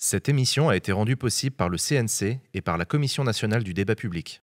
Cette émission a été rendue possible par le CNC et par la Commission nationale du débat public.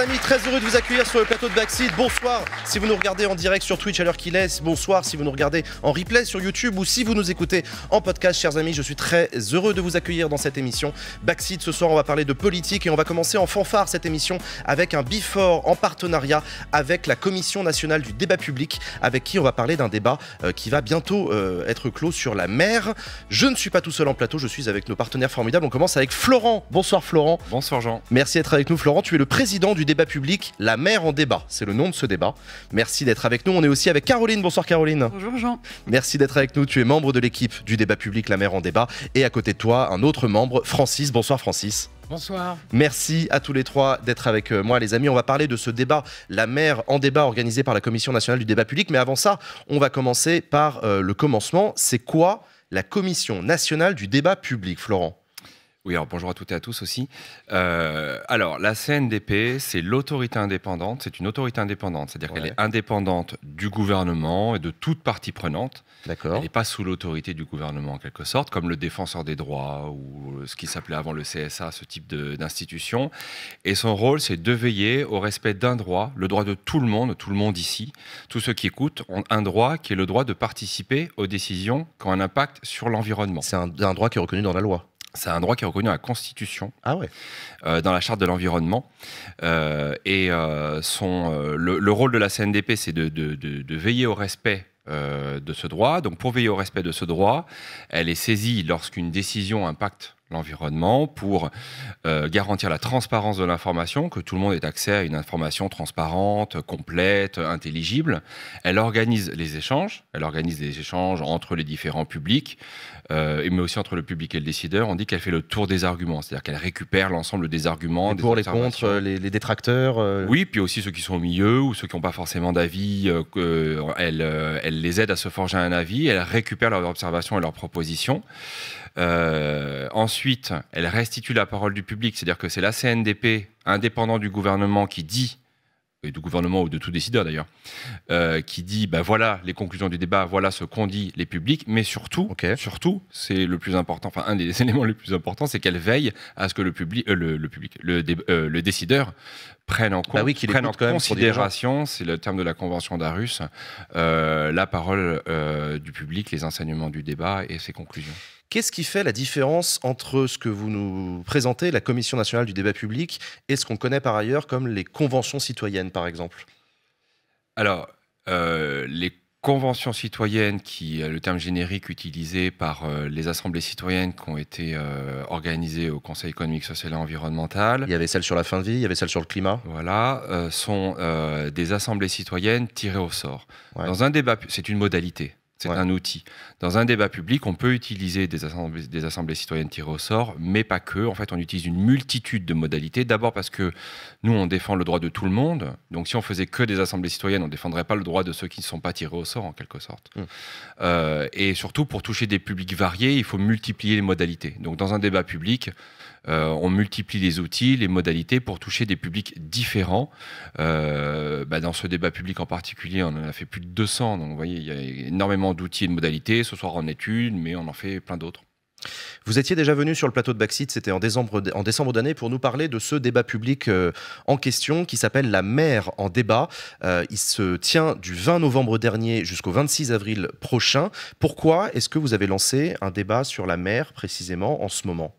amis, très heureux de vous accueillir sur le plateau de Backseat. Bonsoir si vous nous regardez en direct sur Twitch à l'heure qu'il est. Bonsoir si vous nous regardez en replay sur YouTube ou si vous nous écoutez en podcast, chers amis. Je suis très heureux de vous accueillir dans cette émission. Backseat, ce soir, on va parler de politique et on va commencer en fanfare cette émission avec un bifort en partenariat avec la Commission nationale du débat public, avec qui on va parler d'un débat euh, qui va bientôt euh, être clos sur la mer. Je ne suis pas tout seul en plateau, je suis avec nos partenaires formidables. On commence avec Florent. Bonsoir Florent. Bonsoir Jean. Merci d'être avec nous Florent. Tu es le président du débat public, La mer en débat. C'est le nom de ce débat. Merci d'être avec nous. On est aussi avec Caroline. Bonsoir Caroline. Bonjour Jean. Merci d'être avec nous. Tu es membre de l'équipe du débat public La mer en débat. Et à côté de toi, un autre membre, Francis. Bonsoir Francis. Bonsoir. Merci à tous les trois d'être avec euh, moi, les amis. On va parler de ce débat, la mer en débat organisé par la Commission nationale du débat public. Mais avant ça, on va commencer par euh, le commencement. C'est quoi la Commission nationale du débat public, Florent oui, alors bonjour à toutes et à tous aussi. Euh, alors, la CNDP, c'est l'autorité indépendante, c'est une autorité indépendante, c'est-à-dire qu'elle est indépendante du gouvernement et de toute partie prenante. D'accord. Elle n'est pas sous l'autorité du gouvernement en quelque sorte, comme le défenseur des droits ou euh, ce qui s'appelait avant le CSA, ce type d'institution. Et son rôle, c'est de veiller au respect d'un droit, le droit de tout le monde, tout le monde ici, tous ceux qui écoutent ont un droit qui est le droit de participer aux décisions qui ont un impact sur l'environnement. C'est un droit qui est reconnu dans la loi. C'est un droit qui est reconnu dans la Constitution, ah euh, dans la Charte de l'environnement. Euh, et euh, son, le, rôle de la CNDP, c'est de, veiller au respect de ce droit. Donc pour veiller au respect de ce droit, elle est saisie lorsqu'une décision impacte l'environnement, pour garantir la transparence de l'information, que tout le monde ait accès à une information transparente, complète, intelligible. Elle organise les échanges, elle organise les échanges entre les différents publics, euh, mais aussi entre le public et le décideur, on dit qu'elle fait le tour des arguments, c'est-à-dire qu'elle récupère l'ensemble des arguments. Des pour, les contre, les, détracteurs. Euh, oui, puis aussi ceux qui sont au milieu ou ceux qui n'ont pas forcément d'avis, euh, elle, les aide à se forger un avis, elle récupère leurs observations et leurs propositions. ensuite, elle restitue la parole du public, c'est-à-dire que c'est la CNDP, indépendant du gouvernement, qui dit et du gouvernement ou de tout décideur d'ailleurs, euh, qui dit bah, voilà les conclusions du débat, voilà ce qu'ont dit les publics, mais surtout, surtout, c'est le plus important, enfin un des éléments les plus importants, c'est qu'elle veille à ce que le public, euh, le, public, euh, le, décideur prenne en, bah prenne en considération, c'est le terme de la convention d'Arus, la parole du public, les enseignements du débat et ses conclusions. Qu'est-ce qui fait la différence entre ce que vous nous présentez, la Commission nationale du débat public, et ce qu'on connaît par ailleurs comme les conventions citoyennes, par exemple Alors, euh, les conventions citoyennes, qui est euh, le terme générique utilisé par euh, les assemblées citoyennes qui ont été organisées au Conseil économique, social et environnemental. Il y avait celle sur la fin de vie, il y avait celle sur le climat. Voilà, sont des assemblées citoyennes tirées au sort. Dans un débat, c'est une modalité. C'est un outil. Dans un débat public, on peut utiliser des assemblées, citoyennes tirées au sort, mais pas que. En fait, on utilise une multitude de modalités. D'abord parce que nous, on défend le droit de tout le monde. Donc, si on faisait que des assemblées citoyennes, on ne défendrait pas le droit de ceux qui ne sont pas tirés au sort, en quelque sorte. Mmh. Euh, et surtout, pour toucher des publics variés, il faut multiplier les modalités. Donc, dans un débat public, euh, on multiplie les outils, les modalités pour toucher des publics différents. Euh, bah, dans ce débat public en particulier, on en a fait plus de 200. Donc, vous voyez, il y a énormément d'outils et de modalités. Ce soir on en une, mais on en fait plein d'autres. Vous étiez déjà venu sur le plateau de Baxit, c'était en décembre, d'année, pour nous parler de ce débat public euh, en question qui s'appelle La mer en débat. il se tient du 20 novembre dernier jusqu'au 26 avril prochain. Pourquoi est-ce que vous avez lancé un débat sur la mer précisément en ce moment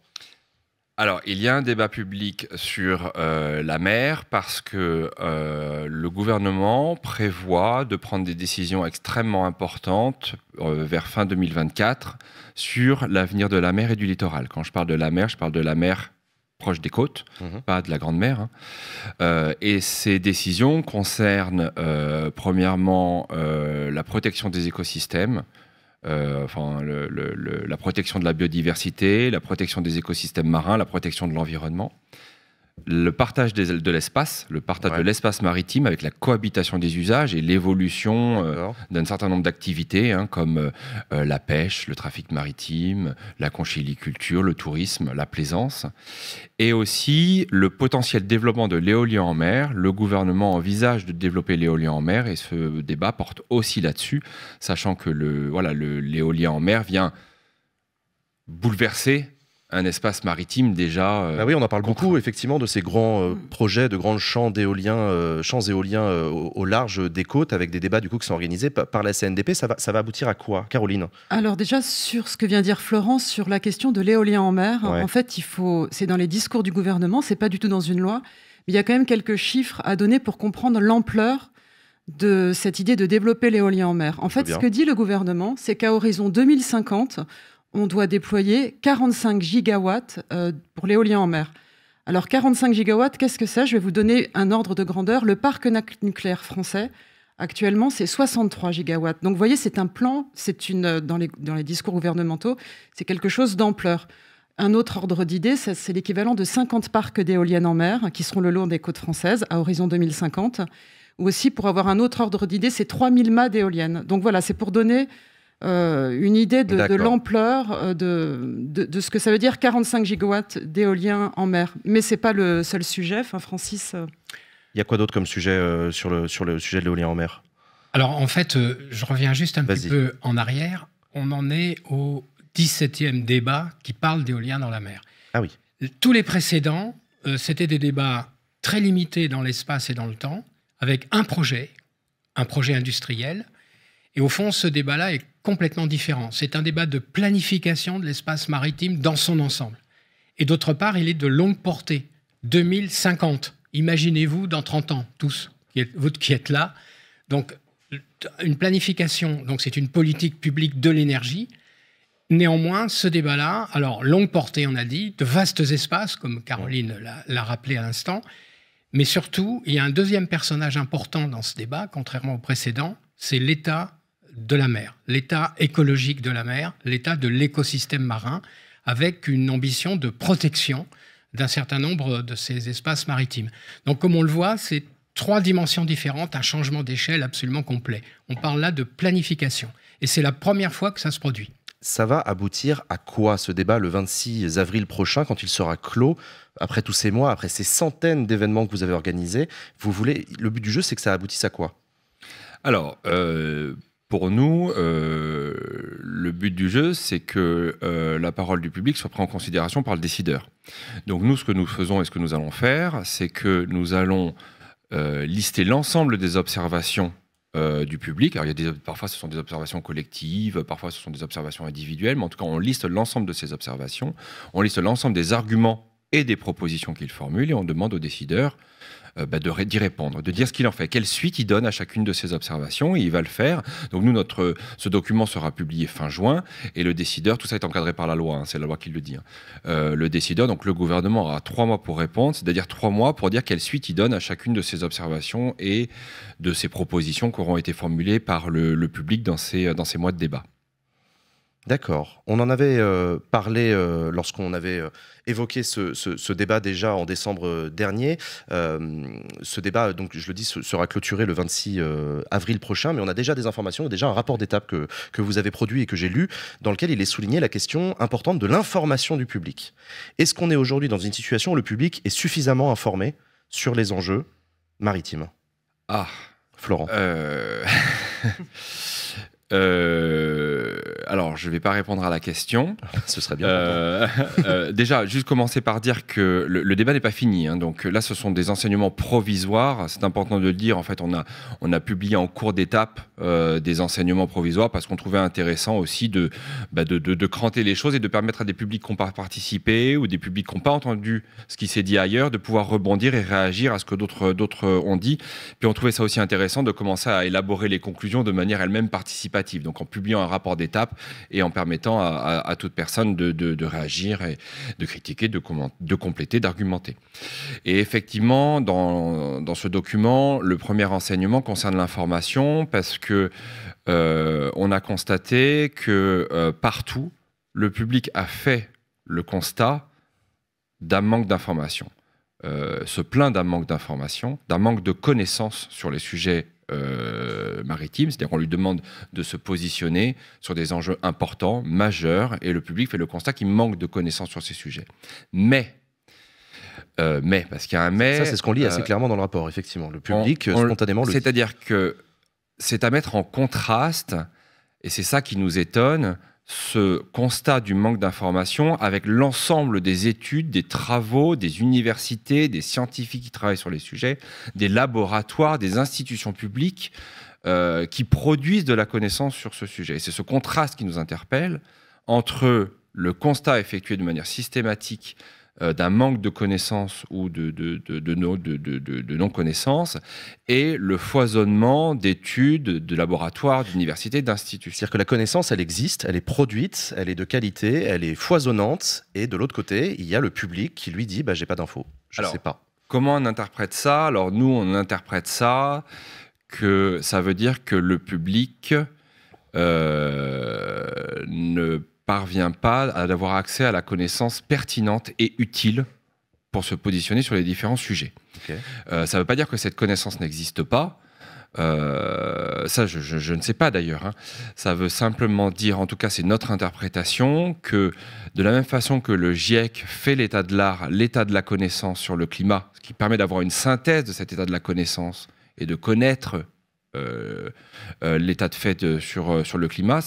alors, il y a un débat public sur euh, la mer parce que euh, le gouvernement prévoit de prendre des décisions extrêmement importantes euh, vers fin 2024 sur l'avenir de la mer et du littoral. Quand je parle de la mer, je parle de la mer proche des côtes, mhm. pas de la Grande Mer. Hein. et ces décisions concernent premièrement la protection des écosystèmes, euh, enfin, la protection de la biodiversité, la protection des écosystèmes marins, la protection de l'environnement le partage de l'espace, le partage de l'espace maritime avec la cohabitation des usages et l'évolution euh, d'un certain nombre d'activités hein, comme euh, euh, la pêche, le trafic maritime, la conchiliculture, le tourisme, la plaisance, et aussi le potentiel développement de l'éolien en mer. Le gouvernement envisage de développer l'éolien en mer et ce débat porte aussi là-dessus, sachant que le voilà l'éolien en mer vient bouleverser un espace maritime déjà. Euh, bah oui, on en parle beaucoup effectivement de ces grands euh, mm. projets, de grands champs euh, champs éoliens au, large des côtes, avec des débats du coup qui sont organisés par la CNDP. Ça va, ça va aboutir à quoi, Caroline Alors déjà sur ce que vient dire Florence sur la question de l'éolien en mer. En fait, il faut, c'est dans les discours du gouvernement, c'est pas du tout dans une loi, mais il y a quand même quelques chiffres à donner pour comprendre l'ampleur de cette idée de développer l'éolien en mer. En fait, ce que dit le gouvernement, c'est qu'à horizon 2050 on doit déployer 45 gigawatts euh, pour l'éolien en mer. Alors 45 gigawatts, qu'est-ce que c'est Je vais vous donner un ordre de grandeur. Le parc nucléaire français, actuellement, c'est 63 gigawatts. Donc vous voyez, c'est un plan, c'est une euh, dans les, dans les discours gouvernementaux, c'est quelque chose d'ampleur. Un autre ordre d'idée, c'est l'équivalent de 50 parcs d'éoliennes en mer qui seront le long des côtes françaises à horizon 2050. Ou aussi, pour avoir un autre ordre d'idée, c'est 3000 mâts d'éoliennes. Donc voilà, c'est pour donner euh, une idée de, l'ampleur euh, de, ce que ça veut dire 45 gigawatts d'éolien en mer. Mais ce n'est pas le seul sujet. Enfin, Francis. Euh. Il y a quoi d'autre comme sujet sur, le, sur le sujet de l'éolien en mer Alors, en fait, je reviens juste un petit peu en arrière. On en est au 17e débat qui parle d'éolien dans la mer. Ah oui. Tous les précédents, c'était des débats très limités dans l'espace et dans le temps, avec un projet, un projet industriel, et au fond, ce débat-là est complètement différent. C'est un débat de planification de l'espace maritime dans son ensemble. Et d'autre part, il est de longue portée. 2050. Imaginez-vous dans 30 ans, tous, vous qui êtes là. Donc, une planification, donc c'est une politique publique de l'énergie. Néanmoins, ce débat-là, alors longue portée, on a dit, de vastes espaces, comme Caroline l'a rappelé à l'instant, mais surtout, il y a un deuxième personnage important dans ce débat, contrairement au précédent, c'est l'État de la mer, l'état écologique de la mer, l'état de l'écosystème marin, avec une ambition de protection d'un certain nombre de ces espaces maritimes. Donc comme on le voit, c'est trois dimensions différentes, un changement d'échelle absolument complet. On parle là de planification. Et c'est la première fois que ça se produit. Ça va aboutir à quoi ce débat le 26 avril prochain, quand il sera clos, après tous ces mois, après ces centaines d'événements que vous avez organisés vous voulez... Le but du jeu, c'est que ça aboutisse à quoi Alors, euh, pour nous, euh, le but du jeu, c'est que euh, la parole du public soit prise en considération par le décideur. Donc nous, ce que nous faisons et ce que nous allons faire, c'est que nous allons euh, lister l'ensemble des observations du public. il y a des, parfois, ce sont des observations collectives, parfois, ce sont des observations individuelles, mais en tout cas, on liste l'ensemble de ces observations, on liste l'ensemble des arguments et des propositions qu'ils formulent et on demande au décideur... Euh, bah, d'y répondre, de dire ce qu'il en fait, quelle suite il donne à chacune de ses observations, et il va le faire. Donc nous, notre, ce document sera publié fin juin, et le décideur, tout ça est encadré par la loi, hein, c'est la loi qui le dit, hein. euh, le décideur, donc le gouvernement aura trois mois pour répondre, c'est-à-dire trois mois pour dire quelle suite il donne à chacune de ses observations et de ses propositions qui auront été formulées par le, public dans ces, dans ces mois de débat. D'accord. On en avait euh, parlé lorsqu'on avait évoqué ce, ce, débat déjà en décembre euh, dernier. Euh, ce débat, euh, donc, je le dis, sera clôturé le 26 avril prochain, mais on a déjà des informations, déjà un rapport d'étape que, que vous avez produit et que j'ai lu, dans lequel il est souligné la question importante de l'information du public. Est-ce qu'on est aujourd'hui dans une situation où le public est suffisamment informé sur les enjeux maritimes Ah Florent. Euh... Euh, alors, je ne vais pas répondre à la question. Ce serait bien. Euh, euh, déjà, juste commencer par dire que le, débat n'est pas fini. Hein. donc là, ce sont des enseignements provisoires. C'est important de le dire. En fait, on a, on a publié en cours d'étape des enseignements provisoires parce qu'on trouvait intéressant aussi bah, de, de, cranter les choses et de permettre à des publics qui n'ont pas participé ou des publics qui n'ont pas entendu ce qui s'est dit ailleurs de pouvoir rebondir et réagir à ce que d'autres ont dit. Puis on trouvait ça aussi intéressant de commencer à élaborer les conclusions de manière elle-même participative donc en publiant un rapport d'étape et en permettant à, toute personne de, réagir, et de critiquer, de, de compléter, d'argumenter. Et effectivement, dans, ce document, le premier enseignement concerne l'information parce que euh, on a constaté que euh, partout, le public a fait le constat d'un manque d'information. se euh, plaint d'un manque d'information, d'un manque de connaissances sur les sujets euh, maritime, c'est-à-dire qu'on lui demande de se positionner sur des enjeux importants, majeurs, et le public fait le constat qu'il manque de connaissances sur ces sujets. Mais euh, mais, parce qu'il y a un mais. Ça, c'est ce qu'on lit assez euh, clairement dans le rapport, effectivement. Le public, spontanément, C'est-à-dire que c'est à mettre en contraste, et c'est ça qui nous étonne, ce constat du manque d'information avec l'ensemble des études, des travaux, des universités, des scientifiques qui travaillent sur les sujets, des laboratoires, des institutions publiques euh, qui produisent de la connaissance sur ce sujet. C'est ce contraste qui nous interpelle entre le constat effectué de manière systématique euh, d'un manque de connaissances ou de, de, de non-connaissances et le foisonnement d'études, de laboratoires, d'universités, d'instituts. C'est-à-dire que la connaissance, elle existe, elle est produite, elle est de qualité, elle est foisonnante et de l'autre côté, il y a le public qui lui dit bah, j'ai pas d'infos, je ne sais pas. Comment on interprète ça Alors nous, on interprète ça que ça veut dire que le public euh, ne parvient pas à avoir accès à la connaissance pertinente et utile pour se positionner sur les différents sujets. Euh, ça ne veut pas dire que cette connaissance n'existe pas. Euh, ça, je, ne sais pas d'ailleurs. Hein. Ça veut simplement dire, en tout cas, c'est notre interprétation, que de la même façon que le GIEC fait l'état de l'art, l'état de la connaissance sur le climat, ce qui permet d'avoir une synthèse de cet état de la connaissance et de connaître euh, euh, l'état de fait euh, sur, sur le climat,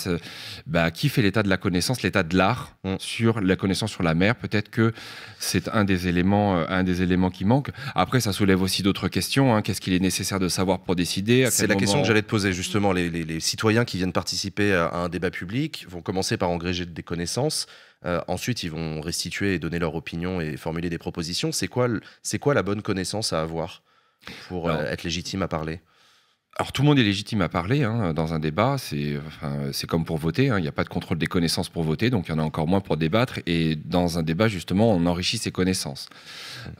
bah, qui fait l'état de la connaissance, l'état de l'art mm. sur la connaissance sur la mer Peut-être que c'est un, des éléments, un des éléments qui manque. Après, ça soulève aussi d'autres questions. Hein. Qu'est-ce qu'il est nécessaire de savoir pour décider C'est la question que j'allais te poser, justement. Les, citoyens qui viennent participer à un débat public vont commencer par engréger des connaissances. ensuite, ils vont restituer et donner leur opinion et formuler des propositions. C'est quoi, quoi la bonne connaissance à avoir pour être légitime à parler alors tout le monde est légitime à parler hein, dans un débat, c'est comme pour voter, hein. il n'y a pas de contrôle des connaissances pour voter, donc il y en a encore moins pour débattre, et dans un débat justement on enrichit ses connaissances.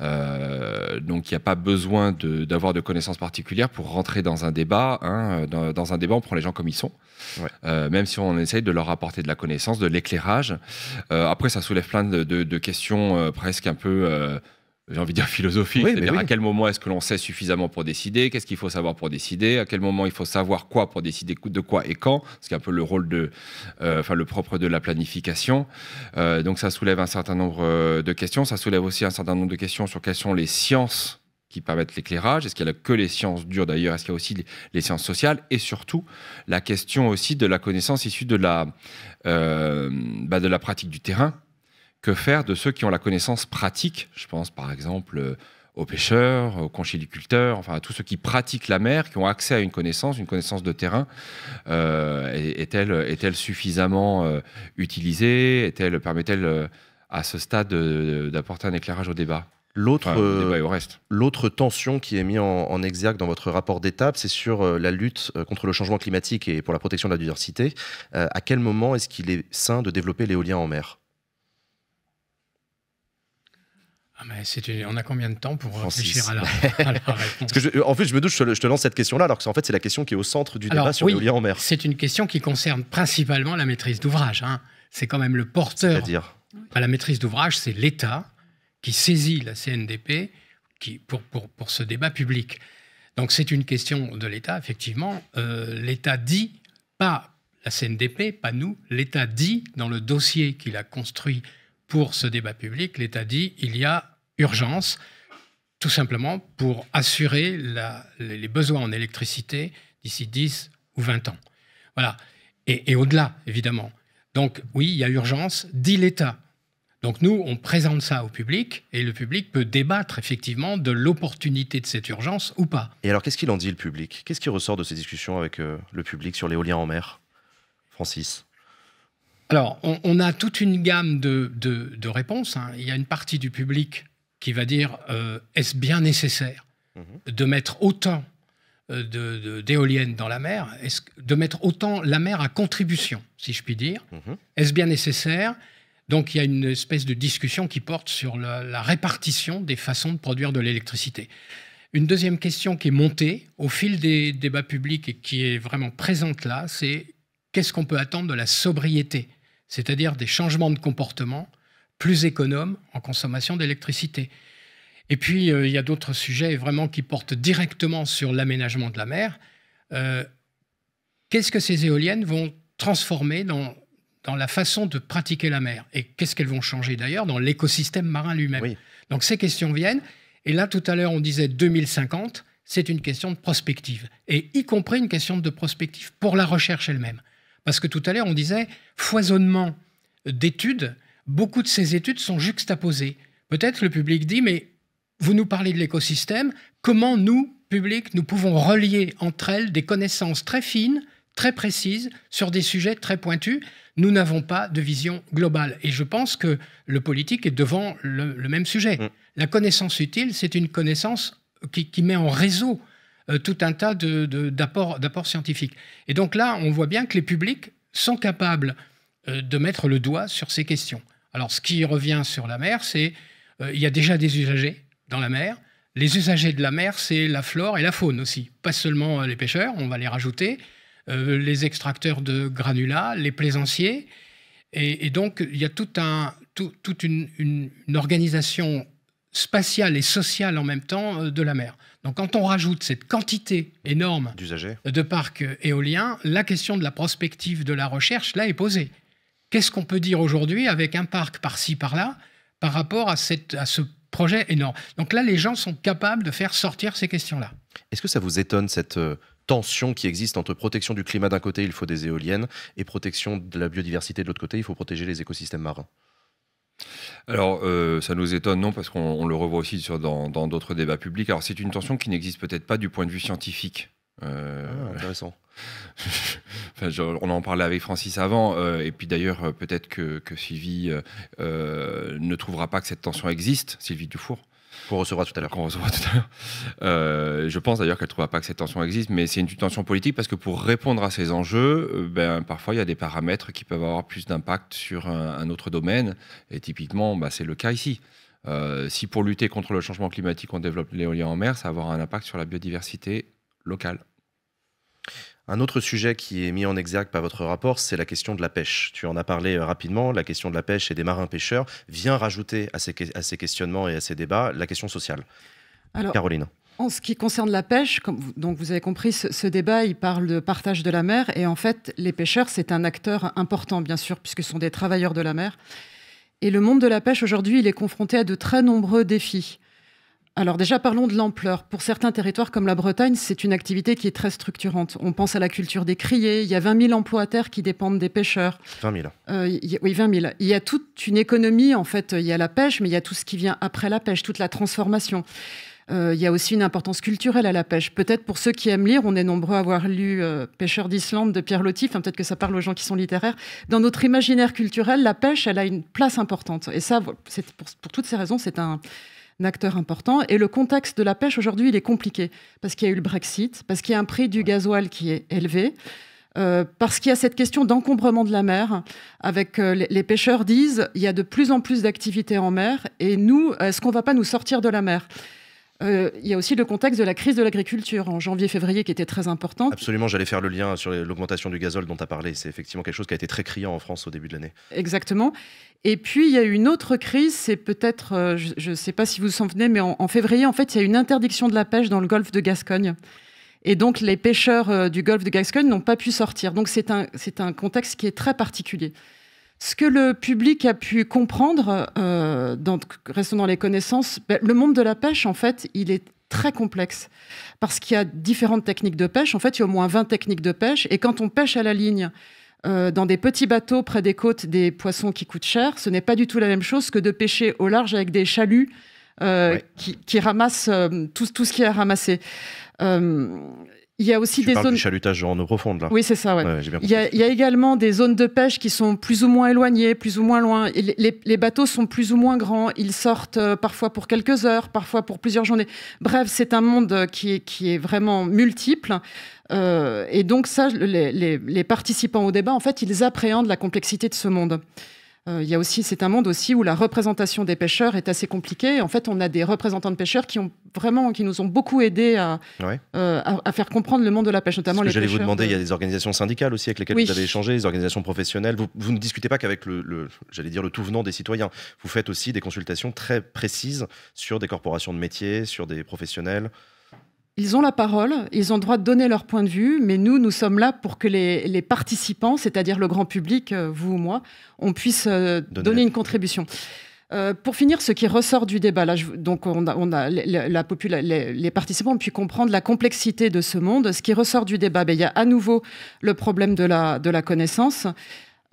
Euh, donc il n'y a pas besoin d'avoir de, connaissances particulières pour rentrer dans un débat. Hein. dans, un débat on prend les gens comme ils sont, euh, même si on essaye de leur apporter de la connaissance, de l'éclairage. Euh, après ça soulève plein de questions presque un peu j'ai envie de dire philosophique, c'est-à-dire à quel moment est-ce que l'on sait suffisamment pour décider, qu'est-ce qu'il faut savoir pour décider, à quel moment il faut savoir quoi pour décider de quoi et quand, ce qui un peu le rôle de, euh, enfin le propre de la planification. Euh, donc ça soulève un certain nombre euh, de questions, ça soulève aussi un certain nombre de questions sur quelles sont les sciences qui permettent l'éclairage Est-ce qu'il n'y a que les sciences dures d'ailleurs Est-ce qu'il y a aussi les sciences sociales Et surtout, la question aussi de la connaissance issue de la, bah de la pratique du terrain que faire de ceux qui ont la connaissance pratique Je pense par exemple euh, aux pêcheurs, aux conchiliculteurs, enfin à tous ceux qui pratiquent la mer, qui ont accès à une connaissance, une connaissance de terrain. Euh, est-elle, suffisamment euh, utilisée Est-elle, permet-elle à ce stade d'apporter un éclairage au débat L'autre, l'autre tension qui est mise en, en, exergue dans votre rapport d'étape, c'est sur la lutte contre le changement climatique et pour la protection de la diversité. à quel moment est-ce qu'il est sain de développer l'éolien en mer Ah, on a combien de temps pour réfléchir à la, réponse En fait, je me doute, je, te, lance cette question-là, alors que en fait, c'est la question qui est au centre du débat sur oui, en mer. C'est une question qui concerne principalement la maîtrise d'ouvrage. Hein. C'est quand même le porteur. C'est-à-dire La maîtrise d'ouvrage, c'est l'État qui saisit la CNDP qui, pour, pour, ce débat public. Donc c'est une question de l'État, effectivement. Euh, L'État dit, pas la CNDP, pas nous, l'État dit dans le dossier qu'il a construit pour ce débat public, l'État dit il y a urgence, tout simplement pour assurer les besoins en électricité d'ici 10 ou 20 ans. Voilà. Et, au-delà, évidemment. Donc oui, il y a urgence, dit l'État. Donc nous, on présente ça au public et le public peut débattre effectivement de l'opportunité de cette urgence ou pas. Et alors qu'est-ce qu'il en dit le public Qu'est-ce qui ressort de ces discussions avec euh, le public sur l'éolien en mer Francis alors, on, a toute une gamme de, réponses. Hein. Il y a une partie du public qui va dire euh, est-ce bien nécessaire mhm. de mettre autant euh, d'éoliennes dans la mer, est de mettre autant la mer à contribution, si je puis dire. Mhm. Est-ce bien nécessaire Donc il y a une espèce de discussion qui porte sur la répartition des façons de produire de l'électricité. Une deuxième question qui est montée au fil des débats publics et qui est vraiment présente là, c'est qu'est-ce qu'on peut attendre de la sobriété c'est-à-dire des changements de comportement plus économes en consommation d'électricité. Et puis, euh, il y a d'autres sujets vraiment qui portent directement sur l'aménagement de la mer. Euh, qu'est-ce que ces éoliennes vont transformer dans, dans la façon de pratiquer la mer Et qu'est-ce qu'elles vont changer d'ailleurs dans l'écosystème marin lui-même Donc ces questions viennent. Et là, tout à l'heure, on disait 2050, c'est une question de prospective, et y compris une question de prospective pour la recherche elle-même. Parce que tout à l'heure, on disait foisonnement d'études. Beaucoup de ces études sont juxtaposées. Peut-être le public dit, mais vous nous parlez de l'écosystème, comment nous, public, nous pouvons relier entre elles des connaissances très fines, très précises, sur des sujets très pointus Nous n'avons pas de vision globale. Et je pense que le politique est devant le, même sujet. Mm. La connaissance utile, c'est une connaissance qui met en réseau euh, tout un tas d'apports scientifiques. Et donc là, on voit bien que les publics sont capables euh, de mettre le doigt sur ces questions. Alors ce qui revient sur la mer, c'est euh, il y a déjà des usagers dans la mer. Les usagers de la mer, c'est la flore et la faune aussi. Pas seulement les pêcheurs, on va les rajouter, les extracteurs de granulats, les plaisanciers. Et, donc, il y a tout un, toute une, une, une organisation spatiale et sociale en même temps euh, de la mer. Donc quand on rajoute cette quantité énorme de parcs euh, éoliens, la question de la prospective de la recherche, là, est posée. Qu'est-ce qu'on peut dire aujourd'hui avec un parc par-ci, par-là, par rapport à, cette, à ce projet énorme Donc là, les gens sont capables de faire sortir ces questions-là. Est-ce que ça vous étonne cette euh, tension qui existe entre protection du climat d'un côté, il faut des éoliennes, et protection de la biodiversité de l'autre côté, il faut protéger les écosystèmes marins alors, euh, ça nous étonne, non, parce qu'on le revoit aussi dans d'autres débats publics. Alors, c'est une tension qui n'existe peut-être pas du point de vue scientifique. Euh, ah, intéressant. on en parlait avec Francis avant, euh, et puis d'ailleurs, peut-être que, Sylvie ne trouvera pas que cette tension existe, Sylvie Dufour. Qu'on recevra tout à l'heure. Euh, je pense d'ailleurs qu'elle ne trouvera pas que cette tension existe, mais c'est une tension politique parce que pour répondre à ces enjeux, euh, ben, parfois il y a des paramètres qui peuvent avoir plus d'impact sur un, autre domaine. Et typiquement, ben, c'est le cas ici. Euh, si pour lutter contre le changement climatique, on développe l'éolien en mer, ça va avoir un impact sur la biodiversité locale. Un autre sujet qui est mis en exergue par votre rapport, c'est la question de la pêche. Tu en as parlé euh, rapidement, la question de la pêche et des marins-pêcheurs vient rajouter à ces, questionnements et à ces débats la question sociale. Alors, Caroline. En ce qui concerne la pêche, vous, donc vous avez compris, ce, ce, débat, il parle de partage de la mer. Et en fait, les pêcheurs, c'est un acteur important, bien sûr, puisque ce sont des travailleurs de la mer. Et le monde de la pêche, aujourd'hui, il est confronté à de très nombreux défis alors déjà, parlons de l'ampleur. Pour certains territoires comme la Bretagne, c'est une activité qui est très structurante. On pense à la culture des criers, il y a 20 000 emplois à terre qui dépendent des pêcheurs. 20 000. Euh, oui, 20 000. Il y a toute une économie, en fait, il y a la pêche, mais il y a tout ce qui vient après la pêche, toute la transformation. Euh, il y a aussi une importance culturelle à la pêche. Peut-être pour ceux qui aiment lire, on est nombreux à avoir lu euh, Pêcheurs Pêcheur d'Islande de Pierre Loti, peut-être que ça parle aux gens qui sont littéraires. Dans notre imaginaire culturel, la pêche, elle a une place importante. Et ça, pour, pour toutes ces raisons, c'est un, acteur important. Et le contexte de la pêche aujourd'hui, il est compliqué parce qu'il y a eu le Brexit, parce qu'il y a un prix du gasoil qui est élevé. Euh, parce qu'il y a cette question d'encombrement de la mer. Avec euh, les, pêcheurs disent, il y a de plus en plus d'activités en mer, et nous, est-ce qu'on va pas nous sortir de la mer euh, il y a aussi le contexte de la crise de l'agriculture en janvier-février qui était très importante. Absolument, j'allais faire le lien sur l'augmentation du gazole dont tu as parlé. C'est effectivement quelque chose qui a été très criant en France au début de l'année. Exactement. Et puis, il y a eu une autre crise, c'est peut-être, euh, je ne sais pas si vous vous en venez, mais en, février, en fait, il y a une interdiction de la pêche dans le golfe de Gascogne. Et donc, les pêcheurs euh, du golfe de Gascogne n'ont pas pu sortir. Donc, c'est un contexte qui est très particulier. Ce que le public a pu comprendre, euh, dans, restons dans les connaissances, ben, le monde de la pêche, en fait, il est très complexe. Parce qu'il y a différentes techniques de pêche. En fait, il y a au moins 20 techniques de pêche. Et quand on pêche à la ligne, euh, dans des petits bateaux près des côtes, des poissons qui coûtent cher, ce n'est pas du tout la même chose que de pêcher au large avec des chaluts euh, qui, ramassent tout, ce qui est ramassé. Euh, il y a aussi des zones. chalutage en profonde, là. Oui, c'est ça, il, y a, également des zones de pêche qui sont plus ou moins éloignées, plus ou moins loin. les, bateaux sont plus ou moins grands. Ils sortent euh, parfois pour quelques heures, parfois pour plusieurs journées. Bref, c'est un monde euh, qui est, qui est vraiment multiple. Euh, et donc, ça, les, les, participants au débat, en fait, ils appréhendent la complexité de ce monde. Euh, il y a aussi, c'est un monde aussi où la représentation des pêcheurs est assez compliquée. En fait, on a des représentants de pêcheurs qui ont vraiment, qui nous ont beaucoup aidés à, euh, faire comprendre le monde de la pêche, notamment les J'allais vous demander, il y a des organisations syndicales aussi avec lesquelles vous avez échangé, des organisations professionnelles. Vous, ne discutez pas qu'avec le, j'allais dire, le tout venant des citoyens. Vous faites aussi des consultations très précises sur des corporations de métiers, sur des professionnels. Ils ont la parole, ils ont le droit de donner leur point de vue, mais nous, nous sommes là pour que les, participants, c'est-à-dire le grand public, euh, vous ou moi, on puisse euh, donner, une contribution. Euh, pour finir, ce qui ressort du débat, là, donc on a, la, les, participants ont pu comprendre la complexité de ce monde. Ce qui ressort du débat, ben, il y a à nouveau le problème de la, de la connaissance.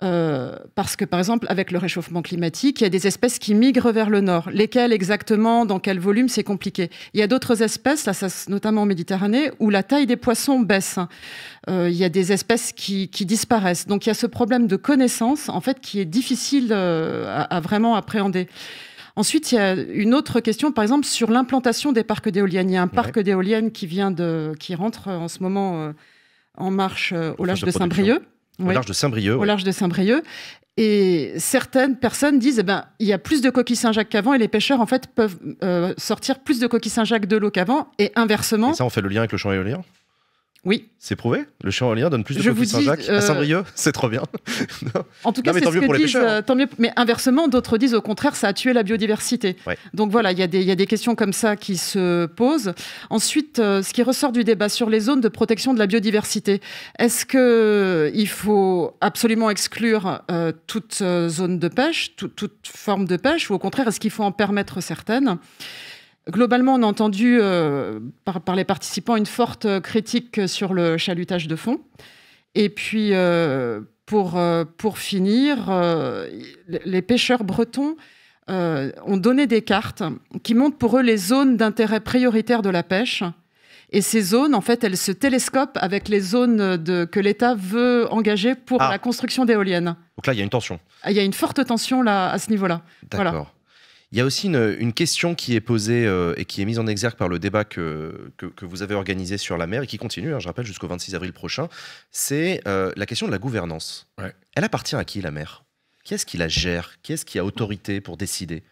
Euh, parce que, par exemple, avec le réchauffement climatique, il y a des espèces qui migrent vers le nord. Lesquelles exactement, dans quel volume, c'est compliqué. Il y a d'autres espèces, là, notamment en Méditerranée, où la taille des poissons baisse. Euh, il y a des espèces qui, disparaissent. Donc, il y a ce problème de connaissance, en fait, qui est difficile euh, à, vraiment appréhender. Ensuite, il y a une autre question, par exemple, sur l'implantation des parcs d'éoliennes. Il y a un parc d'éoliennes qui vient qui rentre en ce moment en marche au large de Saint-Brieuc au large de Saint-Brieuc. Au large de Saint-Brieuc. Et certaines personnes disent, eh ben, il y a plus de coquilles Saint-Jacques qu'avant et les pêcheurs, en fait, peuvent euh, sortir plus de coquilles Saint-Jacques de l'eau qu'avant et inversement. ça, on fait le lien avec le champ éolien oui. C'est prouvé Le chien donne plus de profits Saint-Jacques à euh, Saint-Brieuc C'est trop bien. en tout cas, c'est hein. euh, tant mieux pour Mais inversement, d'autres disent au contraire, ça a tué la biodiversité. Donc voilà, il y, a des questions comme ça qui se posent. Ensuite, euh, ce qui ressort du débat sur les zones de protection de la biodiversité, est-ce qu'il faut absolument exclure toute zone de pêche, toute forme de pêche, ou au contraire, est-ce qu'il faut en permettre certaines Globalement, on a entendu euh, par, les participants une forte critique sur le chalutage de fond. Et puis, euh, euh, pour, finir, les pêcheurs bretons ont donné des cartes qui montrent pour eux les zones d'intérêt prioritaire de la pêche. Et ces zones, en fait, elles se télescopent avec les zones que l'État veut engager pour ah. la construction d'éoliennes. Donc là, il y a une tension. Ah, il y a une forte tension là, à ce niveau-là. D'accord. Il y a aussi une, question qui est posée euh, et qui est mise en exergue par le débat que, que, vous avez organisé sur la mer et qui continue, hein, je rappelle, jusqu'au 26 avril prochain. C'est euh, la question de la gouvernance. Elle appartient à qui, la mer Qui est-ce qui la gère Qui est-ce qui a autorité pour décider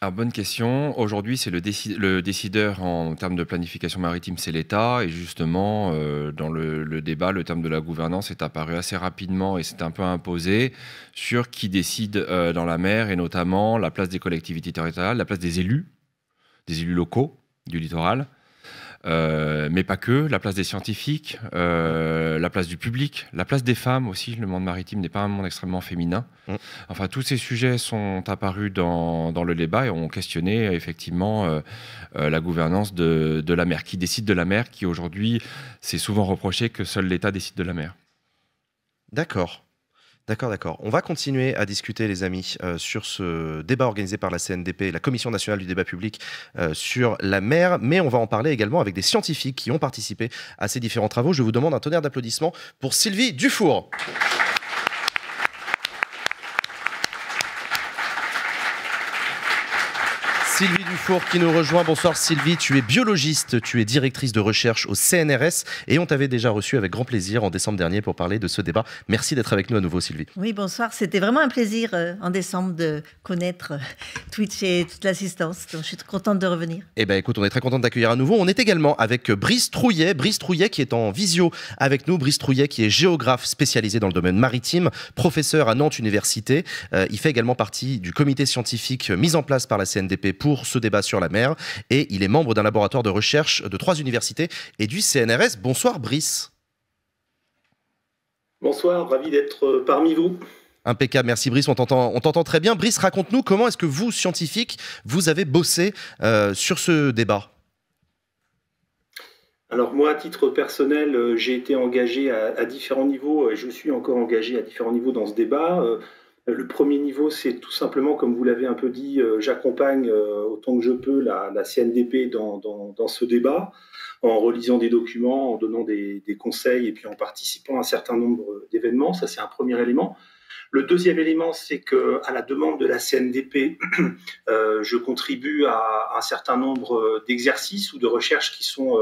ah, bonne question. Aujourd'hui, c'est le, décideur en termes de planification maritime, c'est l'État. Et justement, euh, dans le, débat, le terme de la gouvernance est apparu assez rapidement et c'est un peu imposé sur qui décide euh, dans la mer et notamment la place des collectivités territoriales, la place des élus, des élus locaux du littoral euh, mais pas que, la place des scientifiques, euh, la place du public, la place des femmes aussi. Le monde maritime n'est pas un monde extrêmement féminin. Mm. Enfin, tous ces sujets sont apparus dans, le débat et ont questionné effectivement euh, la gouvernance de, de, la mer. Qui décide de la mer Qui aujourd'hui, c'est souvent reproché que seul l'État décide de la mer. D'accord. D'accord, d'accord. On va continuer à discuter, les amis, euh, sur ce débat organisé par la CNDP, la Commission nationale du débat public euh, sur la mer, mais on va en parler également avec des scientifiques qui ont participé à ces différents travaux. Je vous demande un tonnerre d'applaudissements pour Sylvie Dufour. Four qui nous rejoint. Bonsoir Sylvie, tu es biologiste, tu es directrice de recherche au CNRS et on t'avait déjà reçu avec grand plaisir en décembre dernier pour parler de ce débat. Merci d'être avec nous à nouveau Sylvie. Oui, bonsoir, c'était vraiment un plaisir euh, en décembre de connaître euh, Twitch et toute l'assistance, je suis contente de revenir. Eh bien écoute, on est très contente d'accueillir à nouveau. On est également avec euh, Brice Trouillet, Brice Trouillet qui est en visio avec nous, Brice Trouillet qui est géographe spécialisé dans le domaine maritime, professeur à Nantes Université. il fait également partie du comité scientifique mis en place par la CNDP pour ce débat débat sur la mer et il est membre d'un laboratoire de recherche de trois universités et du CNRS. Bonsoir Brice. Bonsoir, ravi d'être euh, parmi vous. Impeccable, merci Brice, on t'entend très bien. Brice, raconte-nous comment est-ce que vous, scientifiques, vous avez bossé euh, sur ce débat alors moi, à titre personnel, euh, j'ai été engagé à, différents niveaux, et je suis encore engagé à différents niveaux dans ce débat. Le premier niveau, c'est tout simplement, comme vous l'avez un peu dit, euh, j'accompagne euh, autant que je peux la, CNDP dans, ce débat, en relisant des documents, en donnant des, conseils et puis en participant à un certain nombre d'événements. Ça, c'est un premier élément. Le deuxième élément, c'est que à la demande de la CNDP, euh, je contribue à un certain nombre d'exercices ou de recherches qui sont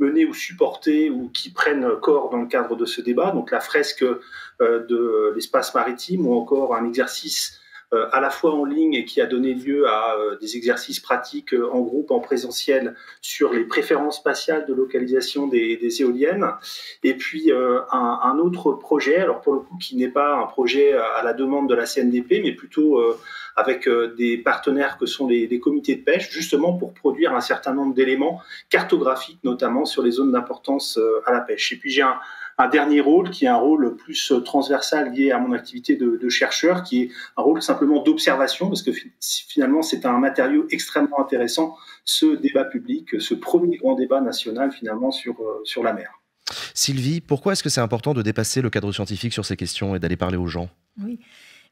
menées ou supportées ou qui prennent corps dans le cadre de ce débat. Donc la fresque euh, de l'espace maritime ou encore un exercice euh, à la fois en ligne et qui a donné lieu à euh, des exercices pratiques euh, en groupe, en présentiel, sur les préférences spatiales de localisation des, éoliennes. Et puis un, autre projet, alors pour le coup qui n'est pas un projet à la demande de la CNDP, mais plutôt avec des partenaires que sont les, les, comités de pêche, justement pour produire un certain nombre d'éléments cartographiques, notamment sur les zones d'importance à la pêche. Et puis j'ai un, un dernier rôle qui est un rôle plus euh, transversal lié à mon activité de, chercheur, qui est un rôle simplement d'observation, parce que finalement c'est un matériau extrêmement intéressant, ce débat public, ce premier grand débat national finalement sur, euh, sur la mer. Sylvie, pourquoi est-ce que c'est important de dépasser le cadre scientifique sur ces questions et d'aller parler aux gens Oui.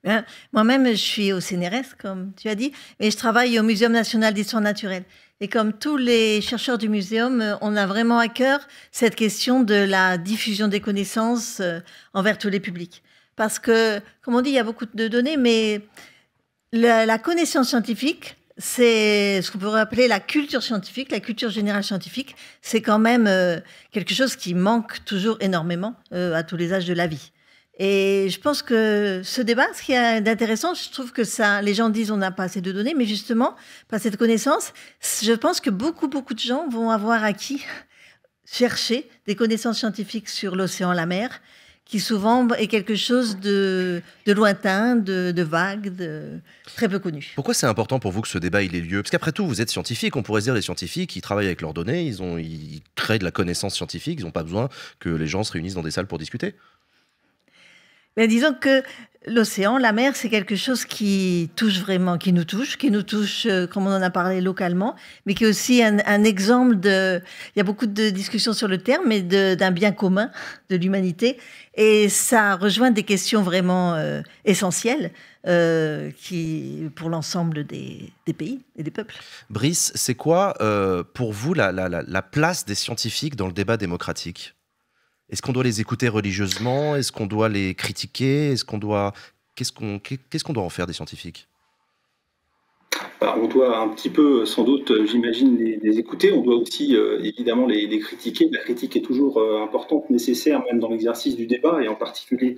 Ben, moi-même, je suis au CNRS, comme tu as dit, et je travaille au Muséum national d'histoire naturelle. Et comme tous les chercheurs du muséum, euh, on a vraiment à cœur cette question de la diffusion des connaissances euh, envers tous les publics. Parce que, comme on dit, il y a beaucoup de données, mais la, la connaissance scientifique, c'est ce qu'on pourrait appeler la culture scientifique, la culture générale scientifique. C'est quand même euh, quelque chose qui manque toujours énormément à tous les âges de la vie. Et je pense que ce débat, ce qui est intéressant, je trouve que ça, les gens disent on n'a pas assez de données, mais justement, par cette connaissance, je pense que beaucoup, beaucoup de gens vont avoir acquis, chercher des connaissances scientifiques sur l'océan, la mer, qui souvent est quelque chose de, lointain, de, vague, de très peu connu. Pourquoi c'est important pour vous que ce débat ait lieu Parce qu'après tout, vous êtes scientifique, on pourrait se dire les scientifiques, ils travaillent avec leurs données, ils, ont, ils créent de la connaissance scientifique, ils n'ont pas besoin que les gens se réunissent dans des salles pour discuter. Mais disons que l'océan, la mer, c'est quelque chose qui touche vraiment, qui nous touche, qui nous touche, euh, comme on en a parlé localement, mais qui est aussi un, exemple de. Il y a beaucoup de discussions sur le terme, mais d'un bien commun de l'humanité. Et ça rejoint des questions vraiment euh, essentielles euh, qui, pour l'ensemble des, pays et des peuples. Brice, c'est quoi pour vous la place des scientifiques dans le débat démocratique est-ce qu'on doit les écouter religieusement Est-ce qu'on doit les critiquer Est-ce qu'on doit qu'est-ce qu'on qu'est-ce qu'on doit en faire des scientifiques bah, on doit un petit peu, sans doute, euh, j'imagine, les, écouter. On doit aussi, euh, évidemment, les, critiquer. La critique est toujours euh, importante, nécessaire, même dans l'exercice du débat, et en particulier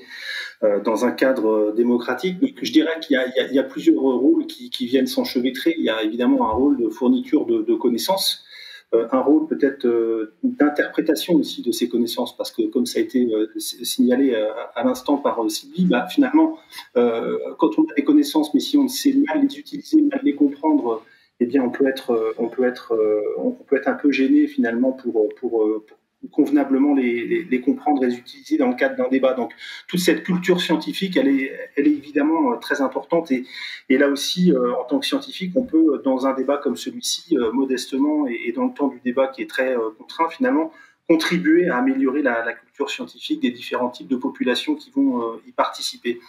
dans un cadre démocratique. je dirais qu'il y, a plusieurs rôles qui, viennent s'enchevêtrer. Il y a évidemment un rôle de fourniture de connaissances euh, un rôle peut-être euh, d'interprétation aussi de ces connaissances, parce que comme ça a été euh, signalé à, l'instant par Sylvie, bah, finalement, quand on a des connaissances, mais si on ne sait mal les utiliser, mal les comprendre, eh bien, on peut être, on peut être, on peut être un peu gêné finalement pour, pour convenablement les, comprendre et les utiliser dans le cadre d'un débat. Donc toute cette culture scientifique, elle est, elle est évidemment euh, très importante. Et, là aussi, euh, en tant que scientifique, on peut, euh, dans un débat comme celui-ci, modestement et, dans le temps du débat qui est très contraint finalement, contribuer à améliorer la, culture scientifique des différents types de populations qui vont euh, y participer.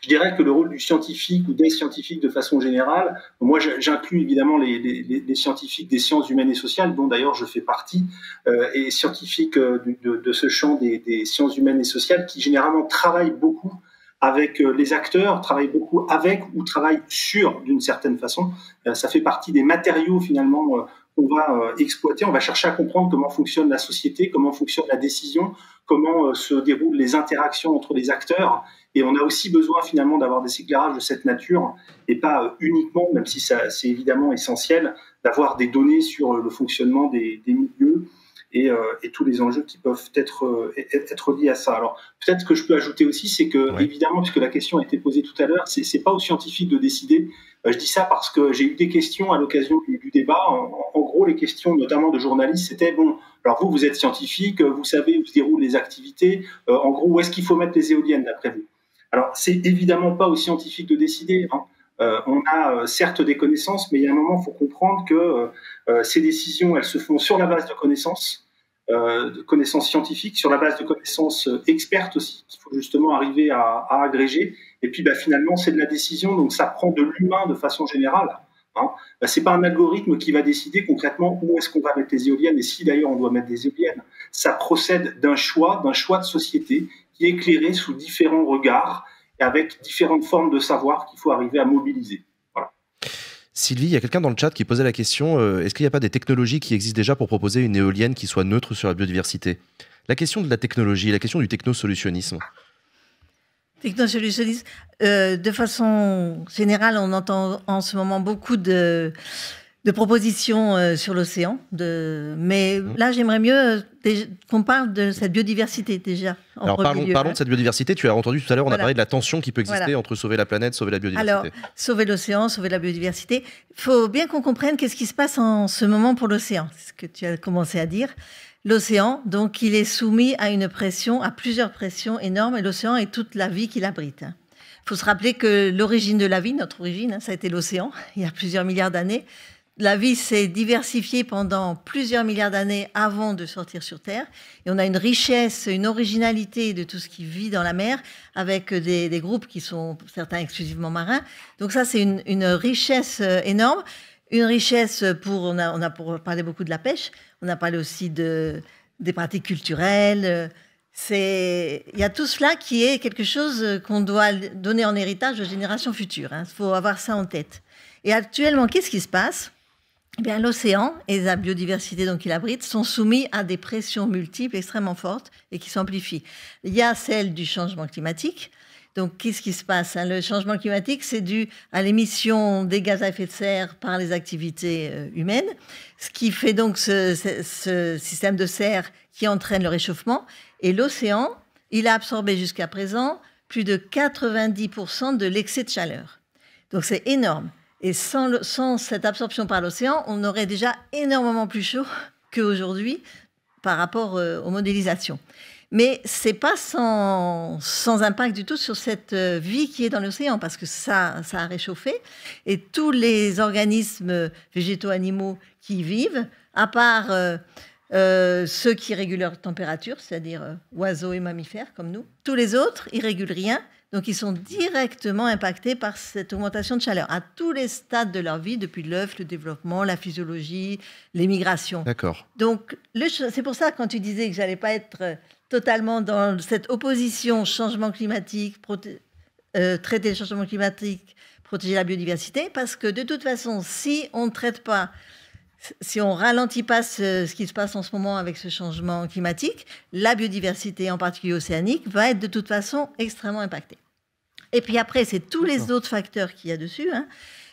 Je dirais que le rôle du scientifique ou des scientifiques de façon générale, moi j'inclus évidemment les, scientifiques des sciences humaines et sociales, dont d'ailleurs je fais partie, euh, et scientifiques euh, de, ce champ des, sciences humaines et sociales qui généralement travaillent beaucoup avec les acteurs, travaillent beaucoup avec ou travaillent sur d'une certaine façon. Ça fait partie des matériaux finalement on va euh, exploiter, on va chercher à comprendre comment fonctionne la société, comment fonctionne la décision, comment euh, se déroulent les interactions entre les acteurs. Et on a aussi besoin finalement d'avoir des éclairages de cette nature et pas euh, uniquement, même si c'est évidemment essentiel, d'avoir des données sur le fonctionnement des, des milieux, euh, et, tous les enjeux qui peuvent être, euh, liés à ça. Alors, peut-être que je peux ajouter aussi, c'est que, évidemment, puisque la question a été posée tout à l'heure, c'est pas aux scientifiques de décider. Euh, je dis ça parce que j'ai eu des questions à l'occasion du, débat. En, gros, les questions, notamment de journalistes, c'était bon, alors vous, vous êtes scientifique, vous savez où se déroulent les activités. en gros, où est-ce qu'il faut mettre les éoliennes, d'après vous Alors, c'est évidemment pas aux scientifiques de décider. Hein. on a certes des connaissances, mais il y a un moment, il faut comprendre que ces décisions, elles se font sur la base de connaissances. Euh, de connaissances scientifiques, sur la base de connaissances euh, expertes aussi, qu'il faut justement arriver à, à agréger. Et puis bah, finalement, c'est de la décision, donc ça prend de l'humain de façon générale. Hein. Bah, c'est pas un algorithme qui va décider concrètement où est-ce qu'on va mettre les éoliennes et si d'ailleurs on doit mettre des éoliennes. Ça procède d'un choix, d'un choix de société qui est éclairé sous différents regards et avec différentes formes de savoir qu'il faut arriver à mobiliser. Sylvie, il y a quelqu'un dans le chat qui posait la question euh, est-ce qu'il n'y a pas des technologies qui existent déjà pour proposer une éolienne qui soit neutre sur la biodiversité La question de la technologie, la question du technosolutionnisme. Technosolutionnisme, euh, de façon générale, on entend en ce moment beaucoup de de propositions euh, sur l'océan. De... Mais mhm. là, j'aimerais mieux euh, qu'on parle de cette biodiversité déjà. En Alors parlons, parlons de cette biodiversité. Tu as entendu tout à l'heure, on a parlé de la tension qui peut exister entre sauver la planète, sauver la biodiversité. Alors, sauver l'océan, sauver la biodiversité. Il faut bien qu'on comprenne qu'est-ce qui se passe en ce moment pour l'océan. C'est ce que tu as commencé à dire. L'océan, donc, il est soumis à une pression, à plusieurs pressions énormes, et l'océan est toute la vie qu'il abrite. Il hein. faut se rappeler que l'origine de la vie, notre origine, hein, ça a été l'océan, il y a plusieurs milliards d'années la vie s'est diversifiée pendant plusieurs milliards d'années avant de sortir sur Terre. Et on a une richesse, une originalité de tout ce qui vit dans la mer, avec des, groupes qui sont certains exclusivement marins. Donc ça, c'est une, richesse euh, énorme. Une richesse pour, on a, parlé beaucoup de la pêche, on a parlé aussi des pratiques culturelles. il y a tout cela qui est quelque chose qu'on doit donner en héritage aux générations futures. Il hein. faut avoir ça en tête. Et actuellement, qu'est-ce qui se passe eh l'océan et la biodiversité donc, qu'il abrite sont soumis à des pressions multiples extrêmement fortes et qui s'amplifient. Il y a celle du changement climatique. Donc, qu'est-ce qui se passe hein Le changement climatique, c'est dû à l'émission des gaz à effet de serre par les activités euh, humaines, ce qui fait donc ce système de serre qui entraîne le réchauffement. Et l'océan, il a absorbé jusqu'à présent plus de 90% de l'excès de chaleur. Donc, c'est énorme. Et sans, cette absorption par l'océan, on aurait déjà énormément plus chaud qu'aujourd'hui par rapport euh, aux modélisations. Mais c'est pas sans, impact du tout sur cette euh, vie qui est dans l'océan, parce que ça, a réchauffé. Et tous les organismes végétaux, animaux qui y vivent, à part euh, ceux qui régulent leur température, c'est-à-dire oiseaux et mammifères comme nous, tous les autres, ils régulent rien. Donc ils sont directement impactés par cette augmentation de chaleur à tous les stades de leur vie, depuis l'œuf, le développement, la physiologie, les migrations. D'accord. Donc c'est pour ça quand tu disais que j'allais pas être euh, totalement dans cette opposition changement climatique, euh, traiter le changement climatique, protéger la biodiversité, parce que de toute façon, si on ne traite pas si on ralentit pas ce, qui se passe en ce moment avec ce changement climatique, la biodiversité, en particulier océanique, va être de toute façon extrêmement impactée. Et puis après, c'est tous les autres facteurs qu'il y a dessus. Hein.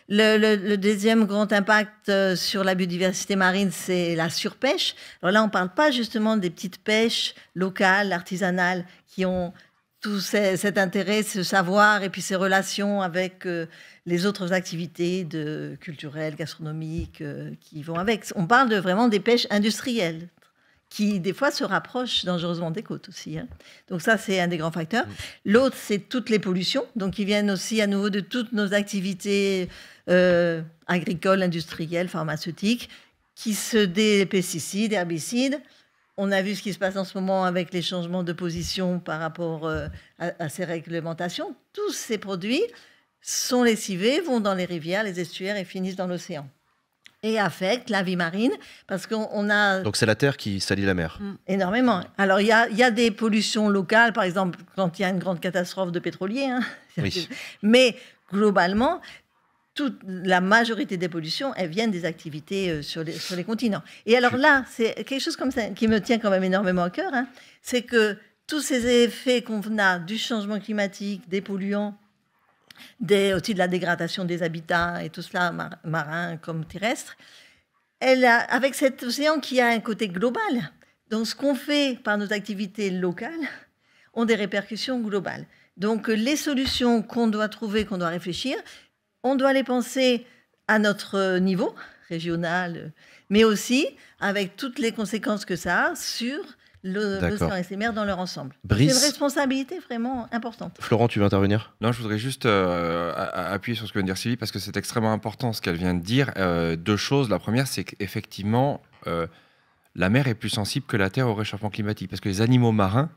Le, deuxième grand impact euh, sur la biodiversité marine, c'est la surpêche. Alors là, on ne parle pas justement des petites pêches locales, artisanales, qui ont tout cet intérêt, ce savoir et puis ces relations avec euh, les autres activités de, culturelles, gastronomiques euh, qui vont avec. On parle de, vraiment des pêches industrielles, qui des fois se rapprochent dangereusement des côtes aussi. Hein. Donc ça, c'est un des grands facteurs. Mm. L'autre, c'est toutes les pollutions, donc qui viennent aussi à nouveau de toutes nos activités euh, agricoles, industrielles, pharmaceutiques, qui se dé pesticides, herbicides. On a vu ce qui se passe en ce moment avec les changements de position par rapport euh, à, ces réglementations. Tous ces produits sont lessivés, vont dans les rivières, les estuaires et finissent dans l'océan et affecte la vie marine parce qu'on a... Donc c'est la terre qui salit la mer. Mm. Énormément. Alors il y a, y a, des pollutions locales, par exemple quand il y a une grande catastrophe de pétrolier. Hein. Mais globalement, toute la majorité des pollutions, elles viennent des activités euh, sur les, sur les continents. Et alors là, c'est quelque chose comme ça qui me tient quand même énormément à cœur, hein. c'est que tous ces effets qu'on a du changement climatique, des polluants, aussi de la dégradation des habitats et tout cela, marin comme terrestre. Elle avec cet océan qui a un côté global, donc ce qu'on fait par nos activités locales ont des répercussions globales. Donc les solutions qu'on doit trouver, qu'on doit réfléchir, on doit les penser à notre niveau régional, mais aussi avec toutes les conséquences que ça a sur sang et ses mers dans leur ensemble. C'est une responsabilité vraiment importante. Florent, tu veux intervenir Non, je voudrais juste euh, appuyer sur ce que vient de dire Sylvie, parce que c'est extrêmement important ce qu'elle vient de dire. Euh, deux choses. La première, c'est qu'effectivement, euh, la mer est plus sensible que la Terre au réchauffement climatique, parce que les animaux marins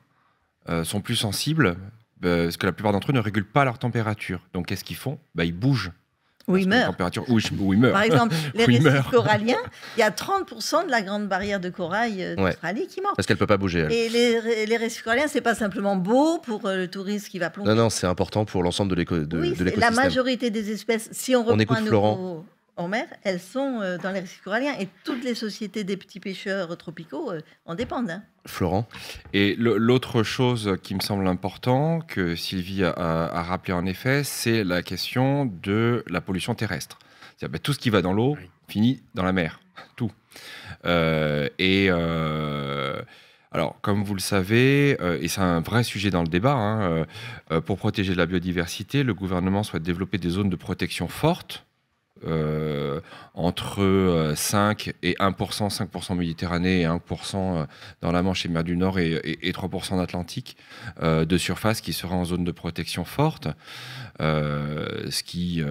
sont plus sensibles, parce que la plupart d'entre eux ne régulent pas leur température. Donc qu'est-ce qu'ils font bah, Ils bougent. Oui il meurt. Par exemple, les récifs coralliens, il y a 30% de la grande barrière de corail euh, d'Australie qui meurt. Parce qu'elle ne peut pas bouger. Et les, récifs coralliens, ce n'est pas simplement beau pour euh, le touriste qui va plonger. Non, non, c'est important pour l'ensemble de l'écosystème. Oui, la majorité des espèces, si on reprend on écoute Florent en mer, elles sont euh, dans les récifs coralliens. Et toutes les sociétés des petits pêcheurs euh, tropicaux euh, en dépendent. Hein. Florent. Et l'autre chose qui me semble important, que Sylvie a, rappelé en effet, c'est la question de la pollution terrestre. Ben, tout ce qui va dans l'eau finit dans la mer. Tout. et. alors, comme vous le savez, et c'est un vrai sujet dans le débat, hein, pour protéger la biodiversité, le gouvernement souhaite développer des zones de protection fortes euh, entre 5 euh, et 1%, 5% Méditerranée et 1% euh, dans la Manche et mer du Nord et, 3% d'Atlantique de surface qui sera en zone de protection forte, ce qui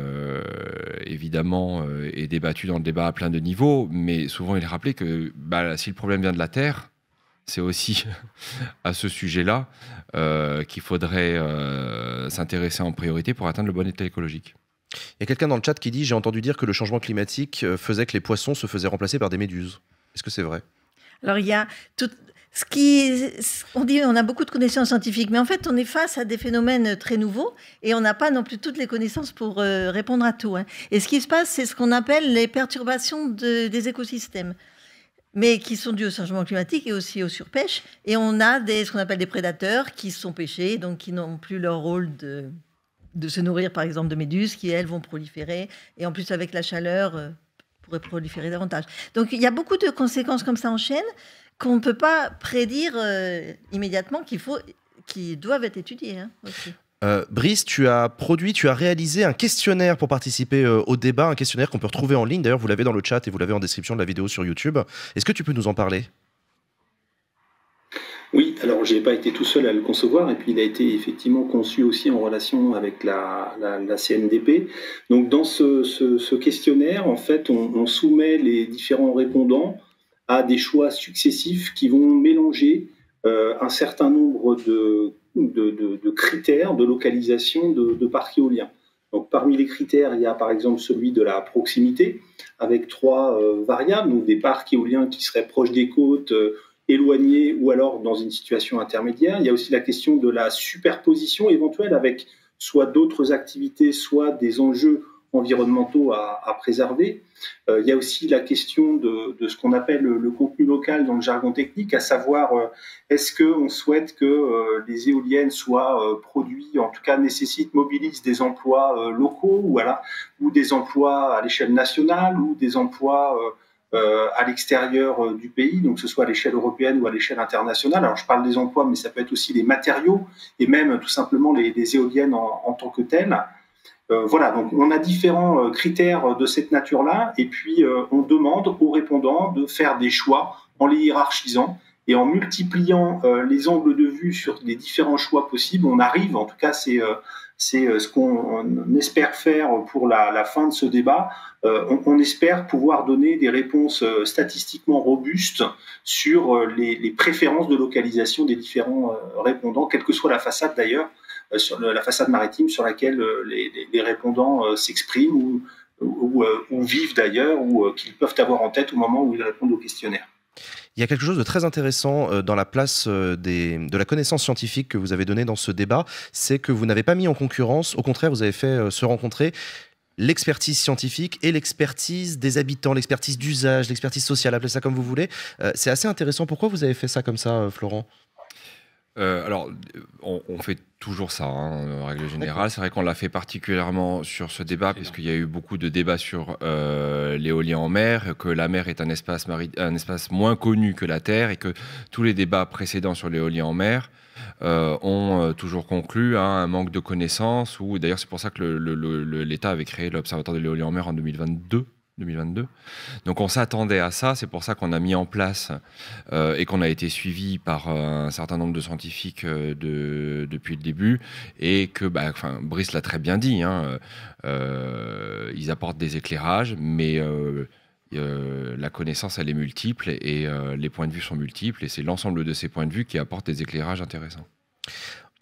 évidemment est débattu dans le débat à plein de niveaux, mais souvent il est rappelé que bah, si le problème vient de la Terre, c'est aussi à ce sujet-là qu'il faudrait s'intéresser en priorité pour atteindre le bon état écologique. Il y a quelqu'un dans le chat qui dit J'ai entendu dire que le changement climatique euh, faisait que les poissons se faisaient remplacer par des méduses. Est-ce que c'est vrai Alors, il y a tout. Ce qui, on dit, on a beaucoup de connaissances scientifiques, mais en fait, on est face à des phénomènes très nouveaux et on n'a pas non plus toutes les connaissances pour euh, répondre à tout. Hein. Et ce qui se passe, c'est ce qu'on appelle les perturbations des écosystèmes mais qui sont dues au changement climatique et aussi aux surpêches. Et on a des, ce qu'on appelle des prédateurs qui sont pêchés, donc qui n'ont plus leur rôle de, de se nourrir par exemple de méduses qui elles vont proliférer et en plus avec la chaleur euh, pourraient proliférer davantage. Donc il y a beaucoup de conséquences comme ça en chaîne qu'on ne peut pas prédire euh, immédiatement qu'il faut qui doivent être étudiées hein, euh, Brice, tu as produit, tu as réalisé un questionnaire pour participer au débat, un questionnaire qu'on peut retrouver en ligne. D'ailleurs, vous l'avez dans le chat et vous l'avez en description de la vidéo sur YouTube. Est-ce que tu peux nous en parler oui, alors je n'ai pas été tout seul à le concevoir et puis il a été effectivement conçu aussi en relation avec la, CNDP. Donc dans ce, questionnaire, en fait, on, soumet les différents répondants à des choix successifs qui vont mélanger euh, un certain nombre de, critères de localisation de, parcs éoliens. Donc parmi les critères, il y a par exemple celui de la proximité avec trois euh, variables, donc des parcs éoliens qui seraient proches des côtes. Euh, éloignés ou alors dans une situation intermédiaire. Il y a aussi la question de la superposition éventuelle avec soit d'autres activités, soit des enjeux environnementaux à, préserver. Euh, il y a aussi la question de, ce qu'on appelle le, contenu local dans le jargon technique, à savoir euh, est-ce qu'on souhaite que euh, les éoliennes soient produites, en tout cas nécessitent, mobilisent des emplois locaux ou, voilà, ou des emplois à l'échelle nationale ou des emplois euh, à l'extérieur euh, du pays, donc que ce soit à l'échelle européenne ou à l'échelle internationale. Alors je parle des emplois, mais ça peut être aussi les matériaux et même euh, tout simplement les, éoliennes en, tant que telles. voilà, donc on a différents critères de cette nature-là, et puis on demande aux répondants de faire des choix en les hiérarchisant et en multipliant euh, les angles de vue sur les différents choix possibles, on arrive, en tout cas c'est euh, euh, ce qu'on espère faire pour la, fin de ce débat, on, espère pouvoir donner des réponses statistiquement robustes sur les, préférences de localisation des différents répondants, quelle que soit la façade d'ailleurs, sur la façade maritime sur laquelle les, répondants s'expriment ou, vivent d'ailleurs, ou qu'ils peuvent avoir en tête au moment où ils répondent au questionnaire. Il y a quelque chose de très intéressant euh, dans la place euh, de la connaissance scientifique que vous avez donnée dans ce débat, c'est que vous n'avez pas mis en concurrence, au contraire, vous avez fait euh, se rencontrer l'expertise scientifique et l'expertise des habitants, l'expertise d'usage, l'expertise sociale, appelez ça comme vous voulez. c'est assez intéressant. Pourquoi vous avez fait ça comme ça, Florent euh, alors, euh, on, fait toujours ça, hein, en règle générale. C'est vrai qu'on l'a fait particulièrement sur ce débat, puisqu'il y a eu beaucoup de débats sur euh, l'éolien en mer, que la mer est un espace, un espace moins connu que la terre, et que tous les débats précédents sur l'éolien en mer ont toujours conclu à un manque de connaissances, ou d'ailleurs c'est pour ça que l'État avait créé l'Observatoire de l'éolien en mer en 2022, 2022. Donc on s'attendait à ça, c'est pour ça qu'on a mis en place euh, et qu'on a été suivi par euh, un certain nombre de scientifiques euh, depuis le début et que, bah, enfin, Brice l'a très bien dit, hein, ils apportent des éclairages, mais la connaissance elle est multiple et les points de vue sont multiples et c'est l'ensemble de ces points de vue qui apportent des éclairages intéressants.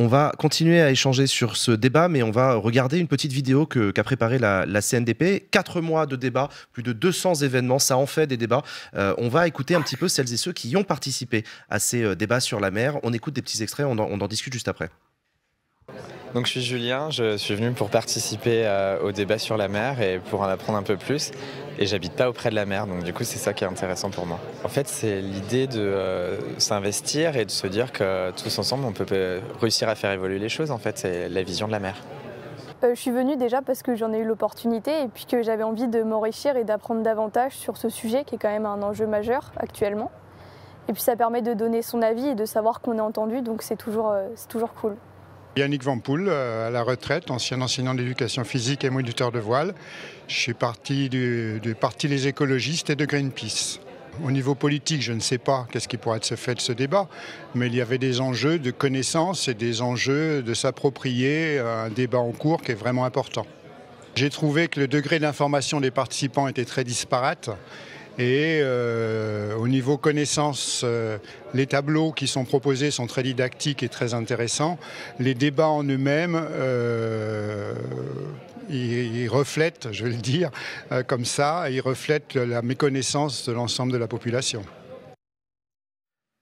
On va continuer à échanger sur ce débat, mais on va regarder une petite vidéo qu'a préparée la, CNDP. Quatre mois de débat, plus de 200 événements, ça en fait des débats. Euh, on va écouter un petit peu celles et ceux qui ont participé à ces euh, débats sur la mer. On écoute des petits extraits, on en discute juste après je suis Julien, je suis venu pour participer euh, au débat sur la mer et pour en apprendre un peu plus. Et j'habite pas auprès de la mer, donc du coup c'est ça qui est intéressant pour moi. En fait c'est l'idée de euh, s'investir et de se dire que tous ensemble on peut réussir à faire évoluer les choses. En fait c'est la vision de la mer. Euh, je suis venue déjà parce que j'en ai eu l'opportunité et puis que j'avais envie de m'enrichir et d'apprendre davantage sur ce sujet qui est quand même un enjeu majeur actuellement. Et puis ça permet de donner son avis et de savoir qu'on est entendu, donc c'est toujours, toujours cool. Yannick Vampoul, euh, à la retraite, ancien enseignant d'éducation physique et moniteur de voile. Je suis parti du, Parti des écologistes et de Greenpeace. Au niveau politique, je ne sais pas qu'est-ce qui pourrait être fait de ce débat, mais il y avait des enjeux de connaissance et des enjeux de s'approprier euh, un débat en cours qui est vraiment important. J'ai trouvé que le degré d'information des participants était très disparate. Et euh, au niveau connaissance, euh, les tableaux qui sont proposés sont très didactiques et très intéressants. Les débats en eux-mêmes, euh, ils, reflètent, je vais le dire comme ça, ils reflètent la méconnaissance de l'ensemble de la population.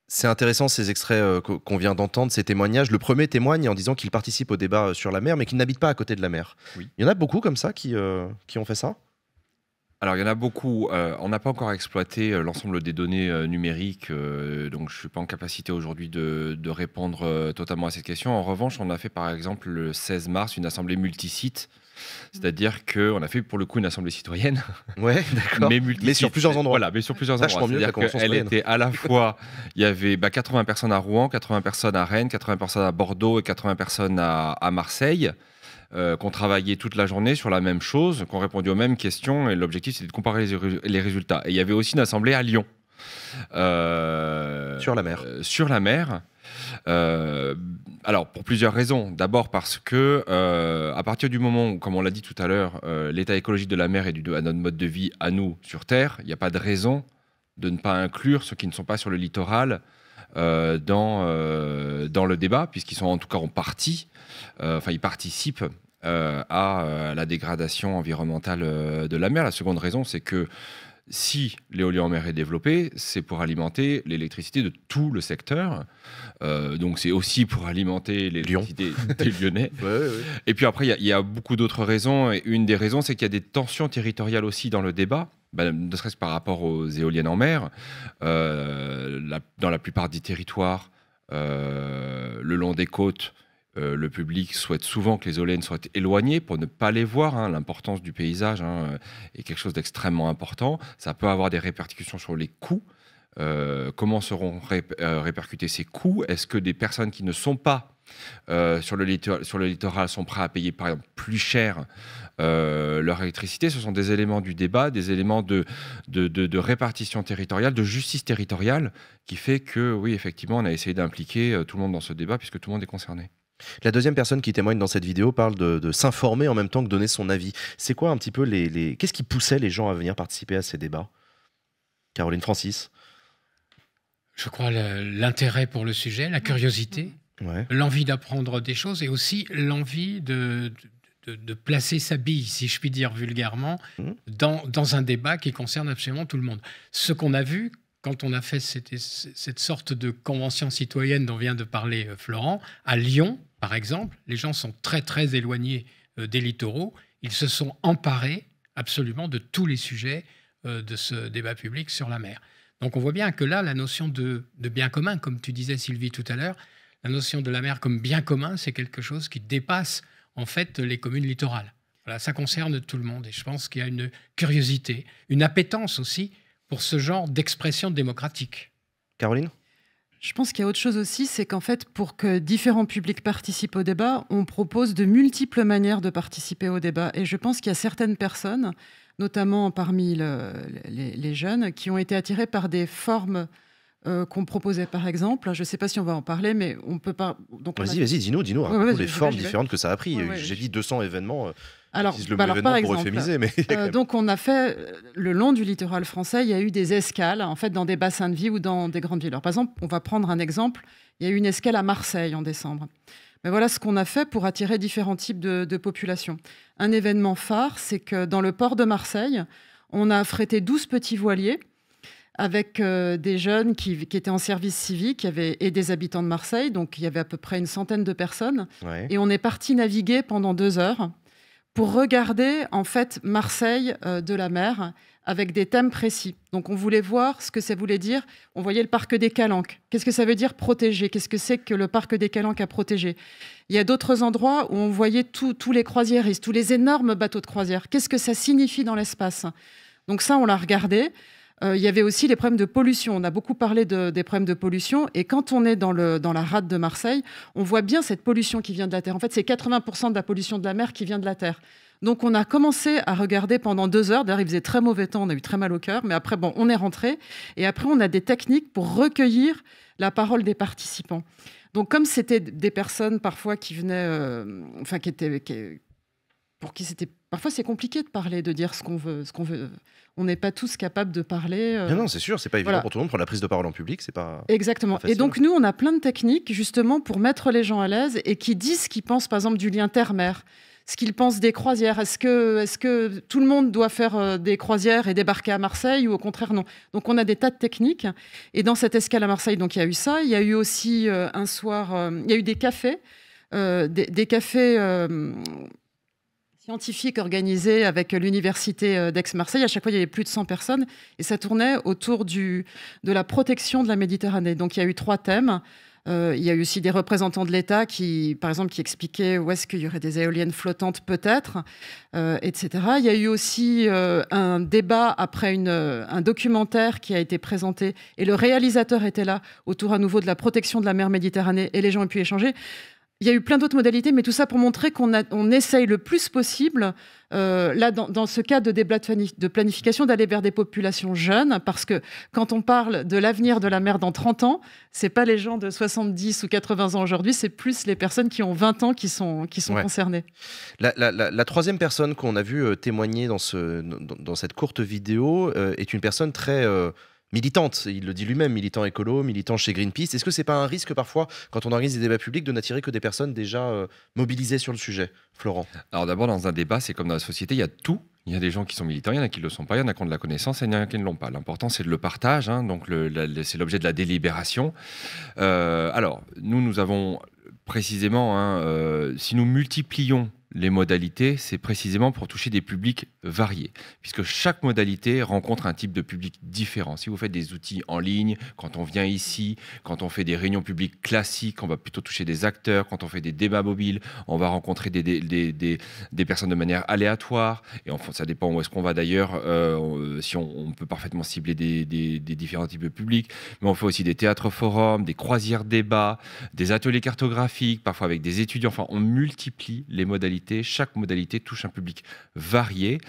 C'est intéressant ces extraits qu'on vient d'entendre, ces témoignages. Le premier témoigne en disant qu'il participe au débat sur la mer, mais qu'il n'habite pas à côté de la mer. Oui. Il y en a beaucoup comme ça qui, qui ont fait ça alors, il y en a beaucoup. Euh, on n'a pas encore exploité euh, l'ensemble des données euh, numériques, donc je ne suis pas en capacité aujourd'hui de, répondre totalement à cette question. En revanche, on a fait par exemple le 16 mars une assemblée multisite. C'est-à-dire qu'on a fait pour le coup une assemblée citoyenne. Mais, sur plusieurs endroits. Voilà, mais sur plusieurs endroits. C'est-à-dire qu'elle était à la fois. Il y avait 80 bah, personnes à Rouen, 80 personnes à Rennes, 80 personnes à Bordeaux et 80 personnes à Marseille. Euh, qu'on travaillait toute la journée sur la même chose, qu'on répondait aux mêmes questions. Et l'objectif, c'était de comparer les, résultats. Et il y avait aussi une assemblée à Lyon. Euh, sur la mer. Euh, sur la mer. alors, pour plusieurs raisons. D'abord parce que, à partir du moment où, comme on l'a dit tout à l'heure, l'état écologique de la mer est dû à notre mode de vie, à nous, sur Terre, il n'y a pas de raison de ne pas inclure ceux qui ne sont pas sur le littoral euh, dans, euh, dans le débat, puisqu'ils sont en tout cas en partie, euh, enfin ils participent à la dégradation environnementale de la mer. La seconde raison, c'est que si l'éolien en mer est développé, c'est pour alimenter l'électricité de tout le secteur. donc c'est aussi pour alimenter l'électricité des Lyonnais. Et puis après, il y, y, a beaucoup d'autres raisons. Et une des raisons, c'est qu'il y a des tensions territoriales aussi dans le débat. Bah, ne serait-ce par rapport aux éoliennes en mer, euh, dans la plupart des territoires, euh, le long des côtes, euh, le public souhaite souvent que les éoliennes soient éloignées pour ne pas les voir. Hein. L'importance du paysage hein, est quelque chose d'extrêmement important. Ça peut avoir des répercussions sur les coûts. comment seront répercutés ces coûts Est-ce que des personnes qui ne sont pas euh, sur, le littoral, sur le littoral sont prêts à payer par exemple plus cher euh, leur électricité. Ce sont des éléments du débat, des éléments de, répartition territoriale, de justice territoriale, qui fait que oui, effectivement, on a essayé d'impliquer euh, tout le monde dans ce débat puisque tout le monde est concerné. La deuxième personne qui témoigne dans cette vidéo parle de, s'informer en même temps que donner son avis. C'est quoi un petit peu les... Qu'est-ce qui poussait les gens à venir participer à ces débats Caroline Francis Je crois l'intérêt pour le sujet, la curiosité l'envie d'apprendre des choses et aussi l'envie de, placer sa bille, si je puis dire vulgairement, mmh. dans, un débat qui concerne absolument tout le monde. Ce qu'on a vu quand on a fait cette, cette, sorte de convention citoyenne dont vient de parler euh, Florent, à Lyon, par exemple, les gens sont très très éloignés euh, des littoraux. Ils se sont emparés absolument de tous les sujets euh, de ce débat public sur la mer. Donc on voit bien que là, la notion de, de bien commun, comme tu disais Sylvie tout à l'heure, la notion de la mer comme bien commun, c'est quelque chose qui dépasse en fait les communes littorales. Voilà, ça concerne tout le monde et je pense qu'il y a une curiosité, une appétence aussi pour ce genre d'expression démocratique. Caroline je pense qu'il y a autre chose aussi, c'est qu'en fait, pour que différents publics participent au débat, on propose de multiples manières de participer au débat. Et je pense qu'il y a certaines personnes, notamment parmi les, jeunes, qui ont été attirées par des formes euh, qu'on proposait par exemple. Je ne sais pas si on va en parler, mais on peut pas. Donc vas-y, vas-y, dis-nous, dis-nous les formes différentes que ça a pris. Euh, j'ai dit 200 événements. Euh, alors, le bah alors pour euphémiser, donc on a fait le long du littoral français. Il y a eu des escales en fait dans des bassins de vie ou dans des grandes villes. par exemple, on va prendre un exemple. Il y a eu une escale à Marseille en décembre. Mais voilà ce qu'on a fait pour attirer différents types de, de populations. Un événement phare, c'est que dans le port de Marseille, on a affrété 12 petits voiliers avec euh, des jeunes qui, étaient en service civique et des habitants de Marseille. Donc, il y avait à peu près une centaine de personnes. Et on est parti naviguer pendant deux heures pour regarder, en fait, Marseille euh, de la mer avec des thèmes précis. Donc, on voulait voir ce que ça voulait dire. On voyait le parc des Calanques. Qu'est-ce que ça veut dire protéger Qu'est-ce que c'est que le parc des Calanques à protéger Il y a d'autres endroits où on voyait tous les croisiéristes, tous les énormes bateaux de croisière. Qu'est-ce que ça signifie dans l'espace Donc ça, on l'a regardé. Euh, il y avait aussi les problèmes de pollution. On a beaucoup parlé des problèmes de pollution. Et quand on est dans, le, dans la rade de Marseille, on voit bien cette pollution qui vient de la Terre. En fait, c'est 80% de la pollution de la mer qui vient de la Terre. Donc on a commencé à regarder pendant deux heures. D'ailleurs, il faisait très mauvais temps, on a eu très mal au cœur. Mais après, bon, on est rentré. Et après, on a des techniques pour recueillir la parole des participants. Donc comme c'était des personnes parfois qui venaient, euh, enfin qui étaient... pour qui c'était parfois c'est compliqué de parler, de dire ce qu'on veut, ce qu'on veut on n'est pas tous capables de parler. Euh, non, c'est sûr, c'est pas évident pour tout le monde. pour la prise de parole en public, c'est pas. Exactement. et donc, hein. nous, on a plein de techniques justement pour mettre les gens à l'aise et qui disent ce qu'ils pensent, par exemple, du lien terre-mer ce qu'ils pensent des croisières. Est-ce que, est -ce que tout le monde doit faire euh, des croisières et débarquer à Marseille ou au contraire non Donc on a des tas de techniques. Et dans cette escale à Marseille, donc il y a eu ça. Il y a eu aussi euh, un soir, il y a eu des cafés, des, cafés scientifique organisé avec l'université euh, d'Aix-Marseille. À chaque fois, il y avait plus de 100 personnes et ça tournait autour du, de la protection de la Méditerranée. Donc, il y a eu trois thèmes. Euh, il y a eu aussi des représentants de l'État qui, par exemple, qui expliquaient où est-ce qu'il y aurait des éoliennes flottantes peut-être, euh, etc. Il y a eu aussi un débat après une, un documentaire qui a été présenté et le réalisateur était là autour à nouveau de la protection de la mer Méditerranée et les gens ont pu échanger il y a eu plein d'autres modalités, mais tout ça pour montrer qu'on essaye le plus possible, euh, là, dans, ce cadre de planification, d'aller vers des populations jeunes, parce que quand on parle de l'avenir de la mer dans 30 ans, ce c'est pas les gens de 70 ou 80 ans aujourd'hui, c'est plus les personnes qui ont 20 ans qui sont, concernées. La, troisième personne qu'on a vue euh, témoigner dans, cette courte vidéo euh, est une personne très militante, il le dit lui-même, militant écolo, militant chez Greenpeace. Est-ce que ce n'est pas un risque parfois, quand on organise des débats publics, de n'attirer que des personnes déjà euh, mobilisées sur le sujet Florent Alors d'abord, dans un débat, c'est comme dans la société, il y a tout. Il y a des gens qui sont militants, il y en a qui ne le sont pas, il y en a qui ont de la connaissance et il y en a qui ne l'ont pas. L'important, c'est de le partage, hein. donc c'est l'objet de la délibération. Euh, alors, nous, nous avons précisément, hein, euh, si nous multiplions les modalités, c'est précisément pour toucher des publics variés, puisque chaque modalité rencontre un type de public différent. Si vous faites des outils en ligne, quand on vient ici, quand on fait des réunions publiques classiques, on va plutôt toucher des acteurs, quand on fait des débats mobiles, on va rencontrer des, des, personnes de manière aléatoire, et enfin ça dépend où est-ce qu'on va d'ailleurs, euh, si on, on, peut parfaitement cibler des, différents types de publics, mais on fait aussi des théâtres forums, des croisières débats, des ateliers cartographiques, parfois avec des étudiants, enfin on multiplie les modalités chaque modalité touche un public varié,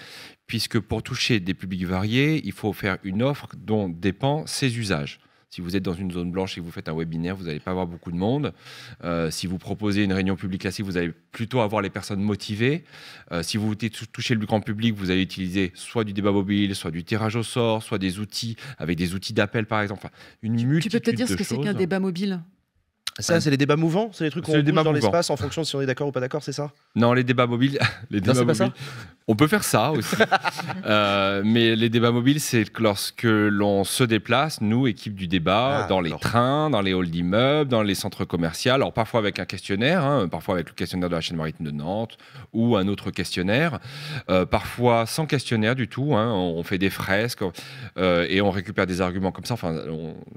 puisque pour toucher des publics variés, il faut faire une offre dont dépend ses usages. Si vous êtes dans une zone blanche et que vous faites un webinaire, vous n'allez pas avoir beaucoup de monde. Euh, si vous proposez une réunion publique classique, vous allez plutôt avoir les personnes motivées. Euh, si vous toucher le grand public, vous allez utiliser soit du débat mobile, soit du tirage au sort, soit des outils, avec des outils d'appel par exemple. Enfin, une multitude tu peux peut-être dire ce que c'est qu'un débat mobile ah, ça, c'est les débats mouvants C'est les trucs qu'on fait dans l'espace en fonction de si on est d'accord ou pas d'accord, c'est ça Non, les débats mobiles. Les on peut faire ça aussi. Euh, mais les débats mobiles, c'est lorsque l'on se déplace, nous, équipe du débat, ah, dans les trains, dans les halls d'immeubles, dans les centres commerciaux. Alors, parfois avec un questionnaire, hein, parfois avec le questionnaire de la chaîne maritime de Nantes ou un autre questionnaire. Euh, parfois sans questionnaire du tout. Hein, on fait des fresques euh, et on récupère des arguments comme ça. Enfin,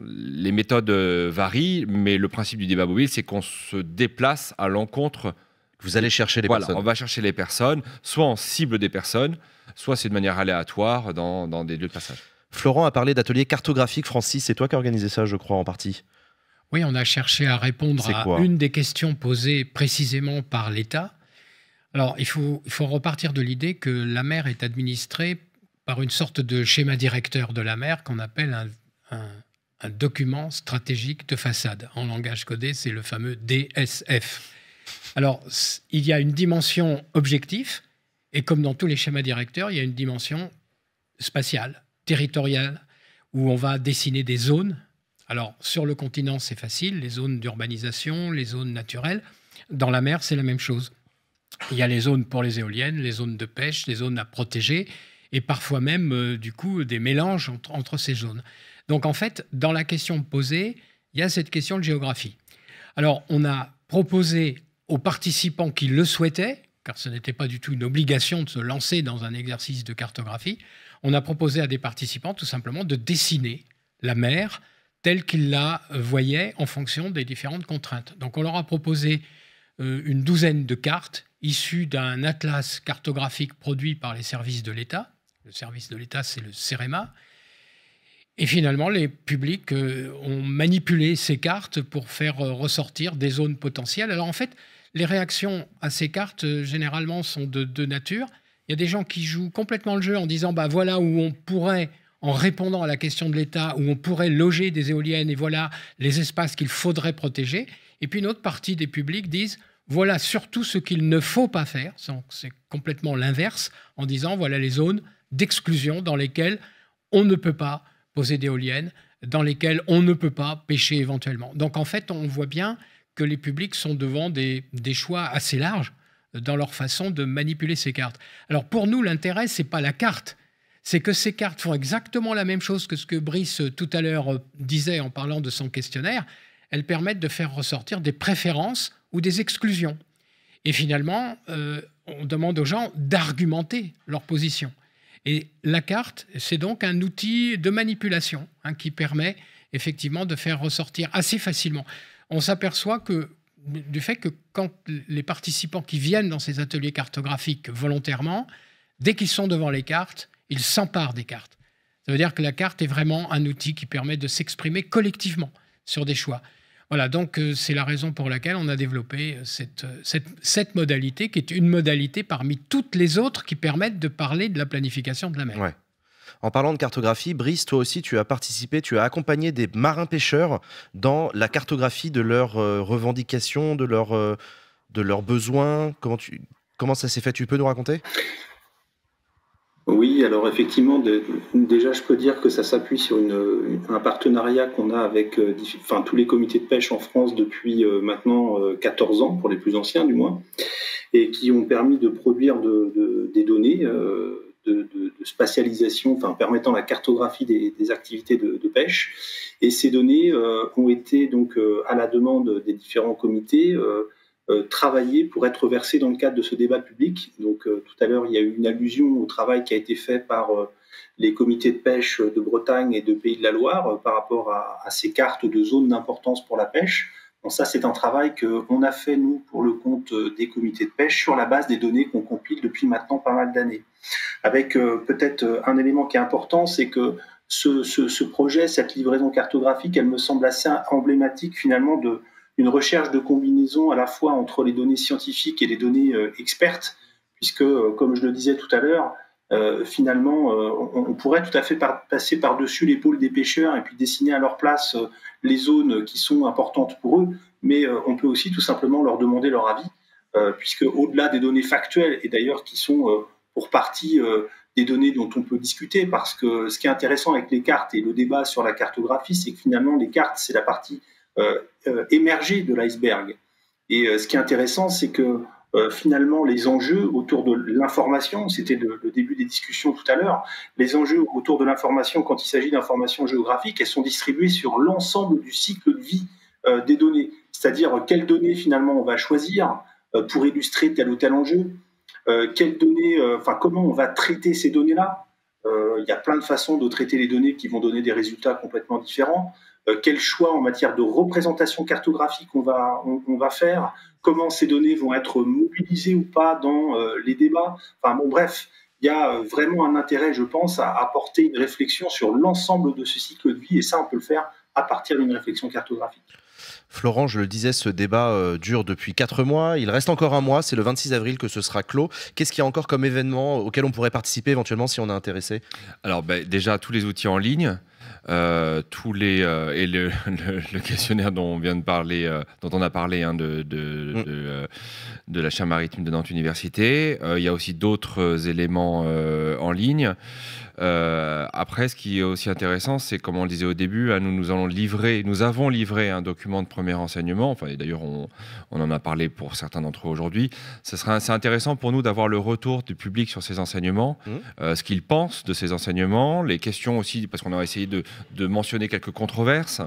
les méthodes varient, mais le principe du débat, c'est qu'on se déplace à l'encontre. Vous allez chercher les personnes. On va chercher les personnes, soit on cible des personnes, soit c'est de manière aléatoire dans, dans des lieux de passage. Florent a parlé d'ateliers cartographique. Francis, c'est toi qui as organisé ça, je crois, en partie. Oui, on a cherché à répondre à une des questions posées précisément par l'État. Alors, il faut, il faut repartir de l'idée que la mer est administrée par une sorte de schéma directeur de la mer qu'on appelle un, un document stratégique de façade. En langage codé, c'est le fameux DSF. Alors, il y a une dimension objectif, et comme dans tous les schémas directeurs, il y a une dimension spatiale, territoriale, où on va dessiner des zones. Alors, sur le continent, c'est facile, les zones d'urbanisation, les zones naturelles. Dans la mer, c'est la même chose. Il y a les zones pour les éoliennes, les zones de pêche, les zones à protéger, et parfois même, euh, du coup, des mélanges entre ces zones. Donc en fait, dans la question posée, il y a cette question de géographie. Alors on a proposé aux participants qui le souhaitaient, car ce n'était pas du tout une obligation de se lancer dans un exercice de cartographie, on a proposé à des participants tout simplement de dessiner la mer telle qu'ils la voyaient en fonction des différentes contraintes. Donc on leur a proposé euh, une douzaine de cartes issues d'un atlas cartographique produit par les services de l'État. Le service de l'État, c'est le CEREMA, et finalement, les publics euh, ont manipulé ces cartes pour faire euh, ressortir des zones potentielles. Alors en fait, les réactions à ces cartes, euh, généralement, sont de deux natures. Il y a des gens qui jouent complètement le jeu en disant, bah voilà où on pourrait, en répondant à la question de l'État, où on pourrait loger des éoliennes et voilà les espaces qu'il faudrait protéger. Et puis une autre partie des publics disent, voilà surtout ce qu'il ne faut pas faire. C'est complètement l'inverse, en disant, voilà les zones d'exclusion dans lesquelles on ne peut pas poser d'éoliennes dans lesquelles on ne peut pas pêcher éventuellement. Donc en fait, on voit bien que les publics sont devant des, choix assez larges dans leur façon de manipuler ces cartes. Alors pour nous, l'intérêt, ce n'est pas la carte, c'est que ces cartes font exactement la même chose que ce que Brice euh, tout à l'heure euh, disait en parlant de son questionnaire. Elles permettent de faire ressortir des préférences ou des exclusions. Et finalement, euh, on demande aux gens d'argumenter leur position. Et la carte, c'est donc un outil de manipulation hein, qui permet effectivement de faire ressortir assez facilement. On s'aperçoit que du fait que quand les participants qui viennent dans ces ateliers cartographiques volontairement, dès qu'ils sont devant les cartes, ils s'emparent des cartes. Ça veut dire que la carte est vraiment un outil qui permet de s'exprimer collectivement sur des choix. Voilà, donc euh, c'est la raison pour laquelle on a développé euh, euh, cette, modalité, qui est une modalité parmi toutes les autres qui permettent de parler de la planification de la mer. En parlant de cartographie, Brice, toi aussi, tu as participé, tu as accompagné des marins-pêcheurs dans la cartographie de leurs revendications, de, leurs besoins. comment ça s'est fait Tu peux nous raconter oui, alors effectivement, déjà je peux dire que ça s'appuie sur une, un partenariat qu'on a avec euh, enfin, tous les comités de pêche en France depuis euh, maintenant 14 euh, ans, pour les plus anciens du moins, et qui ont permis de produire des données de, spatialisation, enfin, permettant la cartographie des, activités de, pêche. Et ces données ont été donc à la demande des différents comités. Euh, travailler pour être versé dans le cadre de ce débat public. Donc euh, tout à l'heure, il y a eu une allusion au travail qui a été fait par euh, les comités de pêche de Bretagne et de Pays de la Loire par rapport à, ces cartes de zones d'importance pour la pêche. donc ça, c'est un travail qu'on a fait, nous, pour le compte des comités de pêche, sur la base des données qu'on compile depuis maintenant pas mal d'années. Avec peut-être un élément qui est important, c'est que ce, projet, cette livraison cartographique, elle me semble assez emblématique finalement de, une recherche de combinaison à la fois entre les données scientifiques et les données euh, expertes, puisque, euh, comme je le disais tout à l'heure, euh, finalement, on, pourrait tout à fait passer par-dessus l'épaule des pêcheurs et puis dessiner à leur place les zones qui sont importantes pour eux, mais on peut aussi tout simplement leur demander leur avis, puisque au-delà des données factuelles, et d'ailleurs qui sont pour partie des données dont on peut discuter, parce que ce qui est intéressant avec les cartes et le débat sur la cartographie, c'est que finalement les cartes, c'est la partie euh, euh, émerger de l'iceberg. Et euh, ce qui est intéressant, c'est que finalement les enjeux autour de l'information, c'était le, début des discussions tout à l'heure, les enjeux autour de l'information, quand il s'agit d'informations géographiques, elles sont distribuées sur l'ensemble du cycle de vie des données, c'est-à-dire quelles données finalement on va choisir pour illustrer tel ou tel enjeu, quelles données, enfin comment on va traiter ces données-là. Il y a plein de façons de traiter les données qui vont donner des résultats complètement différents. Euh, quel choix en matière de représentation cartographique on va, on, va faire, comment ces données vont être mobilisées ou pas dans euh, les débats. Enfin bon, bref, il y a euh, vraiment un intérêt, je pense, à apporter une réflexion sur l'ensemble de ce cycle de vie, et ça, on peut le faire à partir d'une réflexion cartographique. Florent, je le disais, ce débat dure depuis quatre mois. Il reste encore un mois, c'est le 26 avril que ce sera clos. Qu'est-ce qu'il y a encore comme événement auquel on pourrait participer éventuellement si on est intéressé Alors ben, déjà, tous les outils en ligne. Euh, tous les euh, et le, questionnaire dont on vient de parler, euh, dont on a parlé hein, de, de, mm. de, la chaire maritime de Nantes Université. il y a aussi d'autres éléments en ligne. après, ce qui est aussi intéressant, c'est comme on le disait au début, hein, nous nous allons livrer, nous avons livré un document de premier enseignement. Enfin, d'ailleurs, on, on, en a parlé pour certains d'entre eux aujourd'hui. Ce sera c'est intéressant pour nous d'avoir le retour du public sur ces enseignements, mm. ce qu'ils pensent de ces enseignements, les questions aussi, parce qu'on a essayé de, mentionner quelques controverses.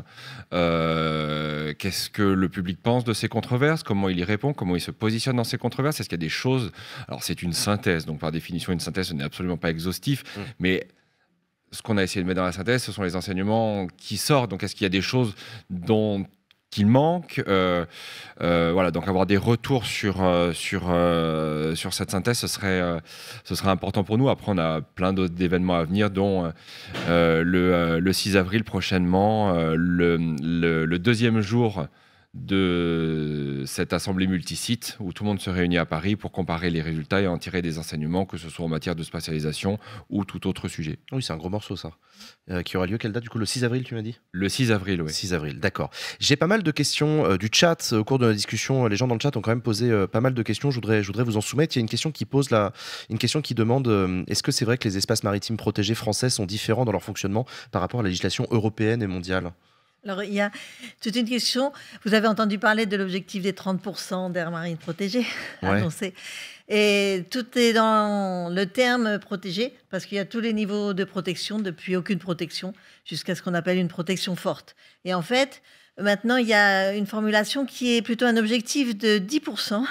Euh, qu'est-ce que le public pense de ces controverses Comment il y répond Comment il se positionne dans ces controverses Est-ce qu'il y a des choses Alors c'est une synthèse, donc par définition une synthèse n'est absolument pas exhaustive mm. mais ce qu'on a essayé de mettre dans la synthèse, ce sont les enseignements qui sortent. Donc, est-ce qu'il y a des choses dont manque. Euh, euh, voilà, donc avoir des retours sur, euh, sur, sur cette synthèse, ce serait, ce serait important pour nous. Après, on a plein d'autres événements à venir, dont le, le, 6 avril prochainement, le, deuxième jour de cette assemblée multisite où tout le monde se réunit à Paris pour comparer les résultats et en tirer des enseignements, que ce soit en matière de spatialisation ou tout autre sujet. Oui, c'est un gros morceau ça, euh, qui aura lieu quelle date du coup Le 6 avril, tu m'as dit Le 6 avril, oui. 6 avril, d'accord. J'ai pas mal de questions euh, du chat euh, au cours de la discussion. Les gens dans le chat ont quand même posé pas mal de questions. Je voudrais, je voudrais vous en soumettre. Il y a une question qui pose une question qui demande est-ce que c'est vrai que les espaces maritimes protégés français sont différents dans leur fonctionnement par rapport à la législation européenne et mondiale alors, il y a toute une question. Vous avez entendu parler de l'objectif des 30% d'air marine protégé. Et tout est dans le terme protégé, parce qu'il y a tous les niveaux de protection, depuis aucune protection jusqu'à ce qu'on appelle une protection forte. Et en fait, maintenant, il y a une formulation qui est plutôt un objectif de 10%,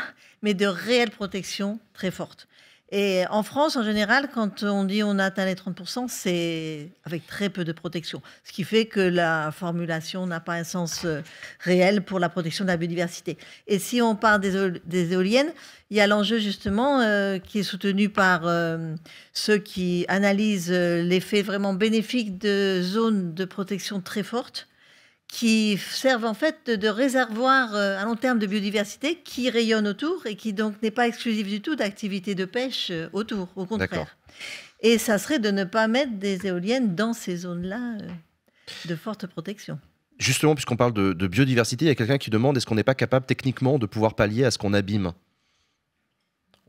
mais de réelle protection très forte. Et en France, en général, quand on dit on a atteint les 30%, c'est avec très peu de protection. Ce qui fait que la formulation n'a pas un sens euh, réel pour la protection de la biodiversité. Et si on parle des, éoliennes, il y a l'enjeu justement euh, qui est soutenu par euh, ceux qui analysent l'effet vraiment bénéfique de zones de protection très fortes qui servent en fait de, réservoir euh, à long terme de biodiversité qui rayonne autour et qui donc n'est pas exclusif du tout d'activités de pêche euh, autour, au contraire. Et ça serait de ne pas mettre des éoliennes dans ces zones-là euh, de forte protection. Justement, puisqu'on parle de, de, biodiversité, il y a quelqu'un qui demande est-ce qu'on n'est pas capable techniquement de pouvoir pallier à ce qu'on abîme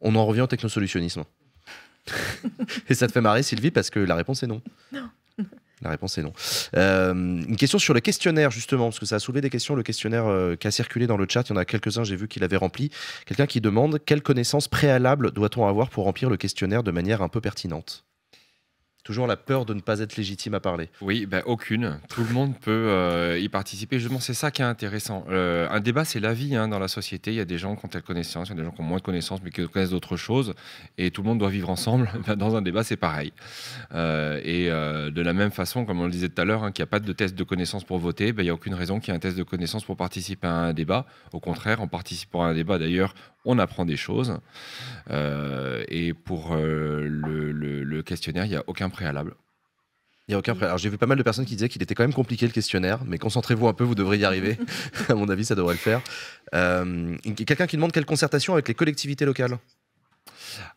On en revient au technosolutionnisme. Et ça te fait marrer, Sylvie, parce que la réponse est non. Non. La réponse est non. Euh, une question sur le questionnaire, justement, parce que ça a soulevé des questions, le questionnaire euh, qui a circulé dans le chat. Il y en a quelques-uns, j'ai vu qu'il avait rempli. Quelqu'un qui demande quelles connaissances préalables doit-on avoir pour remplir le questionnaire de manière un peu pertinente Toujours la peur de ne pas être légitime à parler. Oui, ben aucune. Tout le monde peut euh, y participer. Justement, c'est ça qui est intéressant. Euh, un débat, c'est la vie hein, dans la société. Il y a des gens qui ont telle connaissance, il y a des gens qui ont moins de connaissances, mais qui connaissent d'autres choses. Et tout le monde doit vivre ensemble. Ben, dans un débat, c'est pareil. Euh, et de la même façon, comme on le disait tout à l'heure, hein, qu'il n'y a pas de test de connaissance pour voter, ben, il n'y a aucune raison qu'il y ait un test de connaissance pour participer à un débat. Au contraire, en participant à un débat, d'ailleurs, on apprend des choses. Euh, et pour euh, le, questionnaire, il n'y a aucun préalable. Il n'y a aucun j'ai vu pas mal de personnes qui disaient qu'il était quand même compliqué le questionnaire, mais concentrez-vous un peu, vous devrez y arriver. à mon avis, ça devrait le faire. Euh, quelqu'un qui demande quelle concertation avec les collectivités locales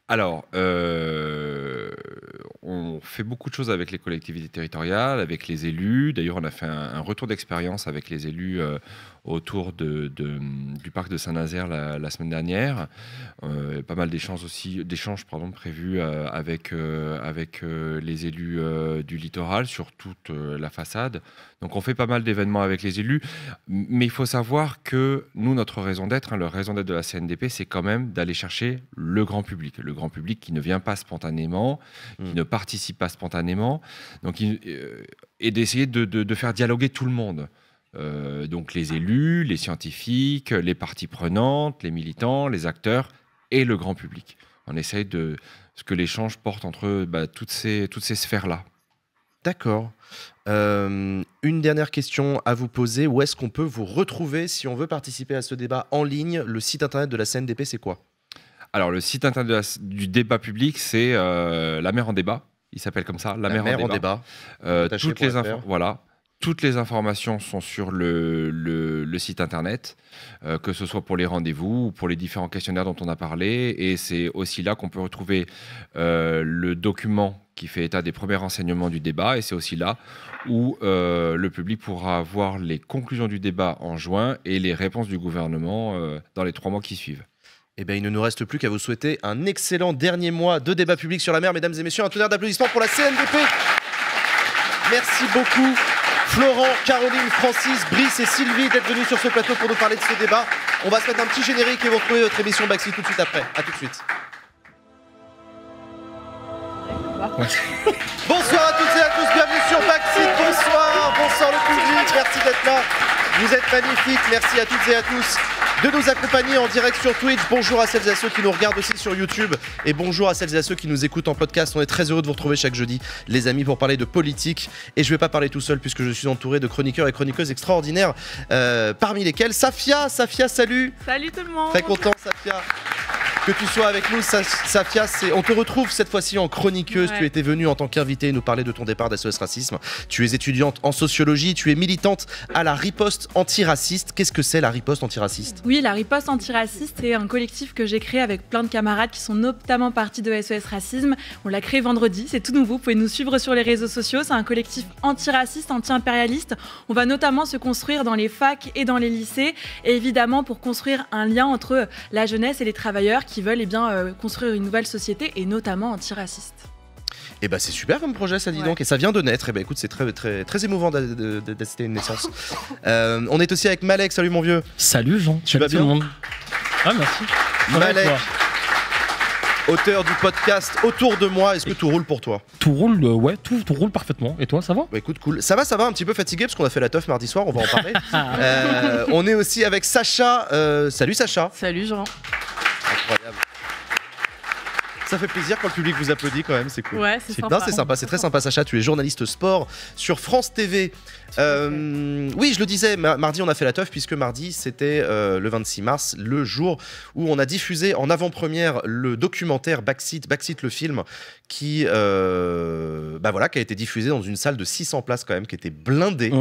alors, on fait beaucoup de choses avec les collectivités territoriales, avec les élus. D'ailleurs, on a fait un, retour d'expérience avec les élus autour du parc de Saint-Nazaire la, semaine dernière. Euh, pas mal d'échanges aussi, d'échanges prévus euh, avec, euh, avec les élus du littoral sur toute la façade. Donc on fait pas mal d'événements avec les élus, mais il faut savoir que nous, notre raison d'être, hein, la raison d'être de la CNDP, c'est quand même d'aller chercher le grand public, le grand public qui ne vient pas spontanément, qui hmm. ne participe pas spontanément, donc et d'essayer de, de, faire dialoguer tout le monde. Euh, donc les élus, les scientifiques, les parties prenantes, les militants, les acteurs et le grand public. On essaye de ce que l'échange porte entre bah, toutes ces, toutes ces sphères-là. D'accord. Euh, une dernière question à vous poser. Où est-ce qu'on peut vous retrouver si on veut participer à ce débat en ligne Le site internet de la CNDP, c'est quoi Alors, le site internet du débat public, c'est euh, La mer en débat. Il s'appelle comme ça, La, Mère mer, en débat. toutes les infos, voilà. Toutes les informations sont sur le, site internet, euh, que ce soit pour les rendez-vous ou pour les différents questionnaires dont on a parlé. Et c'est aussi là qu'on peut retrouver euh, le document qui fait état des premiers renseignements du débat. Et c'est aussi là où euh, le public pourra voir les conclusions du débat en juin et les réponses du gouvernement dans les trois mois qui suivent. Eh bien, il ne nous reste plus qu'à vous souhaiter un excellent dernier mois de débat public sur la mer. Mesdames et messieurs, un tonnerre d'applaudissements pour la CNDP. Merci beaucoup. Florent, Caroline, Francis, Brice et Sylvie d'être venus sur ce plateau pour nous parler de ce débat. On va se mettre un petit générique et vous retrouvez votre émission Baxi tout de suite après. A tout de suite. Bonsoir à toutes et à tous, bienvenue sur Baxi. bonsoir, bonsoir le public, merci d'être là. Vous êtes magnifiques. Merci à toutes et à tous de nous accompagner en direct sur Twitch. Bonjour à celles et à ceux qui nous regardent aussi sur YouTube et bonjour à celles et à ceux qui nous écoutent en podcast. On est très heureux de vous retrouver chaque jeudi, les amis, pour parler de politique. Et je ne vais pas parler tout seul puisque je suis entouré de chroniqueurs et chroniqueuses extraordinaires, euh, parmi lesquels Safia. Safia, salut. Salut tout le monde. Très content, Safia que tu sois avec nous, Safia. On te retrouve cette fois-ci en chroniqueuse. Tu étais venue en tant qu'invitée nous parler de ton départ d'SOS Racisme. Tu es étudiante en sociologie, tu es militante à la riposte antiraciste. Qu'est-ce que c'est la riposte antiraciste Oui, la riposte antiraciste, est un collectif que j'ai créé avec plein de camarades qui sont notamment partis de SOS e Racisme. On l'a créé vendredi, c'est tout nouveau. Vous pouvez nous suivre sur les réseaux sociaux. C'est un collectif antiraciste, anti-impérialiste. On va notamment se construire dans les facs et dans les lycées. Et évidemment, pour construire un lien entre la jeunesse et les travailleurs qui veulent eh bien, euh, construire une nouvelle société et notamment antiraciste. Et eh bah ben, c'est super comme projet, ça dit donc. Et ça vient de naître. Et eh bah ben, écoute, c'est très, très, très émouvant d'assister à une naissance. Euh, on est aussi avec Malek. Salut mon vieux. Salut Jean. Tu vas bien tout le monde. Ah merci. Malek. Auteur du podcast Autour de moi, est-ce que tout roule pour toi Tout roule, euh, ouais, tout, roule parfaitement. Et toi, ça va bah Écoute, cool. Ça va, ça va, un petit peu fatigué parce qu'on a fait la teuf mardi soir, on va en parler. Euh, on est aussi avec Sacha. salut Sacha. Salut Jean. Incroyable. Ça fait plaisir quand le public vous applaudit quand même, c'est cool. Ouais, c'est sympa. c'est sympa, c'est très sympa, Sacha. Tu es journaliste sport sur France TV. Euh, oui, je le disais, mardi, on a fait la teuf, puisque mardi, c'était euh, le 26 mars, le jour où on a diffusé en avant-première le documentaire Backseat, Backseat le film, qui, euh, bah voilà, qui a été diffusé dans une salle de 600 places quand même, qui était blindée,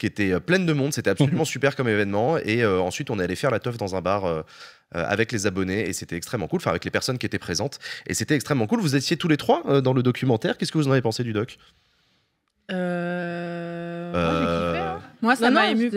qui était pleine de monde. C'était absolument super comme événement. Et ensuite, on est allé faire la teuf dans un bar euh, avec les abonnés et c'était extrêmement cool, enfin avec les personnes qui étaient présentes et c'était extrêmement cool. Vous étiez tous les trois euh, dans le documentaire. Qu'est-ce que vous en avez pensé du doc euh, euh... Moi, hein. ça m'a ému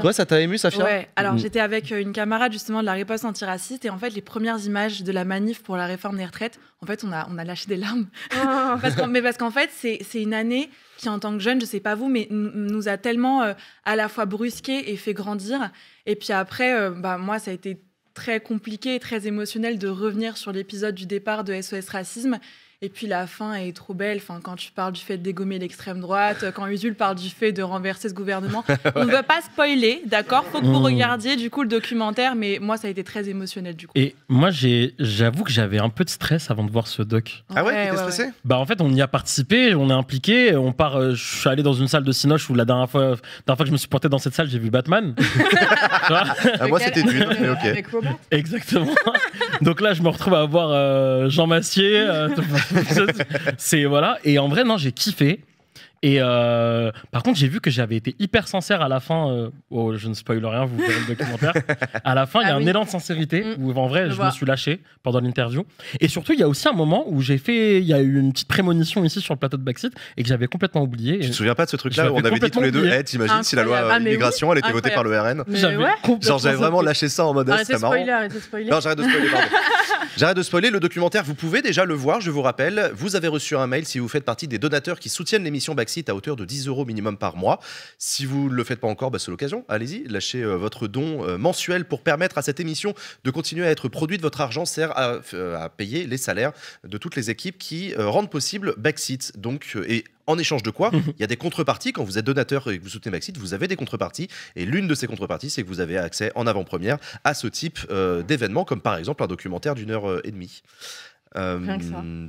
Toi, ça t'a ému, Safia Ouais. Alors, mm. j'étais avec une camarade justement de la réponse antiraciste et en fait, les premières images de la manif pour la réforme des retraites, en fait, on a, on a lâché des larmes. Oh. mais parce qu'en fait, c'est une année qui, en tant que jeune, je sais pas vous, mais nous a tellement à la fois brusqué et fait grandir. Et puis après, bah, moi, ça a été très compliqué et très émotionnel de revenir sur l'épisode du départ de SOS Racisme et puis la fin est trop belle. Enfin, quand tu parles du fait de dégommer l'extrême droite, euh, quand Usul parle du fait de renverser ce gouvernement, on ne veut pas spoiler, d'accord Faut que vous mmh. regardiez du coup le documentaire, mais moi ça a été très émotionnel du coup. Et moi j'avoue que j'avais un peu de stress avant de voir ce doc. Ah ouais, ouais, stressé Bah en fait on y a participé, on est impliqué, on part. Euh, je suis allé dans une salle de cinoche où la dernière fois, dernière fois que je me suis porté dans cette salle, j'ai vu Batman. ah, moi c'était Dune, mais ok. Exactement. Donc là je me retrouve à voir euh, Jean Massier. c'est voilà. Et en vrai, non, j'ai kiffé. Et euh, par contre, j'ai vu que j'avais été hyper sincère à la fin. Euh, oh, je ne spoil rien, vous verrez le documentaire. À la fin, il y a ah un élan de sincérité mm. où en vrai, je, me suis lâché pendant l'interview. Et surtout, il y a aussi un moment où j'ai fait, il y a eu une petite prémonition ici sur le plateau de Backseat et que j'avais complètement oublié. Tu te souviens pas de ce truc-là où on avait dit tous les deux, hey, t'imagines si la loi ah, immigration, elle était votée par le RN j'avais vraiment lâché ça en mode, c'est marrant. Spoiler, non, j'arrête de spoiler. j'arrête de spoiler. Le documentaire, vous pouvez déjà le voir, je vous rappelle. Vous avez reçu un mail si vous faites partie des donateurs qui soutiennent l'émission Backseat Maxit à hauteur de 10 euros minimum par mois. Si vous ne le faites pas encore, bah, c'est l'occasion. Allez-y, lâchez euh, votre don euh, mensuel pour permettre à cette émission de continuer à être produite. Votre argent sert à, euh, payer les salaires de toutes les équipes qui rendent possible Backseat. Donc, et en échange de quoi, il y a des contreparties. Quand vous êtes donateur et que vous soutenez Maxit, vous avez des contreparties. Et l'une de ces contreparties, c'est que vous avez accès en avant-première à ce type d'événement, comme par exemple un documentaire d'une heure et demie. Euh,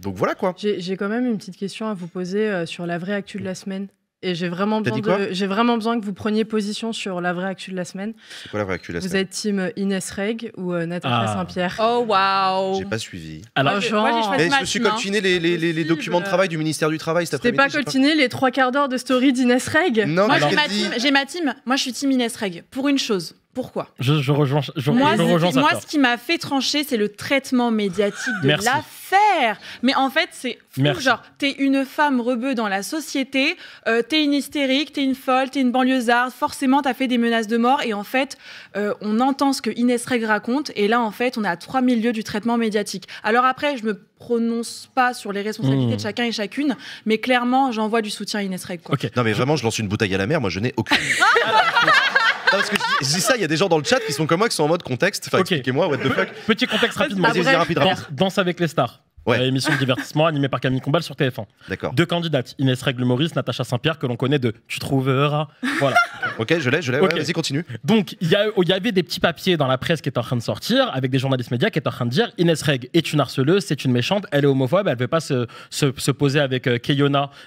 donc voilà quoi. J'ai quand même une petite question à vous poser euh, sur la vraie actu de la semaine. Et j'ai vraiment, besoin vraiment besoin que vous preniez position sur la vraie actu de la semaine. C'est quoi la vraie actu de la vous semaine Vous êtes team Inès Reg ou euh, ah. Saint-Pierre Oh waouh J'ai pas suivi. Alors, moi, j'ai eh, je me suis coltiné les, hein. documents de travail du ministère du Travail cet après pas coltiné les trois quarts d'heure de story d'Inès Reg Non, moi, j'ai, ma, ma team, Moi, je suis team Inès Reg pour une chose pourquoi je, rejoins, moi, Moi, ce qui m'a fait trancher, c'est le traitement médiatique de l'affaire. Mais en fait, c'est fou. Genre, t'es une femme rebeu dans la société, euh, t'es une hystérique, t'es une folle, t'es une banlieusarde, forcément, t'as fait des menaces de mort. Et en fait, euh, on entend ce que Inès Reg raconte. Et là, en fait, on est à 3000 lieux du traitement médiatique. Alors après, je me prononce pas sur les responsabilités mmh. de chacun et chacune, mais clairement, j'envoie du soutien à Inès Reg. Non, mais vraiment, je lance une bouteille à la mer. Moi, je n'ai aucune. parce que je, dis ça, il y a des gens dans le chat qui sont comme moi, qui sont en mode contexte. Enfin, expliquez-moi, what the fuck. Petit contexte rapidement. vas rapide, Danse avec les stars. Ouais. émission de divertissement animée par Camille Combal sur TF1. Deux candidates, Inès Règle Maurice, Natacha Saint-Pierre, que l'on connaît de Tu trouveras. Voilà. ok, je l'ai, je l'ai. Vas-y, continue. Donc, il y, avait des petits papiers dans la presse qui étaient en train de sortir, avec des journalistes médias qui étaient en train de dire Inès Règle est une harceleuse, c'est une méchante, elle est homophobe, elle ne veut pas se, poser avec euh,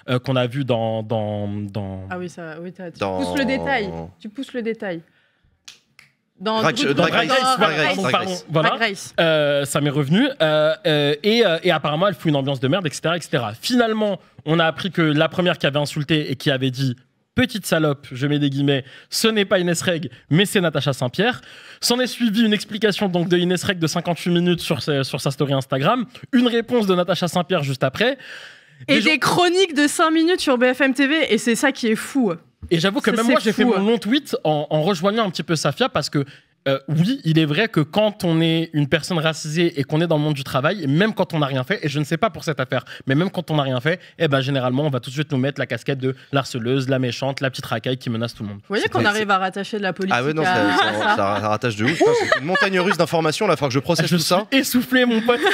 euh, qu'on a vu dans, dans, dans. Ah oui, ça, oui, tu pousses le détail. Tu pousses le détail dans Drag, ça m'est revenu. Euh, euh, euh, et, apparemment, elle fout une ambiance de merde, etc., etc. Finalement, on a appris que la première qui avait insulté et qui avait dit petite salope, je mets des guillemets, ce n'est pas Inès Reg, mais c'est Natacha Saint-Pierre. S'en est suivie une explication donc de Inès Reg de 58 minutes sur, sa, sur sa story Instagram, une réponse de Natacha Saint-Pierre juste après. et des chroniques de 5 minutes sur BFM TV, et c'est ça qui est fou. Et j'avoue que même moi, j'ai fait mon hein. long tweet en, rejoignant un petit peu Safia parce que. Euh, oui, il est vrai que quand on est une personne racisée et qu'on est dans le monde du travail, même quand on n'a rien fait, et je ne sais pas pour cette affaire, mais même quand on n'a rien fait, eh ben généralement on va tout de suite nous mettre la casquette de l'harceleuse, la méchante, la petite racaille qui menace tout le monde. Vous voyez qu'on arrive à rattacher de la police. Ah oui non, hein. ça, rattache de ouf. C'est une montagne russe d'informations, là, il que je processe je tout suis ça. Essoufflé, mon pote.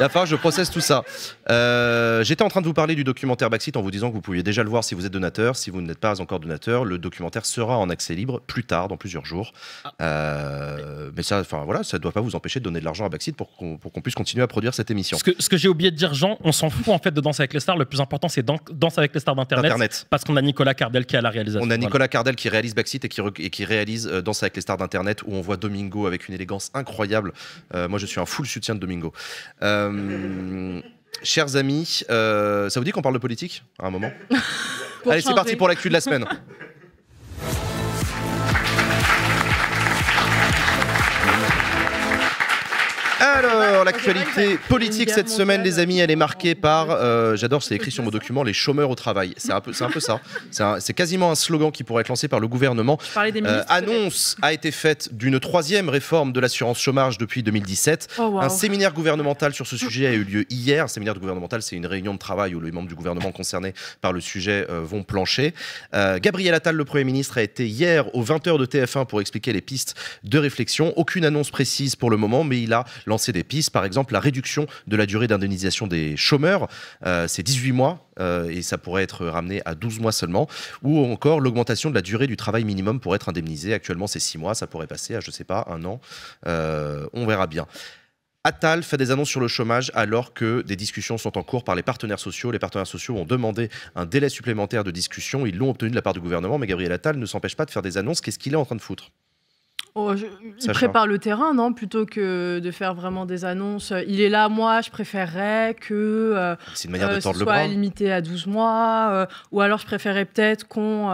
Il je processe tout ça. Euh, j'étais en train de vous parler du documentaire Baxit en vous disant que vous pouviez déjà le voir si vous êtes donateur. Si vous n'êtes pas encore donateur, le documentaire sera en accès libre plus tard, dans plusieurs jours. Ah. Euh, mais ça, enfin voilà, ça ne doit pas vous empêcher de donner de l'argent à Baxit pour qu'on puisse continuer à produire cette émission. Ce que, ce que j'ai oublié de dire, Jean, on s'en fout en fait de Danse avec les stars. Le plus important, c'est Danse avec les stars d'Internet. Parce qu'on a Nicolas Cardel qui a la réalisation. On a Nicolas Cardel qui réalise Baxit et qui, et qui réalise euh, Danse avec les stars d'Internet où on voit Domingo avec une élégance incroyable. moi, je suis un full soutien de Domingo. Euh, chers amis, euh, ça vous dit qu'on parle de politique à un moment Allez, c'est parti pour l'actu de la semaine. Alors, l'actualité politique cette semaine, les amis, elle est marquée par, euh, j'adore, c'est écrit sur mon document, les chômeurs au travail. C'est un peu, un peu ça. C'est quasiment un slogan qui pourrait être lancé par le gouvernement. Euh, annonce a été faite d'une troisième réforme de l'assurance chômage depuis 2017. Un séminaire gouvernemental sur ce sujet a eu lieu hier. Un séminaire gouvernemental, c'est une réunion de travail où les membres du gouvernement concernés par le sujet euh, vont plancher. Gabriel Attal, le Premier ministre, a été hier aux 20h de TF1 pour expliquer les pistes de réflexion. Aucune annonce précise pour le moment, mais il a lancé des pistes, par exemple la réduction de la durée d'indemnisation des chômeurs, euh, c'est 18 mois euh, et ça pourrait être ramené à 12 mois seulement, ou encore l'augmentation de la durée du travail minimum pour être indemnisé. Actuellement c'est 6 mois, ça pourrait passer à je sais pas un an, euh, on verra bien. Attal fait des annonces sur le chômage alors que des discussions sont en cours par les partenaires sociaux. Les partenaires sociaux ont demandé un délai supplémentaire de discussion. Ils l'ont obtenu de la part du gouvernement, mais Gabriel Attal ne s'empêche pas de faire des annonces. Qu'est-ce qu'il est en train de foutre Oh, je, il prépare le terrain, non Plutôt que de faire vraiment des annonces. Il est là, moi, je préférerais que. Euh, c'est une manière de euh, soit limité à 12 mois. Euh, ou alors, je préférerais peut-être qu'on.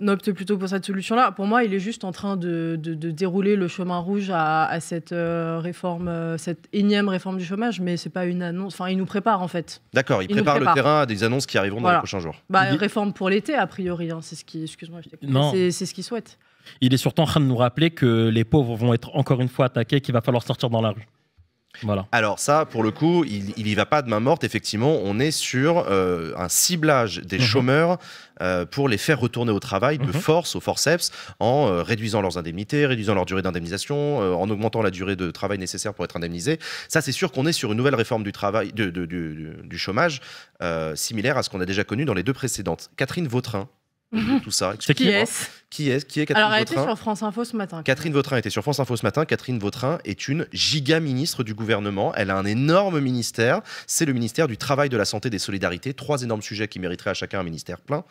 opte plutôt pour cette solution-là. Pour moi, il est juste en train de, dérouler le chemin rouge à, cette réforme, cette énième réforme du chômage, mais c'est pas une annonce. Enfin, il nous prépare en fait. D'accord, il, prépare, le terrain à des annonces qui arriveront dans les prochains jours. Bah, Réforme pour l'été, a priori, hein, c'est ce qui. C'est ce qu'il souhaite il est surtout en train de nous rappeler que les pauvres vont être encore une fois attaqués, qu'il va falloir sortir dans la rue. Voilà. Alors ça, pour le coup, il, il y va pas de main morte. Effectivement, on est sur euh, un ciblage des mhm. chômeurs euh, pour les faire retourner au travail de mhm. force, au forceps, en euh, réduisant leurs indemnités, réduisant leur durée d'indemnisation, en augmentant la durée de travail nécessaire pour être indemnisé. Ça, c'est sûr qu'on est sur une nouvelle réforme du travail, de, du, chômage, similaire à ce qu'on a déjà connu dans les deux précédentes. Catherine Vautrin, Mhm. tout ça. C'est qui est-ce Qui est Qui est Catherine Alors, elle était sur France Info ce matin. Catherine Vautrin était sur France Info ce matin. Catherine Vautrin est une giga ministre du gouvernement. Elle a un énorme ministère. C'est le ministère du Travail, de la Santé, des Solidarités. Trois énormes sujets qui mériteraient à chacun un ministère plein.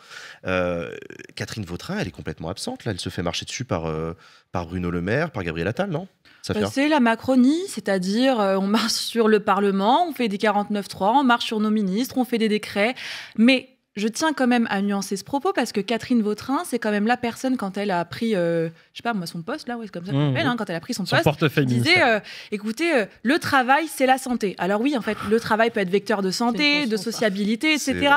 Euh, Catherine Vautrin, elle est complètement absente. Là, elle se fait marcher dessus par, euh, par Bruno Le Maire, par Gabriel Attal, non euh, c'est la Macronie, c'est-à-dire on marche sur le Parlement, on fait des 49-3, on marche sur nos ministres, on fait des décrets, mais je tiens quand même à nuancer ce propos parce que Catherine Vautrin, c'est quand même la personne quand elle a pris, je euh, je sais pas moi, son poste là, ouais, c'est comme ça qu'on mmh. hein, quand elle a pris son, poste, disait, euh, écoutez, euh, le travail c'est la santé. Alors oui, en fait, le travail peut être vecteur de santé, de hein. sociabilité, etc.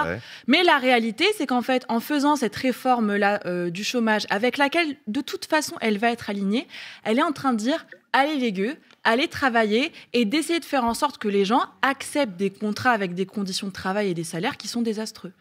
Mais la réalité, c'est qu'en fait, en faisant cette réforme là du chômage, avec laquelle de toute façon elle va être alignée, elle est en train de dire, allez les gueux, allez travailler et d'essayer de faire en sorte que les gens acceptent des contrats avec des conditions de travail et des salaires qui sont désastreux.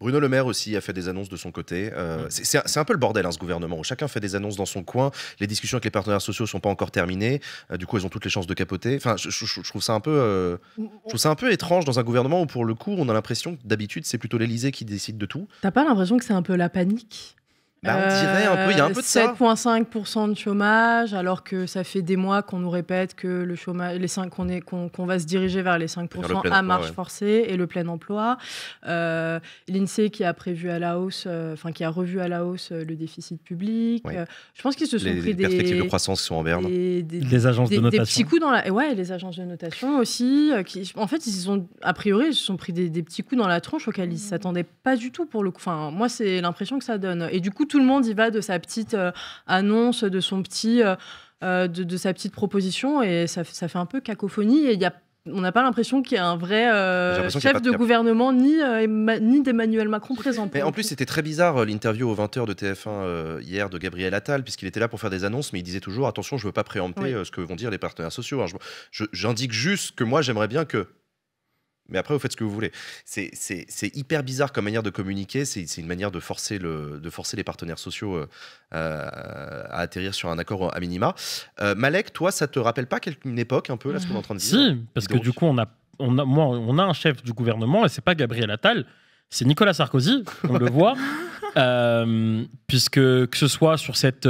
Bruno Le Maire aussi a fait des annonces de son côté. Euh, mm. c'est un peu le bordel, hein, ce gouvernement, où chacun fait des annonces dans son coin. Les discussions avec les partenaires sociaux ne sont pas encore terminées. Euh, du coup, ils ont toutes les chances de capoter. Enfin, je, trouve ça un peu, euh, mm, mm. un peu étrange dans un gouvernement où, pour le coup, on a l'impression que d'habitude, c'est plutôt l'Élysée qui décide de tout. T'as pas l'impression que c'est un peu la panique bah, dirait y a un peu de 7,5% de chômage, alors que ça fait des mois qu'on nous répète que le chômage, les 5, qu'on, est, qu'on, va se diriger vers les 5% à marche forcée et le plein emploi. Euh, L'INSEE qui a prévu à la hausse, euh, enfin qui a revu à la hausse euh, le déficit public. je pense qu'ils se sont pris des... les des perspectives de croissance sont en berne. Des, agences de notation. Des petits coups dans la, ouais, les agences de notation aussi. qui, en fait, ils a priori, ils se sont pris des, petits coups dans la tronche auxquels ils mmh. s'attendaient pas du tout pour le coup. Enfin, moi, c'est l'impression que ça donne. Et du coup, tout le monde y va de sa petite euh, annonce, de son petit, euh, euh, de, sa petite proposition, et ça, fait un peu cacophonie. Et il y a on n'a pas l'impression qu'il y ait un vrai chef de, gouvernement ni, ni d'Emmanuel Macron présent. en plus, c'était très bizarre l'interview aux 20h de TF1 hier de Gabriel Attal, puisqu'il était là pour faire des annonces, mais il disait toujours attention, je ne veux pas préempter ce que vont dire les partenaires sociaux. Hein. J'indique juste que moi, j'aimerais bien que mais après, vous faites ce que vous voulez. C'est hyper bizarre comme manière de communiquer. C'est une manière de forcer, le, de forcer les partenaires sociaux euh, euh, à, atterrir sur un accord euh, à minima. Malek, toi, ça te rappelle pas une époque un peu, là, ce qu'on est en train de dire Si, parce que du coup, on a, on a, moi, on a un chef du gouvernement et c'est pas Gabriel Attal. C'est Nicolas Sarkozy, on le voit, puisque que ce soit sur cette,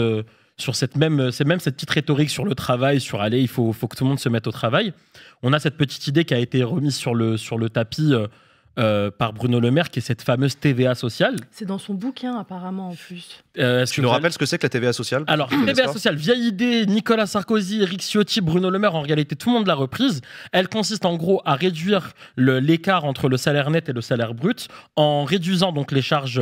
sur cette même, même cette petite rhétorique sur le travail, sur aller, il faut, faut que tout le monde se mette au travail on a cette petite idée qui a été remise sur le, sur le tapis. Euh, euh, par Bruno Le Maire, qui est cette fameuse TVA sociale. C'est dans son bouquin, apparemment, en plus. Euh, tu nous rappelles ce que c'est que la TVA sociale Alors, TVA sociale, vieille idée, Nicolas Sarkozy, Eric Ciotti, Bruno Le Maire, en réalité, tout le monde l'a reprise. Elle consiste en gros à réduire l'écart entre le salaire net et le salaire brut en réduisant donc les charges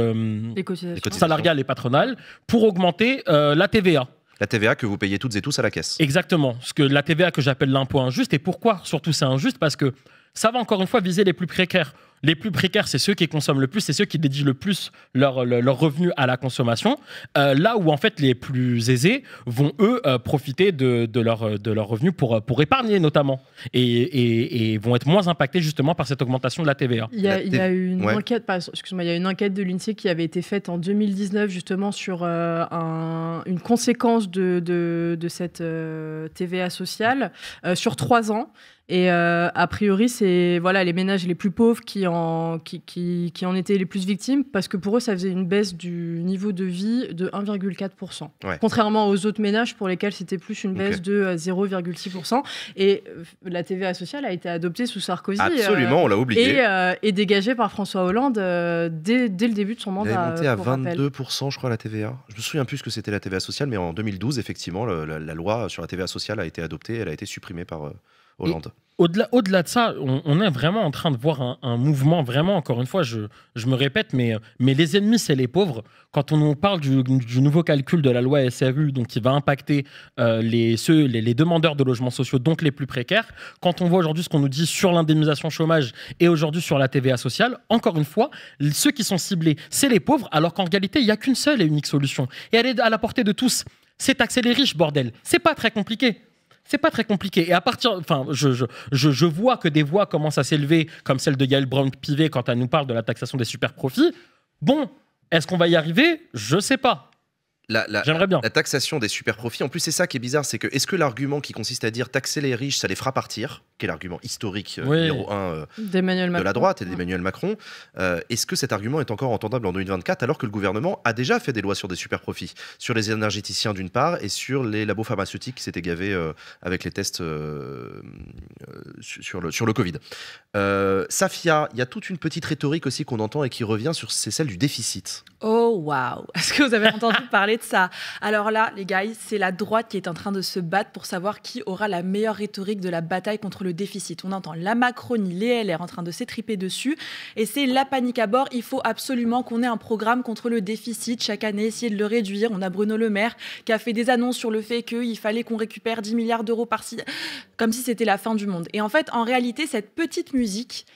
salariales et patronales pour augmenter la TVA la TVA que vous payez toutes et tous à la caisse. Exactement. Ce que la TVA que j'appelle l'impôt injuste. Et pourquoi surtout c'est injuste Parce que ça va encore une fois viser les plus précaires. Les plus précaires, c'est ceux qui consomment le plus, c'est ceux qui dédient le plus leur, leur revenu à la consommation, euh, là où en fait les plus aisés vont eux euh, profiter de, de, leur, euh, de leur revenu pour, pour épargner notamment, et, et, vont être moins impactés justement par cette augmentation de la TVA. Il y a, il une, enquête, excuse-moi, il y a une enquête de l'INSEE qui avait été faite en 2019 justement sur une conséquence de, de, de cette TVA sociale sur trois ans. Et euh, a priori, c'est voilà, les ménages les plus pauvres qui en, qui, qui, qui, en étaient les plus victimes parce que pour eux, ça faisait une baisse du niveau de vie de 1,4%. Contrairement aux autres ménages pour lesquels c'était plus une baisse de 0,6%. Euh, et euh, la TVA sociale a été adoptée sous Sarkozy. Absolument, on l'a oublié. Et, dégagée par François Hollande dès, dès, le début de son mandat. Elle est montée à 22%, je crois, la TVA. Je me souviens plus ce que c'était la TVA sociale, mais en 2012, effectivement, la loi sur la TVA sociale a été adoptée. Elle a été supprimée par. Au-delà, au-delà de ça, on, est vraiment en train de voir un, mouvement, vraiment, encore une fois, je, je, me répète, mais, mais les ennemis, c'est les pauvres. Quand on nous parle du, nouveau calcul de la loi SRU, donc qui va impacter euh, les, ceux, les, demandeurs de logements sociaux, donc les plus précaires, quand on voit aujourd'hui ce qu'on nous dit sur l'indemnisation chômage et aujourd'hui sur la TVA sociale, encore une fois, ceux qui sont ciblés, c'est les pauvres, alors qu'en réalité, il n'y a qu'une seule et unique solution. Et elle est à la portée de tous. C'est taxer les riches, bordel. C'est pas très compliqué. C'est pas très compliqué. Et à partir, enfin, je, vois que des voix commencent à s'élever, comme celle de Yael Brown-Pivet quand elle nous parle de la taxation des super profits. Bon, est-ce qu'on va y arriver Je sais pas. J'aimerais bien. La taxation des super profits. En plus, c'est ça qui est bizarre, c'est que est-ce que l'argument qui consiste à dire taxer les riches, ça les fera partir, qui est l'argument historique euh, numéro 1 euh, de la droite et d'Emmanuel Macron, euh, est-ce que cet argument est encore entendable en 2024 alors que le gouvernement a déjà fait des lois sur des super profits, sur les énergéticiens d'une part et sur les labos pharmaceutiques qui s'étaient gavés avec les tests sur, le, sur le Covid. Safia, il y a toute une petite rhétorique aussi qu'on entend et qui revient sur c'est celle du déficit. Oh waouh Est-ce que vous avez entendu parler ça. Alors là, les gars, c'est la droite qui est en train de se battre pour savoir qui aura la meilleure rhétorique de la bataille contre le déficit. On entend la Macronie, les LR en train de s'étriper dessus. Et c'est la panique à bord. Il faut absolument qu'on ait un programme contre le déficit chaque année, essayer de le réduire. On a Bruno Le Maire qui a fait des annonces sur le fait qu'il fallait qu'on récupère 10 milliards d'euros par si, comme si c'était la fin du monde. Et en fait, en réalité, cette petite musique,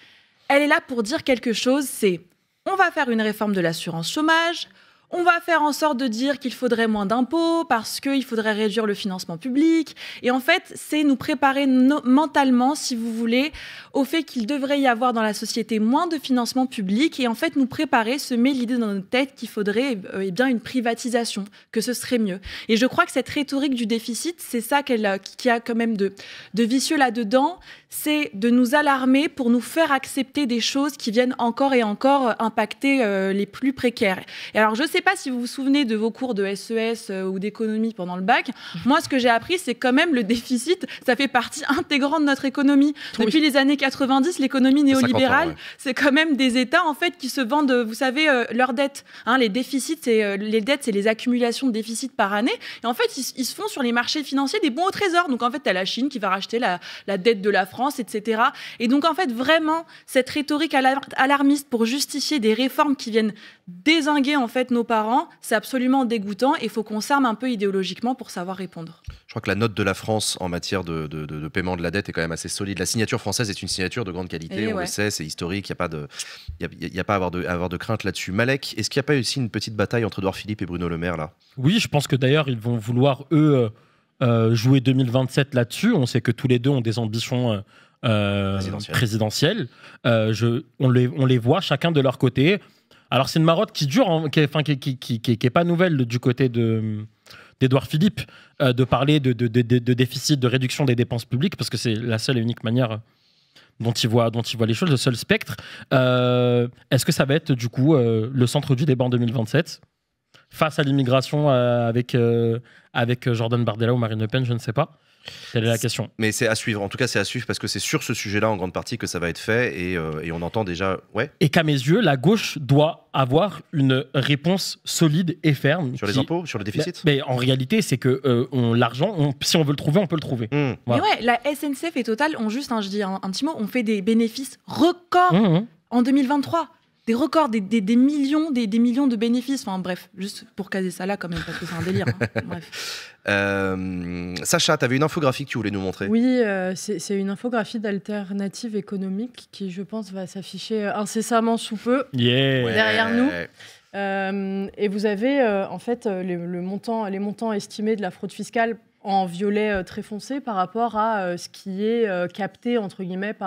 elle est là pour dire quelque chose, c'est on va faire une réforme de l'assurance chômage, on va faire en sorte de dire qu'il faudrait moins d'impôts parce qu'il faudrait réduire le financement public. Et en fait, c'est nous préparer mentalement, si vous voulez, au fait qu'il devrait y avoir dans la société moins de financement public. Et en fait, nous préparer, se semer l'idée dans notre tête qu'il faudrait euh, eh bien une privatisation, que ce serait mieux. Et je crois que cette rhétorique du déficit, c'est ça qu'elle, qui a quand même de, de vicieux là-dedans c'est de nous alarmer pour nous faire accepter des choses qui viennent encore et encore euh, impacter euh, les plus précaires. Et alors, je ne sais pas si vous vous souvenez de vos cours de SES e euh, ou d'économie pendant le bac. Moi, ce que j'ai appris, c'est quand même le déficit, ça fait partie intégrante de notre économie. Depuis les années 90, l'économie néolibérale, c'est quand même des États, en fait, qui se vendent, vous savez, leurs dettes. Hein, les déficits, les dettes, c'est les accumulations de déficits par année. Et en fait, ils, se font sur les marchés financiers des bons au trésor. Donc, en fait, tu as la Chine qui va racheter la dette de la France etc. Et donc, en fait, vraiment, cette rhétorique alarmiste pour justifier des réformes qui viennent désinguer, en fait, nos parents, c'est absolument dégoûtant et il faut qu'on s'arme un peu idéologiquement pour savoir répondre. Je crois que la note de la France en matière de, paiement de la dette est quand même assez solide. La signature française est une signature de grande qualité, eh on le sait, c'est historique, il n'y a pas, de, il y a pas à avoir de, avoir de crainte là-dessus. Malek, est-ce qu'il n'y a pas aussi une petite bataille entre Edouard Philippe et Bruno Le Maire là Oui, je pense que d'ailleurs, ils vont vouloir, eux, euh, jouer 2027 là-dessus. On sait que tous les deux ont des ambitions euh, euh, présidentielles. on, les, voit chacun de leur côté. Alors c'est une marotte qui dure, hein, qui n'est pas nouvelle du côté de d'Edouard Philippe de parler de, déficit, de réduction des dépenses publiques, parce que c'est la seule et unique manière dont il voit, dont il voit les choses, le seul spectre. Est-ce que ça va être du coup le centre du débat en 2027 face à l'immigration euh, avec, euh, avec euh, Jordan Bardella ou Marine Le Pen, je ne sais pas. C'est la question Mais c'est à suivre. En tout cas, c'est à suivre parce que c'est sur ce sujet-là, en grande partie, que ça va être fait. Et, on entend déjà. Ouais. Et qu'à mes yeux, la gauche doit avoir une réponse solide et ferme. Sur les impôts Sur le bah, déficit mais, en réalité, c'est que l'argent, si on veut le trouver, on peut le trouver. Hmm. Mais ouais, la SNCF et Total ont juste, je dis un, petit mot, on fait des bénéfices records mmh, mmh. en 2023 des records, des, millions, des, millions de bénéfices. Enfin bref, juste pour caser ça là quand même, parce que c'est un délire. Hein. Euh, Sacha, tu avais une infographie que tu voulais nous montrer. Oui, euh, c'est une infographie d'alternative économique qui, je pense, va s'afficher euh, incessamment sous feu derrière nous. et vous avez en fait le montant, les montants estimés de la fraude fiscale en violet euh, très foncé par rapport à euh, ce qui est euh, capté, entre guillemets, par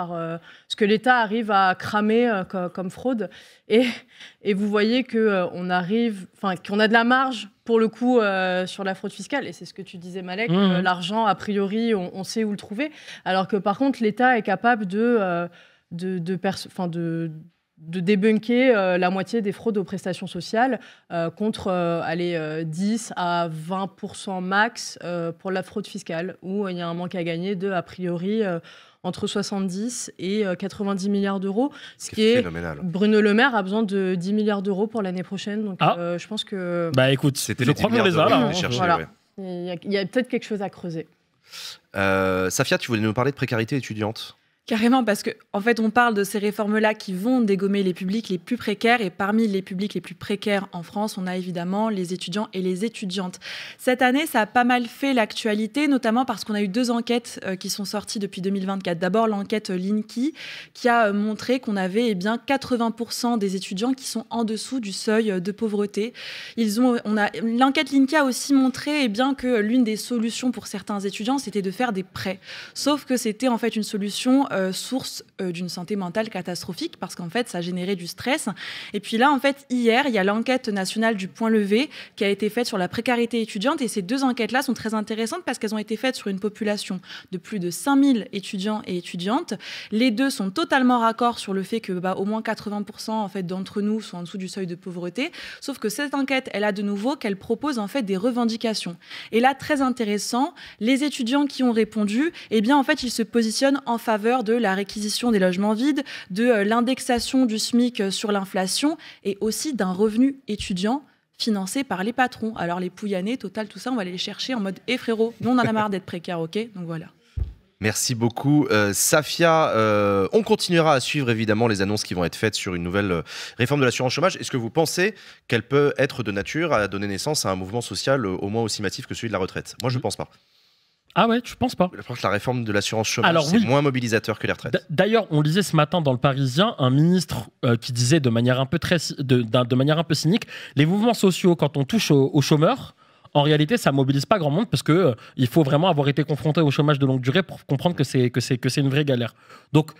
ce que l'État arrive à cramer comme, fraude. Et, et vous voyez qu'on arrive, enfin, qu'on a de la marge, pour le coup, sur la fraude fiscale. Et c'est ce que tu disais, Malek, mmh. l'argent, a priori, on, sait où le trouver. Alors que, par contre, l'État est capable de... de, de, de de débunker euh, la moitié des fraudes aux prestations sociales euh, contre euh, aller 10 à 20 max pour la fraude fiscale, où il y a un manque à gagner de, a priori, entre 70 et 90 milliards d'euros, ce qui est, Bruno Le Maire a besoin de 10 milliards d'euros pour l'année prochaine. Donc ah. je pense que... Bah écoute, c'était les crois qu'on Il y a peut-être quelque chose à creuser. Safia, tu voulais nous parler de précarité étudiante Carrément, parce que en fait, on parle de ces réformes-là qui vont dégommer les publics les plus précaires, et parmi les publics les plus précaires en France, on a évidemment les étudiants et les étudiantes. Cette année, ça a pas mal fait l'actualité, notamment parce qu'on a eu deux enquêtes euh, qui sont sorties depuis 2024. D'abord, l'enquête euh, Linky, qui a euh, montré qu'on avait eh bien 80% des étudiants qui sont en dessous du seuil de pauvreté. Ils ont, on a l'enquête Linky a aussi montré eh bien que l'une des solutions pour certains étudiants, c'était de faire des prêts. Sauf que c'était en fait une solution euh, source euh, d'une santé mentale catastrophique parce qu'en fait, ça générait du stress. Et puis là, en fait, hier, il y a l'enquête nationale du point levé qui a été faite sur la précarité étudiante. Et ces deux enquêtes-là sont très intéressantes parce qu'elles ont été faites sur une population de plus de 5000 étudiants et étudiantes. Les deux sont totalement raccords sur le fait que bah, au moins 80% en fait, d'entre nous sont en dessous du seuil de pauvreté. Sauf que cette enquête, elle a de nouveau qu'elle propose en fait des revendications. Et là, très intéressant, les étudiants qui ont répondu, et eh bien, en fait, ils se positionnent en faveur de la réquisition des logements vides, de euh, l'indexation du SMIC euh, sur l'inflation et aussi d'un revenu étudiant financé par les patrons. Alors les Pouyanais, Total, tout ça, on va aller les chercher en mode eh frérot, nous on en a marre d'être précaires, ok Donc voilà. Merci beaucoup, euh, Safia. on continuera à suivre évidemment les annonces qui vont être faites sur une nouvelle réforme de l'assurance chômage. Est-ce que vous pensez qu'elle peut être de nature à donner naissance à un mouvement social au moins aussi massif que celui de la retraite Moi, je ne mm. pense pas. Ah ouais, tu penses pas Je pense que la réforme de l'assurance chômage, c'est moins mobilisateur que les retraites. D'ailleurs, on lisait ce matin dans le Parisien un ministre euh, qui disait de manière un peu, très, de, manière un peu cynique, les mouvements sociaux, quand on touche aux, chômeurs, en réalité, ça mobilise pas grand monde parce que euh, il faut vraiment avoir été confronté au chômage de longue durée pour comprendre que c'est que c'est que c'est une vraie galère. Donc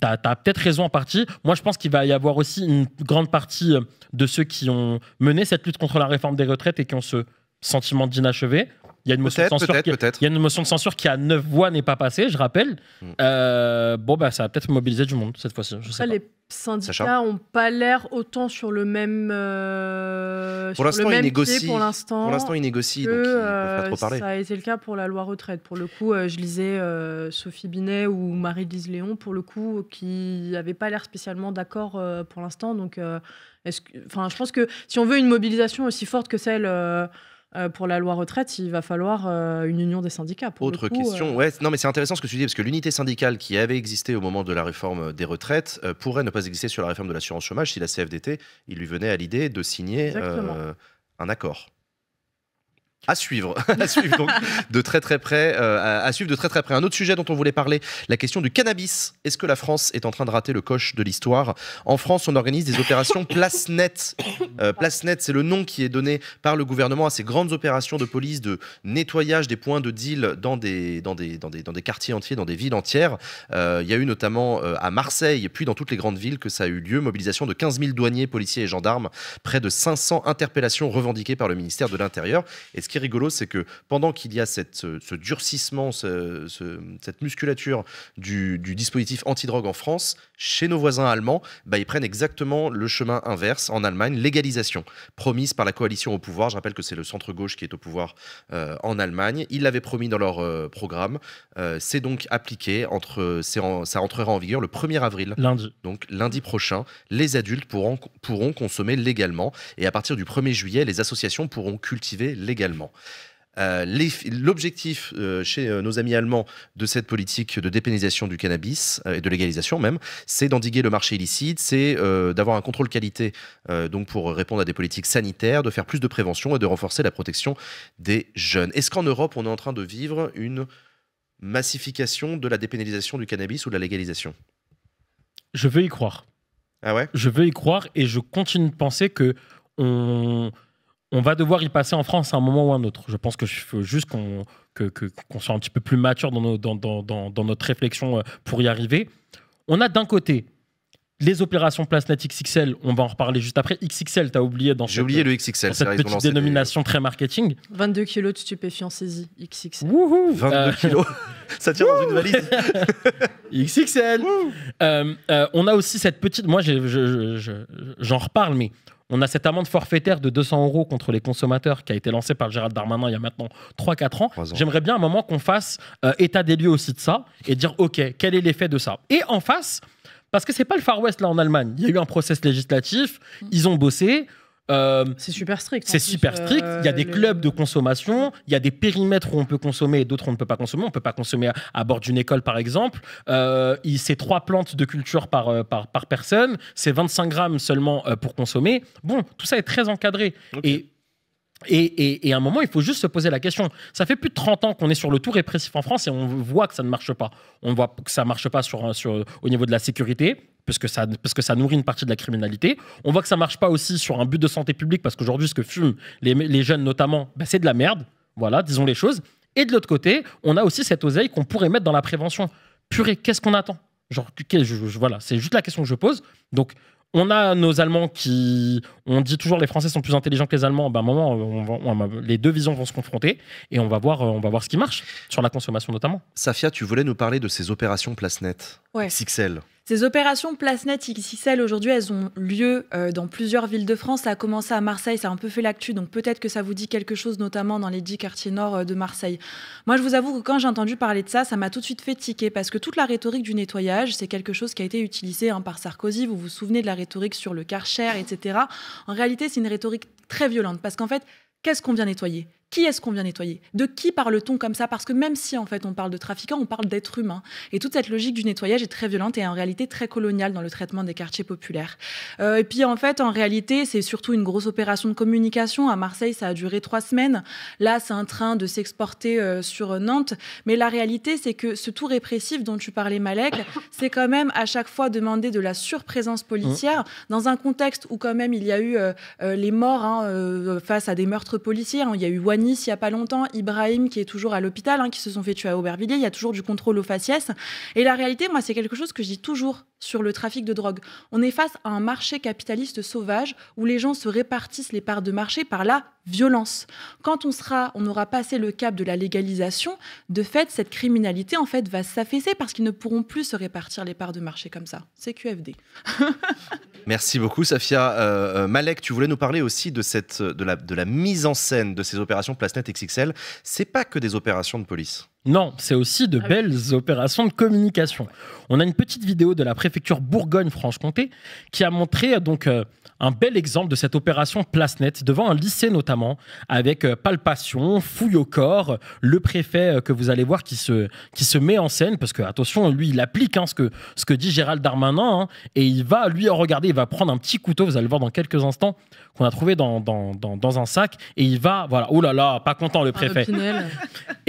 tu as, peut-être raison en partie. Moi, je pense qu'il va y avoir aussi une grande partie euh, de ceux qui ont mené cette lutte contre la réforme des retraites et qui ont ce sentiment d'inachevé. Il y a une motion de censure. qui Il y a une motion de censure qui à neuf voix n'est pas passée, je rappelle. Hmm. Euh, bon, bah, ça va peut-être mobiliser du monde cette fois-ci. Je sais pas. les syndicats n'ont pas l'air autant sur le même. Euh, pour l'instant, ils négocient. Pour l'instant, ils négocient, euh, Ça a été le cas pour la loi retraite. Pour le coup, je lisais Sophie Binet ou Marie-Lise Léon, pour le coup, qui n'avaient pas l'air spécialement d'accord pour l'instant. Donc, que, je pense que si on veut une mobilisation aussi forte que celle euh, pour la loi retraite, il va falloir euh, une union des syndicats. Autre question, euh. non mais c'est intéressant ce que tu dis, parce que l'unité syndicale qui avait existé au moment de la réforme des retraites pourrait ne pas exister sur la réforme de l'assurance chômage si la CFDT, il lui venait à l'idée de signer un accord. À suivre, à suivre de très très près, euh, à suivre de très très près. Un autre sujet dont on voulait parler, la question du cannabis. Est-ce que la France est en train de rater le coche de l'histoire En France, on organise des opérations place Net euh, place Net c'est le nom qui est donné par le gouvernement à ces grandes opérations de police de nettoyage des points de deal dans des des dans des, quartiers entiers, dans des villes entières. Euh, il y a eu notamment à Marseille et puis dans toutes les grandes villes que ça a eu lieu, mobilisation de 15 000 douaniers, policiers et gendarmes, près de 500 interpellations revendiquées par le ministère de l'Intérieur. Et ce qui est rigolo, c'est que pendant qu'il y a cette, euh, ce, durcissement, cette musculature du, dispositif antidrogue en France, chez nos voisins allemands, bah, ils prennent exactement le chemin inverse en Allemagne, l'égalisation promise par la coalition au pouvoir. Je rappelle que c'est le centre-gauche qui est au pouvoir euh, en Allemagne. Ils l'avaient promis dans leur euh, programme. c'est donc appliqué. Entre, ça entrera en vigueur le 1er avril. Lundi. Donc lundi prochain, les adultes pourront consommer légalement. Et à partir du 1er juillet, les associations pourront cultiver légalement. Euh, l'objectif euh, chez euh, nos amis allemands de cette politique de dépénalisation du cannabis et de légalisation même, c'est d'endiguer le marché illicite, c'est d'avoir un contrôle qualité, donc pour répondre à des politiques sanitaires, de faire plus de prévention et de renforcer la protection des jeunes. Est-ce qu'en Europe, on est en train de vivre une massification de la dépénalisation du cannabis ou de la légalisation Je veux y croire. Ah ouais Je veux y croire et je continue de penser que on on va devoir y passer en France à un moment ou un autre. Je pense que je juste qu'on que, soit un petit peu plus mature dans, nos, dans, notre réflexion euh, pour y arriver. On a d'un côté les opérations PlaceNet XXL, on va en reparler juste après. XXL, t'as oublié dans J'ai oublié le XXL, cette petite dénomination très marketing. 22 kilos de stupéfiants saisis, XXL. 22 euh, kilos Ça tient dans une valise XXL euh, On a aussi cette petite... Moi, j'en reparle, mais on a cette amende forfaitaire de 200 euros contre les consommateurs qui a été lancée par Gérald Darmanin il y a maintenant 3-4 ans. J'aimerais bien un moment qu'on fasse euh, état des lieux aussi de ça et dire, OK, quel est l'effet de ça Et en face, parce que c'est pas le Far West là en Allemagne. Il y a eu un process législatif, mmh. ils ont bossé. Euh, c'est super strict. C'est super strict. Euh, il y a des clubs de consommation, il y a des périmètres où on peut consommer et d'autres où on ne peut pas consommer. On ne peut pas consommer à, bord d'une école, par exemple. Euh, c'est trois plantes de culture par, par, personne. C'est 25 grammes seulement pour consommer. Bon, tout ça est très encadré. Et et, à un moment, il faut juste se poser la question. Ça fait plus de 30 ans qu'on est sur le tout répressif en France et on voit que ça ne marche pas. On voit que ça ne marche pas sur, au niveau de la sécurité, parce que, ça, nourrit une partie de la criminalité. On voit que ça ne marche pas aussi sur un but de santé publique, parce qu'aujourd'hui, ce que fument les, jeunes notamment, ben, c'est de la merde. Voilà, disons les choses. Et de l'autre côté, on a aussi cette oseille qu'on pourrait mettre dans la prévention. Purée, qu'est-ce qu'on attend Genre, voilà, c'est juste la question que je pose. Donc, on a nos Allemands qui on dit toujours les Français sont plus intelligents que les Allemands. Ben, à un moment, les deux visions vont se confronter et on va voir, euh, on va voir ce qui marche sur la consommation notamment. Safia, tu voulais nous parler de ces opérations PlaceNet Ces opérations PlaceNet XXL aujourd'hui, elles ont lieu euh, dans plusieurs villes de France. Ça a commencé à Marseille, ça a un peu fait l'actu, donc peut-être que ça vous dit quelque chose, notamment dans les dix quartiers nord euh, de Marseille. Moi, je vous avoue que quand j'ai entendu parler de ça, ça m'a tout de suite fait tiquer, parce que toute la rhétorique du nettoyage, c'est quelque chose qui a été utilisé hein, par Sarkozy. Vous vous souvenez de la rhétorique sur le Karcher, etc. En réalité, c'est une rhétorique très violente parce qu'en fait, qu'est-ce qu'on vient nettoyer qui est-ce qu'on vient nettoyer De qui parle-t-on comme ça Parce que même si en fait on parle de trafiquants, on parle d'êtres humains. Et toute cette logique du nettoyage est très violente et en réalité très coloniale dans le traitement des quartiers populaires. Euh, et puis en fait, en réalité, c'est surtout une grosse opération de communication. À Marseille, ça a duré trois semaines. Là, c'est un train de s'exporter euh, sur Nantes. Mais la réalité, c'est que ce tout répressif dont tu parlais, Malek, c'est quand même à chaque fois demander de la surprésence policière mmh. dans un contexte où quand même il y a eu euh, les morts hein, face à des meurtres policiers. Hein. Il y a eu Nice il n'y a pas longtemps, Ibrahim qui est toujours à l'hôpital, hein, qui se sont fait tuer à Aubervilliers, il y a toujours du contrôle aux faciès. Et la réalité, moi, c'est quelque chose que je dis toujours sur le trafic de drogue. On est face à un marché capitaliste sauvage où les gens se répartissent les parts de marché par la violence. Quand on sera, on aura passé le cap de la légalisation, de fait, cette criminalité en fait va s'affaisser parce qu'ils ne pourront plus se répartir les parts de marché comme ça. C'est QFD. Merci beaucoup, Safia. Euh, euh, Malek, tu voulais nous parler aussi de cette, de la, mise en scène de ces opérations PlaceNet XXL. C'est pas que des opérations de police. Non, c'est aussi de ah belles opérations de communication. On a une petite vidéo de la préfecture Bourgogne-Franche-Comté qui a montré euh, donc euh, un bel exemple de cette opération Place net devant un lycée notamment avec euh, palpation, fouille au corps, le préfet que vous allez voir qui se, qui se met en scène parce que attention, lui il applique hein, ce, que, ce que dit Gérald Darmanin hein, et il va lui regarder, il va prendre un petit couteau, vous allez le voir dans quelques instants qu'on a trouvé dans, dans, un sac. Et il va, voilà, oh là là, pas content le préfet.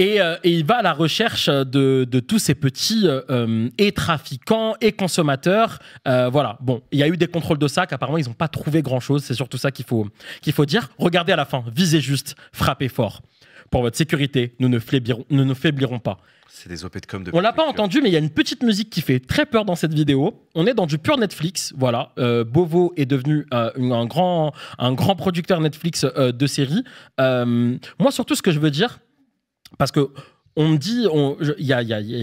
Euh, et, il va à la recherche de, tous ces petits euh, et trafiquants et consommateurs. Euh, voilà, bon, il y a eu des contrôles de sac. Apparemment, ils n'ont pas trouvé grand chose. C'est surtout ça qu'il faut, qu'il faut dire. Regardez à la fin, visez juste, frappez fort. Pour votre sécurité, nous ne faiblirons, nous faiblirons pas. C'est des OP de de On l'a pas hein. entendu, mais il y a une petite musique qui fait très peur dans cette vidéo. On est dans du pur Netflix, voilà. Euh, Bovo est devenu euh, un, grand, un grand producteur Netflix euh, de séries. moi, surtout, ce que je veux dire, parce que on me dit, il y,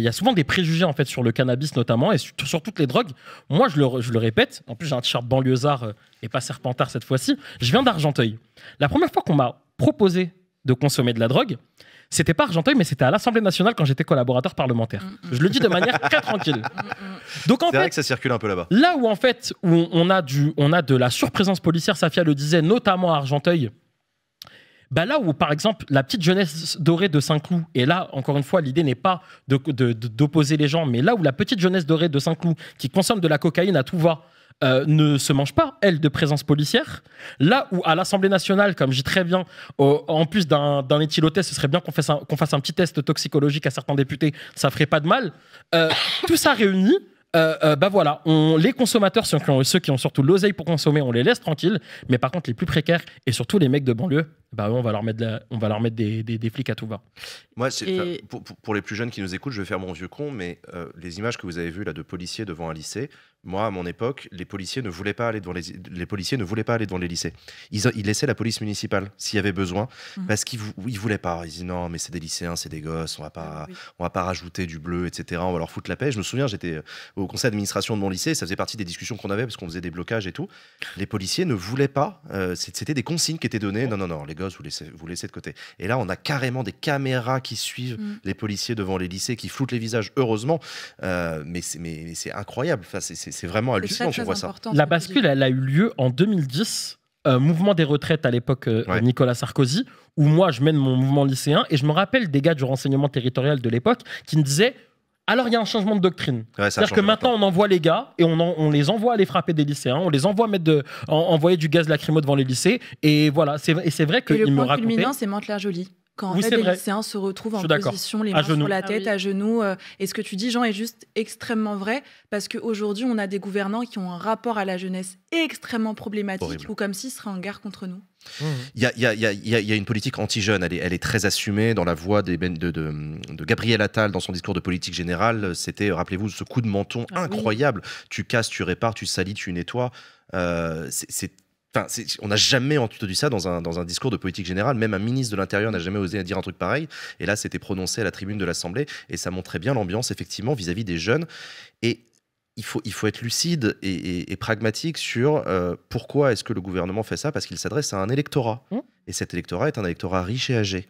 a, souvent des préjugés en fait sur le cannabis notamment et sur, toutes les drogues. Moi, je le, je le répète. En plus, j'ai un t-shirt banlieusard et pas serpentard cette fois-ci. Je viens d'Argenteuil. La première fois qu'on m'a proposé de consommer de la drogue. C'était pas Argenteuil, mais c'était à l'Assemblée nationale quand j'étais collaborateur parlementaire. Mm, mm. Je le dis de manière très tranquille. Mm, Donc en fait, ça circule un peu là-bas. Là où en fait, où on a du, on a de la surprésence policière, Safia le disait, notamment à Argenteuil. Bah là où, par exemple, la petite jeunesse dorée de Saint-Cloud, et là, encore une fois, l'idée n'est pas d'opposer de, d'opposer les gens, mais là où la petite jeunesse dorée de Saint-Cloud, qui consomme de la cocaïne à tout va, euh, ne se mange pas, elle, de présence policière. Là où à l'Assemblée nationale, comme j'ai très bien, en plus d'un éthylotest, ce serait bien qu'on fasse, fasse, un petit test toxicologique à certains députés, ça ferait pas de mal. Euh, tout ça réuni, euh, bah voilà, les consommateurs, ceux qui, ont, surtout l'oseille pour consommer, on les laisse tranquilles. Mais par contre, les plus précaires et surtout les mecs de banlieue, bah on va leur mettre, on va leur mettre des, des, flics à tout va. Moi, pour, les plus jeunes qui nous écoutent, je vais faire mon vieux con, mais les images que vous avez vues là de policiers devant un lycée, moi, à mon époque, les policiers ne voulaient pas aller devant les, les policiers ne voulaient pas aller devant les lycées. Ils, laissaient la police municipale s'il y avait besoin, mhm. parce qu'ils ils voulaient pas. Ils disaient non, mais c'est des lycéens, c'est des gosses, on va pas, ah on va pas rajouter du bleu, etc. On va leur foutre la paix. Je me souviens, j'étais euh, au conseil d'administration de mon lycée, ça faisait partie des discussions qu'on avait parce qu'on faisait des blocages et tout. Les policiers ne voulaient pas. Euh, c'était des consignes qui étaient données. Non, non, non, les gosses, vous laissez, vous de côté. Et là, on a carrément des caméras qui suivent mhm. les policiers devant les lycées, qui floutent les visages, heureusement. Euh, mais c'est incroyable. c'est c'est vraiment hallucinant je vois ça. La bascule, elle a eu lieu en 2010. Euh, mouvement des retraites à l'époque euh, Nicolas Sarkozy, où moi je mène mon mouvement lycéen, et je me rappelle des gars du renseignement territorial de l'époque qui me disaient alors il y a un changement de doctrine. C'est-à-dire que maintenant on envoie les gars et on, les envoie aller frapper des lycéens, on les envoie mettre envoyer du gaz lacrymo devant les lycées, et voilà, c'est vrai que... Et le point me culminant, c'est jolie quand les lycéens se retrouvent en position, les mains sur la ah tête, à genoux. Euh, et ce que tu dis, Jean, est juste extrêmement vrai parce qu'aujourd'hui, on a des gouvernants qui ont un rapport à la jeunesse extrêmement problématique ou comme s'ils seraient en guerre contre nous. Il y, a, une politique anti-jeune, elle est, très assumée dans la voix ben, de, de, Gabriel Attal dans son discours de politique générale. C'était, rappelez-vous, ce coup de menton ah incroyable. Tu casses, tu répares, tu salis, tu nettoies. Euh, c'est on n'a jamais entendu ça dans un, dans un discours de politique générale. Même un ministre de l'Intérieur n'a jamais osé dire un truc pareil. Et là, c'était prononcé à la tribune de l'Assemblée. Et ça montrait bien l'ambiance, effectivement, vis-à-vis des jeunes. Et il faut, il faut être lucide et, pragmatique sur euh, pourquoi est-ce que le gouvernement fait ça Parce qu'il s'adresse à un électorat. Mmh. Et cet électorat est un électorat riche et âgé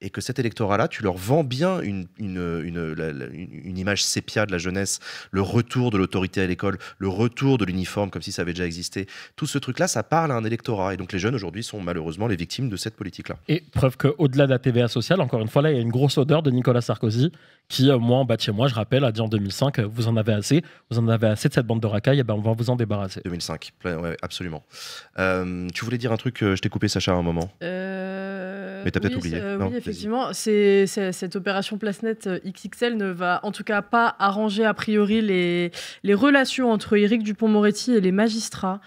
et que cet électorat-là, tu leur vends bien une, image sépia de la jeunesse, le retour de l'autorité à l'école, le retour de l'uniforme comme si ça avait déjà existé. Tout ce truc-là, ça parle à un électorat. Et donc les jeunes aujourd'hui sont malheureusement les victimes de cette politique-là. Et preuve qu'au-delà de la TVA sociale, encore une fois, là, il y a une grosse odeur de Nicolas Sarkozy qui, euh, moi, en moi, je rappelle, a dit en 2005, euh, vous en avez assez, vous en avez assez de cette bande de racailles, eh ben on va vous en débarrasser. 2005, absolument. Euh, tu voulais dire un truc, je t'ai coupé Sacha à un moment. Mais t'as peut-être oublié. oui, effectivement, c'est, cette opération PlaceNet XXL ne va en tout cas pas arranger a priori les, relations entre Eric Dupont-Moretti et les magistrats.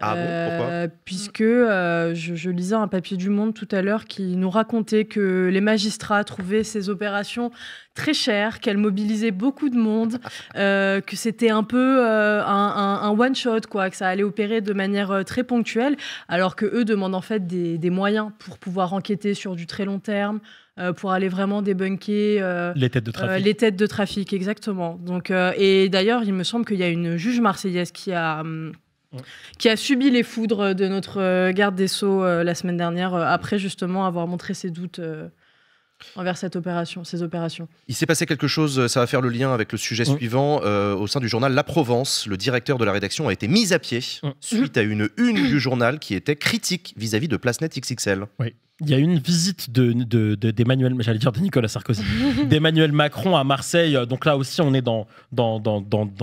Ah bon, euh, Puisque euh, je, lisais un papier du Monde tout à l'heure qui nous racontait que les magistrats trouvaient ces opérations très chères, qu'elles mobilisaient beaucoup de monde, euh, que c'était un peu un, one-shot, quoi, que ça allait opérer de manière très ponctuelle, alors que eux demandent en fait des, moyens pour pouvoir enquêter sur du très long terme, pour aller vraiment débunker les têtes de trafic. les têtes de trafic, exactement. Donc, et d'ailleurs, il me semble qu'il y a une juge marseillaise qui a hum, qui a subi les foudres de notre euh, garde des Sceaux euh, la semaine dernière, euh, après justement avoir montré ses doutes envers cette opération, ces opérations. Il s'est passé quelque chose, ça va faire le lien avec le sujet suivant, au sein du journal La Provence, le directeur de la rédaction a été mis à pied suite à une une du journal qui était critique vis-à-vis -vis de PlaceNet XXL. Oui il y a une visite d'Emmanuel, dire de Nicolas Sarkozy, d'Emmanuel Macron à Marseille. Donc là aussi, on est dans,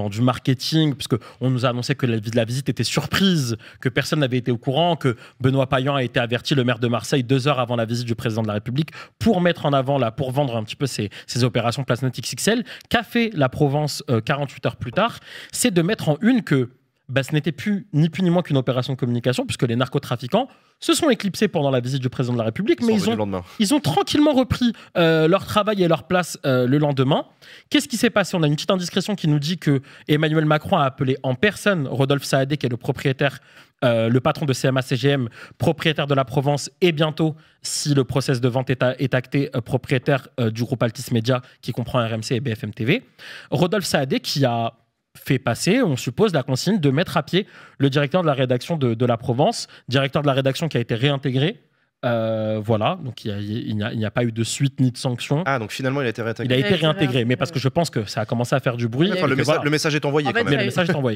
du marketing, puisqu'on on nous a annoncé que la, visite était surprise, que personne n'avait été au courant, que Benoît Payan a été averti, le maire de Marseille, deux heures avant la visite du président de la République, pour mettre en avant, là, pour vendre un petit peu ses opérations Plasmatic XL. Qu'a fait la Provence 48 euh, heures plus tard C'est de mettre en une que bah, ce n'était plus ni plus ni moins qu'une opération de communication, puisque les narcotrafiquants se sont éclipsés pendant la visite du président de la République, mais ils ont, ils ont tranquillement repris euh, leur travail et leur place euh, le lendemain. Qu'est-ce qui s'est passé On a une petite indiscrétion qui nous dit que Emmanuel Macron a appelé en personne Rodolphe Saadé, qui est le propriétaire, euh, le patron de CMA-CGM, propriétaire de la Provence, et bientôt, si le process de vente est, est acté, propriétaire du groupe Altis Media, qui comprend RMC et BFM TV. Rodolphe Saadé, qui a fait passer, on suppose, la consigne de mettre à pied le directeur de la rédaction de, La Provence, directeur de la rédaction qui a été réintégré euh, voilà, donc il n'y a, pas eu de suite ni de sanction. Ah, donc finalement il a été réintégré. Il a été réintégré, mais parce que je pense que ça a commencé à faire du bruit. le, message est envoyé. quand même.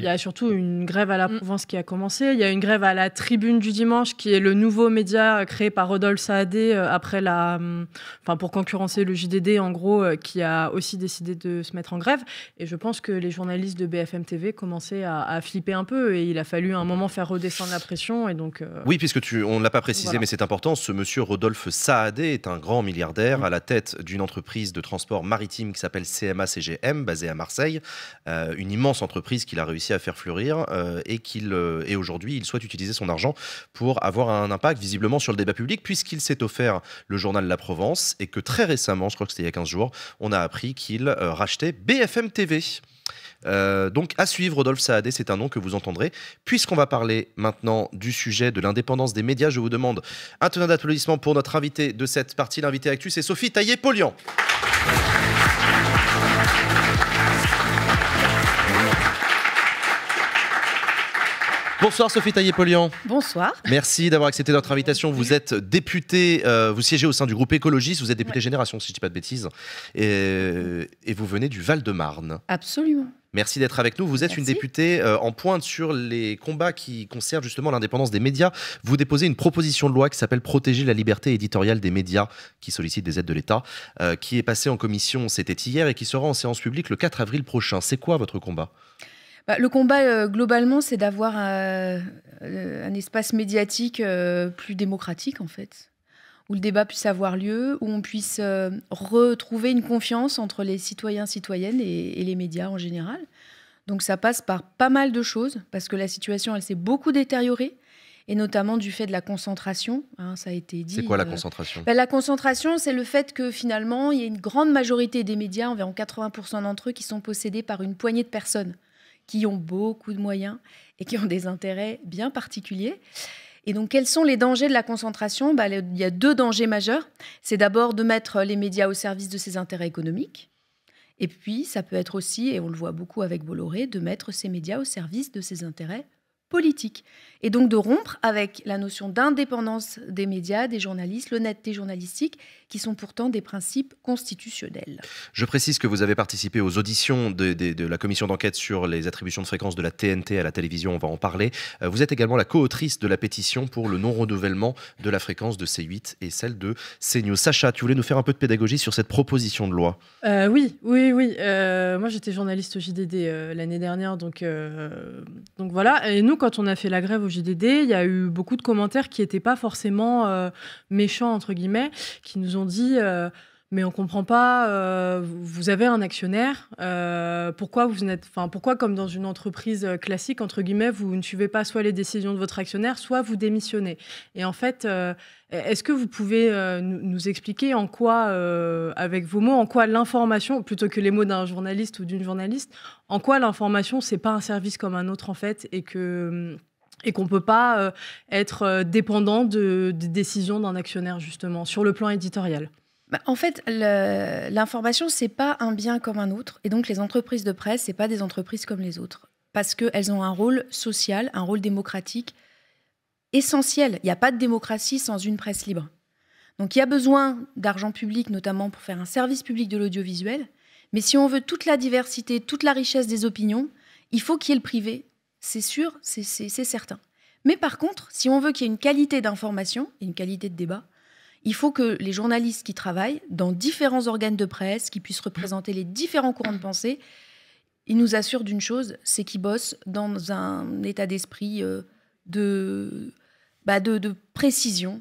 Il, y a, surtout une grève à la mm. Provence qui a commencé. Il y a une grève à la Tribune du Dimanche, qui est le nouveau média euh, créé par Rodolphe Saadé euh, après la, mm, enfin pour concurrencer le JDD en gros, qui a aussi décidé de se mettre en grève. Et je pense que les journalistes de BFM TV commençaient à, flipper un peu, et il a fallu un moment faire redescendre la pression. Et donc. Oui, puisque tu, on ne l'a pas précisé, mais c'est important ce monsieur Rodolphe Saadé est un grand milliardaire mmh. à la tête d'une entreprise de transport maritime qui s'appelle CMA-CGM, basée à Marseille, euh, une immense entreprise qu'il a réussi à faire fleurir euh, et, qu'il euh, et aujourd'hui il souhaite utiliser son argent pour avoir un impact visiblement sur le débat public puisqu'il s'est offert le journal La Provence et que très récemment, je crois que c'était il y a 15 jours, on a appris qu'il rachetait BFM TV. Euh, donc à suivre, Rodolphe Saadé, c'est un nom que vous entendrez. Puisqu'on va parler maintenant du sujet de l'indépendance des médias, je vous demande un tonnerre d'applaudissement pour notre invité de cette partie, l'invité actuel, c'est Sophie taillé pollian Bonsoir Sophie Taillé-Polian. Bonsoir. Merci d'avoir accepté notre invitation. Vous êtes députée, euh, vous siégez au sein du groupe écologiste, vous êtes députée Génération, si je ne dis pas de bêtises, et, et vous venez du Val-de-Marne. Absolument. Merci d'être avec nous. Vous êtes une députée euh, en pointe sur les combats qui concernent justement l'indépendance des médias. Vous déposez une proposition de loi qui s'appelle Protéger la liberté éditoriale des médias, qui sollicite des aides de l'État, euh, qui est passée en commission, c'était hier, et qui sera en séance publique le 4 avril prochain. C'est quoi votre combat bah, le combat, euh, globalement, c'est d'avoir un, espace médiatique plus démocratique, en fait où le débat puisse avoir lieu, où on puisse euh, retrouver une confiance entre les citoyens, citoyennes et, les médias en général. Donc ça passe par pas mal de choses, parce que la situation, elle s'est beaucoup détériorée, et notamment du fait de la concentration. Hein, ça a été dit. C'est quoi la euh, concentration ben, La concentration, c'est le fait que finalement, il y a une grande majorité des médias, environ 80% d'entre eux, qui sont possédés par une poignée de personnes qui ont beaucoup de moyens et qui ont des intérêts bien particuliers. Et donc, quels sont les dangers de la concentration bah, Il y a deux dangers majeurs. C'est d'abord de mettre euh, les médias au service de ses intérêts économiques. Et puis, ça peut être aussi, et on le voit beaucoup avec Bolloré, de mettre ces médias au service de ses intérêts politiques. Et donc de rompre avec la notion d'indépendance des médias, des journalistes, l'honnêteté journalistique qui sont pourtant des principes constitutionnels. Je précise que vous avez participé aux auditions de, la commission d'enquête sur les attributions de fréquences de la TNT à la télévision, on va en parler. Euh, vous êtes également la co-autrice de la pétition pour le non-renouvellement de la fréquence de C8 et celle de CNews. Sacha, tu voulais nous faire un peu de pédagogie sur cette proposition de loi euh, Oui, oui, oui. Euh, moi, j'étais journaliste au JDD l'année dernière, donc, donc voilà. Et nous, quand on a fait la grève au JDD, il y a eu beaucoup de commentaires qui n'étaient pas forcément méchants, entre guillemets, qui nous ont dit euh, mais on comprend pas. Euh, vous avez un actionnaire. Euh, pourquoi vous n'êtes, enfin pourquoi comme dans une entreprise classique entre guillemets, vous ne suivez pas soit les décisions de votre actionnaire, soit vous démissionnez. Et en fait, e-, est-ce que vous pouvez nous expliquer en quoi, avec vos mots, en quoi l'information, plutôt que les mots d'un journaliste ou d'une journaliste, en quoi l'information c'est pas un service comme un autre en fait, et que hum, et qu'on ne peut pas euh, être euh, dépendant de, des décisions d'un actionnaire, justement, sur le plan éditorial. Bah, en fait, l'information, ce n'est pas un bien comme un autre. Et donc, les entreprises de presse, ce pas des entreprises comme les autres. Parce qu'elles ont un rôle social, un rôle démocratique essentiel. Il n'y a pas de démocratie sans une presse libre. Donc, il y a besoin d'argent public, notamment pour faire un service public de l'audiovisuel. Mais si on veut toute la diversité, toute la richesse des opinions, il faut qu'il y ait le privé c'est sûr, c'est certain. Mais par contre, si on veut qu'il y ait une qualité d'information et une qualité de débat, il faut que les journalistes qui travaillent dans différents organes de presse, qui puissent représenter les différents courants de pensée, ils nous assurent d'une chose, c'est qu'ils bossent dans un état d'esprit euh, de, bah, de, de, précision,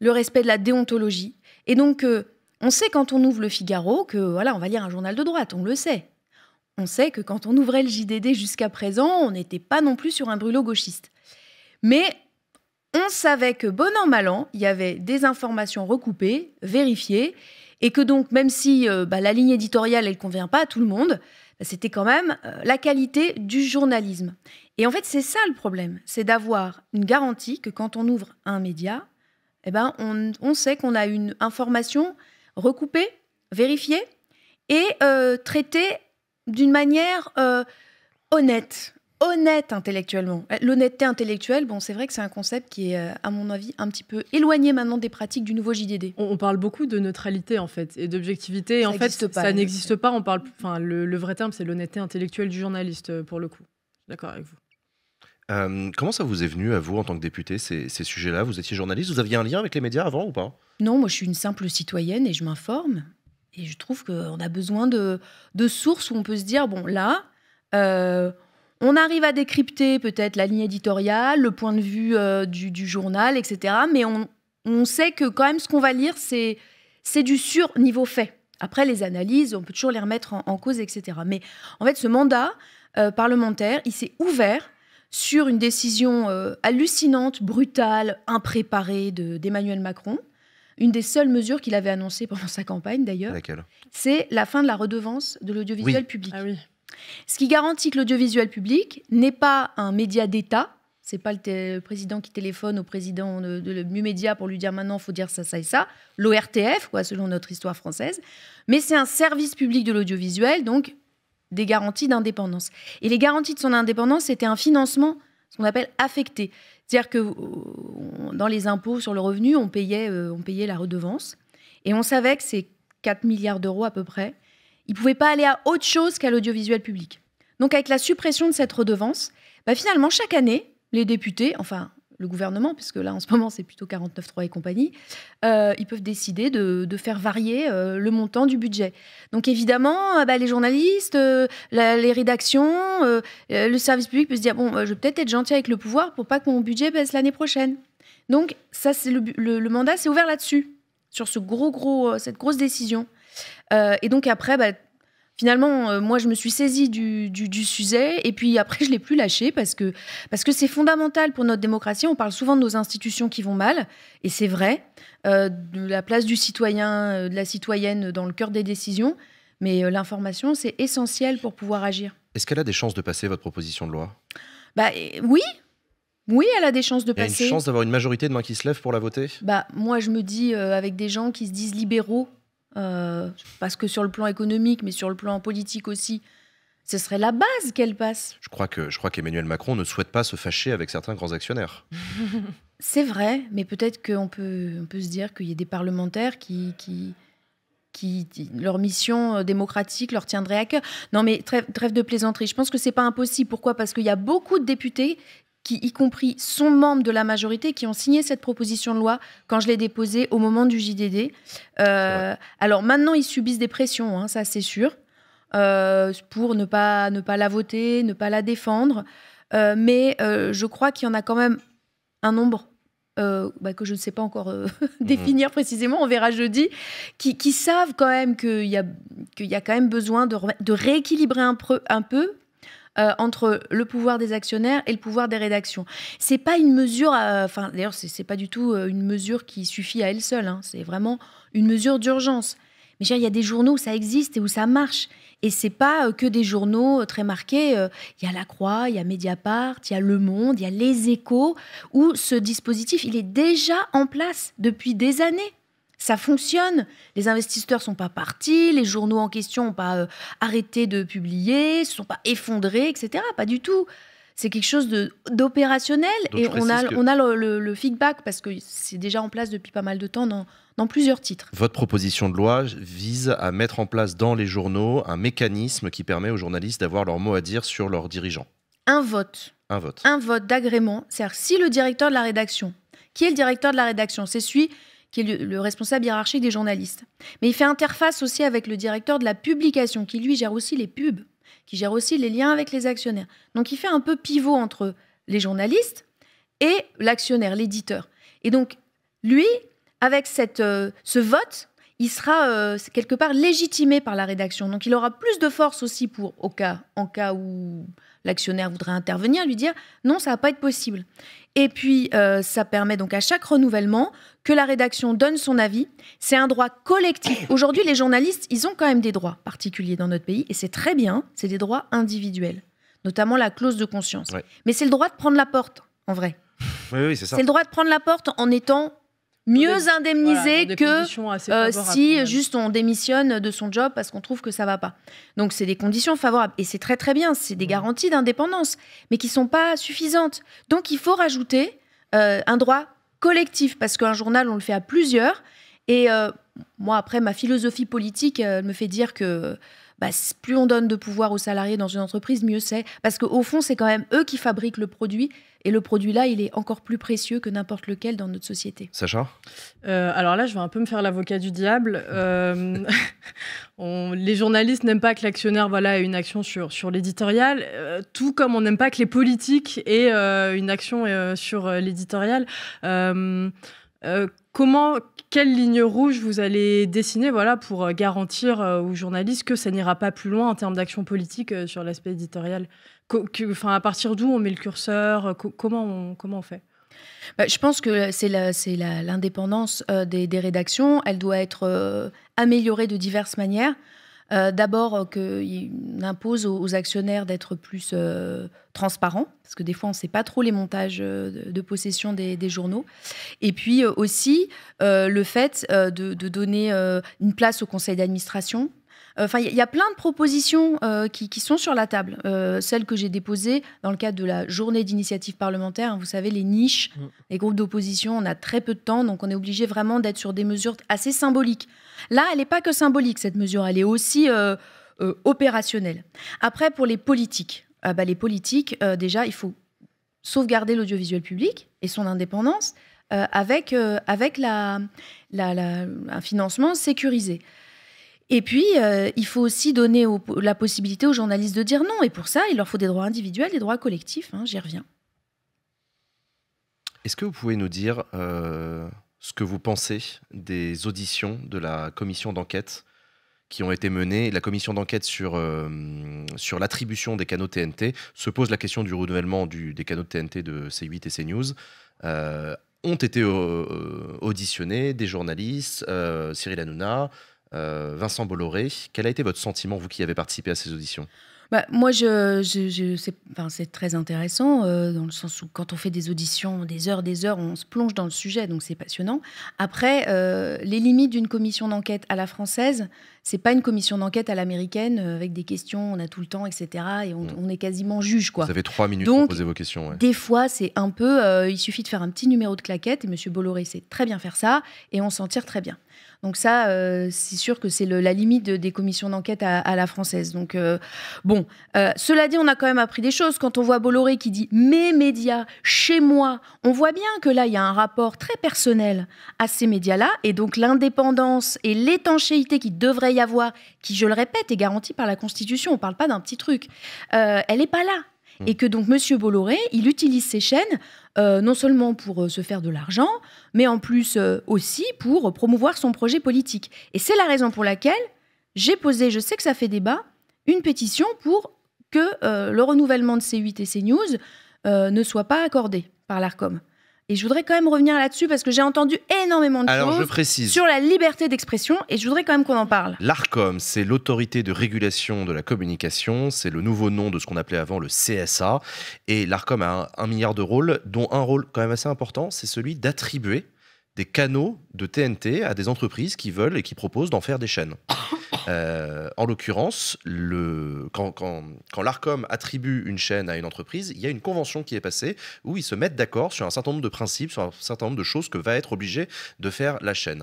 le respect de la déontologie. Et donc, euh, on sait quand on ouvre le Figaro que voilà, on va lire un journal de droite, on le sait. On sait que quand on ouvrait le JDD jusqu'à présent, on n'était pas non plus sur un brûlot gauchiste. Mais on savait que bon an mal an, il y avait des informations recoupées, vérifiées, et que donc même si euh, bah, la ligne éditoriale elle convient pas à tout le monde, bah, c'était quand même euh, la qualité du journalisme. Et en fait c'est ça le problème, c'est d'avoir une garantie que quand on ouvre un média, eh ben on, sait qu'on a une information recoupée, vérifiée et euh, traitée d'une manière euh, honnête, honnête intellectuellement. Euh, l'honnêteté intellectuelle, bon, c'est vrai que c'est un concept qui est, euh, à mon avis, un petit peu éloigné maintenant des pratiques du nouveau JDD. On, parle beaucoup de neutralité, en fait, et d'objectivité. en fait, ça n'existe pas. On parle, enfin, le, vrai terme, c'est l'honnêteté intellectuelle du journaliste, pour le coup. D'accord avec vous. comment ça vous est venu à vous en tant que député ces sujets-là Vous étiez journaliste, vous aviez un lien avec les médias avant ou pas Non, moi je suis une simple citoyenne et je m'informe. Et je trouve qu'on a besoin de, sources où on peut se dire, bon, là, euh, on arrive à décrypter peut-être la ligne éditoriale, le point de vue euh, du, journal, etc. Mais on, sait que quand même, ce qu'on va lire, c'est, du sur niveau fait. Après, les analyses, on peut toujours les remettre en, cause, etc. Mais en fait, ce mandat euh, parlementaire, il s'est ouvert sur une décision hallucinante, brutale, impréparée d'Emmanuel Macron. Une des seules mesures qu'il avait annoncées pendant sa campagne, d'ailleurs, c'est la fin de la redevance de l'audiovisuel public. Ah ce qui garantit que l'audiovisuel public n'est pas un média d'État, c'est pas le, président qui téléphone au président de, de Média pour lui dire maintenant, faut dire ça, ça et ça. L'ORTF, quoi, selon notre histoire française. Mais c'est un service public de l'audiovisuel, donc des garanties d'indépendance. Et les garanties de son indépendance, c'était un financement, ce qu'on appelle affecté. C'est-à-dire que dans les impôts sur le revenu, on payait, euh, on payait la redevance. Et on savait que ces 4 milliards d'euros à peu près, ils ne pouvaient pas aller à autre chose qu'à l'audiovisuel public. Donc avec la suppression de cette redevance, bah finalement, chaque année, les députés, enfin le gouvernement, puisque là en ce moment c'est plutôt 49.3 et compagnie, euh, ils peuvent décider de, faire varier euh, le montant du budget. Donc évidemment, euh, bah, les journalistes, les rédactions, le service public peut se dire bon, je vais peut-être être gentil avec le pouvoir pour pas que mon budget baisse l'année prochaine. Donc ça, c'est le, mandat, c'est ouvert là-dessus, sur ce gros gros, cette grosse décision. et donc après, bah, finalement, euh, moi, je me suis saisie du, du, sujet et puis après, je l'ai plus lâché parce que parce que c'est fondamental pour notre démocratie. On parle souvent de nos institutions qui vont mal et c'est vrai, euh, de la place du citoyen, euh, de la citoyenne dans le cœur des décisions. Mais l'information, c'est essentiel pour pouvoir agir. Est-ce qu'elle a des chances de passer votre proposition de loi Bah oui, oui, elle a des chances de passer. Elle a une chance d'avoir une majorité de mains qui se lèvent pour la voter Bah, moi, je me dis, avec des gens qui se disent libéraux, euh, parce que sur le plan économique, mais sur le plan politique aussi, ce serait la base qu'elle passe. Je crois que je crois qu'Emmanuel Macron ne souhaite pas se fâcher avec certains grands actionnaires. C'est vrai, mais peut-être qu'on peut, on peut se dire qu'il y a des parlementaires qui, qui, qui, leur mission euh, démocratique leur tiendrait à cœur. Non, mais trêve, de plaisanterie. Je pense que c'est pas impossible. Pourquoi Parce qu'il y a beaucoup de députés qui, y compris, sont membres de la majorité, qui ont signé cette proposition de loi quand je l'ai déposée au moment du JDD. Euh, alors maintenant, ils subissent des pressions, hein, ça c'est sûr, euh, pour ne pas, ne pas la voter, ne pas la défendre. Euh, mais je crois qu'il y en a quand même un nombre bah, que je ne sais pas encore mhm. définir précisément, on verra jeudi, qui, savent quand même qu'il y, a, y a quand même besoin de, rééquilibrer un, un peu euh, entre le pouvoir des actionnaires et le pouvoir des rédactions. C'est pas une mesure, enfin d'ailleurs c'est pas du tout euh, une mesure qui suffit à elle seule. Hein. c'est vraiment une mesure d'urgence. Mais il y a des journaux où ça existe et où ça marche. Et ce n'est pas euh, que des journaux très marqués. Il y a La Croix, il y a Mediapart, il y a Le Monde, il y a Les Échos, où ce dispositif, il est déjà en place depuis des années ça fonctionne. Les investisseurs sont pas partis, les journaux en question n'ont pas euh, arrêté de publier, se sont pas effondrés, etc. Pas du tout. C'est quelque chose d'opérationnel et on a, on a le, feedback parce que c'est déjà en place depuis pas mal de temps dans, plusieurs titres. Votre proposition de loi vise à mettre en place dans les journaux un mécanisme qui permet aux journalistes d'avoir leur mot à dire sur leurs dirigeants. Un vote. Un vote. Un vote d'agrément. C'est-à-dire si le directeur de la rédaction, qui est le directeur de la rédaction, c'est celui qui est le, responsable hiérarchique des journalistes. Mais il fait interface aussi avec le directeur de la publication, qui lui gère aussi les pubs, qui gère aussi les liens avec les actionnaires. Donc il fait un peu pivot entre les journalistes et l'actionnaire, l'éditeur. Et donc lui, avec cette, euh, ce vote, il sera euh, quelque part légitimé par la rédaction. Donc il aura plus de force aussi pour, au cas, en cas où l'actionnaire voudrait intervenir, lui dire non, ça va pas être possible. Et puis, euh, ça permet donc à chaque renouvellement que la rédaction donne son avis. C'est un droit collectif. Aujourd'hui, les journalistes, ils ont quand même des droits particuliers dans notre pays, et c'est très bien, c'est des droits individuels, notamment la clause de conscience. Mais c'est le droit de prendre la porte, en vrai. oui, c'est ça. C'est le droit de prendre la porte en étant mieux indemnisés que euh, si juste on démissionne de son job parce qu'on trouve que ça va pas. Donc c'est des conditions favorables et c'est très très bien, c'est des mmh. garanties d'indépendance, mais qui sont pas suffisantes. Donc il faut rajouter euh, un droit collectif parce qu'un journal on le fait à plusieurs. Et euh, moi après ma philosophie politique me fait dire que bah, plus on donne de pouvoir aux salariés dans une entreprise, mieux c'est parce qu'au fond c'est quand même eux qui fabriquent le produit et le produit-là, il est encore plus précieux que n'importe lequel dans notre société. Sacha euh, Alors là, je vais un peu me faire l'avocat du diable. Euh, les journalistes n'aiment pas que l'actionnaire voilà, ait une action sur, sur l'éditorial, euh, tout comme on n'aime pas que les politiques aient une action sur l'éditorial. comment quelle ligne rouge vous allez dessiner voilà, pour garantir aux journalistes que ça n'ira pas plus loin en termes d'action politique sur l'aspect éditorial enfin, à partir d'où on met le curseur euh, comment, on, comment on fait bah, je pense que c'est l'indépendance euh, des, rédactions. Elle doit être euh, améliorée de diverses manières. D'abord, qu'il impose aux, actionnaires d'être plus transparents, parce que des fois, on ne sait pas trop les montages de, possession des, journaux. Et puis aussi, le fait de, de, donner une place au conseil d'administration, il y, a plein de propositions euh, qui, sont sur la table. Euh, celles que j'ai déposées dans le cadre de la journée d'initiative parlementaire, hein, vous savez, les niches, mm. les groupes d'opposition, on a très peu de temps, donc on est obligé vraiment d'être sur des mesures assez symboliques. Là, elle n'est pas que symbolique, cette mesure, elle est aussi euh, opérationnelle. Après, pour les politiques, ah bah, les politiques, déjà, il faut sauvegarder l'audiovisuel public et son indépendance avec, avec un financement sécurisé. Et puis, euh, il faut aussi donner la possibilité aux journalistes de dire non. Et pour ça, il leur faut des droits individuels, des droits collectifs. Hein, j'y reviens. Est-ce que vous pouvez nous dire euh, ce que vous pensez des auditions de la commission d'enquête qui ont été menées La commission d'enquête sur, euh, sur l'attribution des canaux TNT se pose la question du renouvellement du, des canaux TNT de C8 et CNews. ont été auditionnés des journalistes, Cyril Hanouna, euh, Vincent Bolloré, quel a été votre sentiment, vous qui avez participé à ces auditions bah, moi, je, c'est très intéressant euh, dans le sens où quand on fait des auditions, des heures, des heures, on se plonge dans le sujet, donc c'est passionnant. Après, euh, les limites d'une commission d'enquête à la française, c'est pas une commission d'enquête à l'américaine avec des questions, on a tout le temps, etc. Et mm. on, est quasiment juge, quoi. Vous avez trois minutes pour poser vos questions. Des fois, c'est un peu, il suffit de faire un petit numéro de claquette et Monsieur Bolloré sait très bien faire ça et on s'en tire très bien. Donc ça, euh, c'est sûr que c'est la limite des commissions d'enquête à, la française. Donc euh, bon, euh, cela dit, on a quand même appris des choses. Quand on voit Bolloré qui dit mes médias, chez moi, on voit bien que là, il y a un rapport très personnel à ces médias-là. Et donc l'indépendance et l'étanchéité qui devrait y avoir, qui, je le répète, est garantie par la Constitution. On ne parle pas d'un petit truc. elle n'est pas là. Et mm. que donc Monsieur Bolloré, il utilise ces chaînes euh, non seulement pour euh, se faire de l'argent, mais en plus euh, aussi pour promouvoir son projet politique. Et c'est la raison pour laquelle j'ai posé, je sais que ça fait débat, une pétition pour que le renouvellement de C8 et CNews ne soit pas accordé par l'ARCOM. Et je voudrais quand même revenir là-dessus parce que j'ai entendu énormément de choses sur la liberté d'expression et je voudrais quand même qu'on en parle. L'ARCOM, c'est l'autorité de régulation de la communication, c'est le nouveau nom de ce qu'on appelait avant le CSA. Et l'ARCOM a un milliard de rôles, dont un rôle quand même assez important, c'est celui d'attribuer des canaux de TNT à des entreprises qui veulent et qui proposent d'en faire des chaînes. Euh, en l'occurrence, le... quand, l'ARCOM attribue une chaîne à une entreprise, il y a une convention qui est passée où ils se mettent d'accord sur un certain nombre de principes, sur un certain nombre de choses que va être obligée de faire la chaîne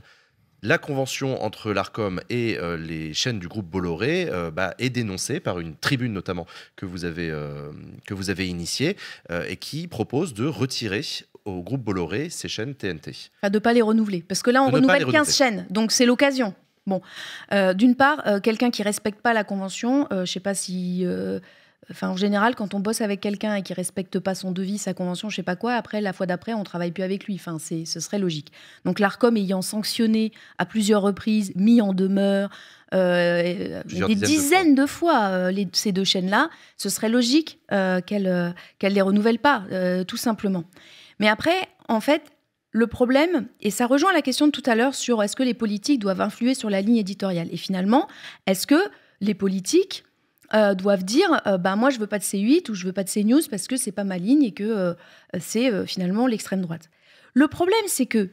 la convention entre l'ARCOM et euh, les chaînes du groupe Bolloré euh, bah, est dénoncée par une tribune notamment que vous avez, que vous avez initiée et qui propose de retirer au groupe Bolloré ces chaînes TNT. de ne pas les renouveler, parce que là on renouvelle 15 chaînes, donc c'est l'occasion. Bon, euh, d'une part, euh, quelqu'un qui respecte pas la convention, je euh, je sais pas si. Enfin, en général, quand on bosse avec quelqu'un et qui respecte pas son devis, sa convention, je sais pas quoi, après, la fois d'après, on travaille plus avec lui. Enfin, ce serait logique. Donc, l'ARCOM ayant sanctionné à plusieurs reprises, mis en demeure, des dizaines, de fois, ces deux chaînes-là, ce serait logique qu'elle ne les renouvelle pas, tout simplement. Mais après, en fait, le problème, et ça rejoint la question de tout à l'heure sur est-ce que les politiques doivent influer sur la ligne éditoriale Et finalement, est-ce que les politiques euh, doivent dire euh, bah, moi je veux pas de C8 ou je veux pas de CNews parce que c'est pas ma ligne et que euh, c'est finalement l'extrême droite. Le problème c'est que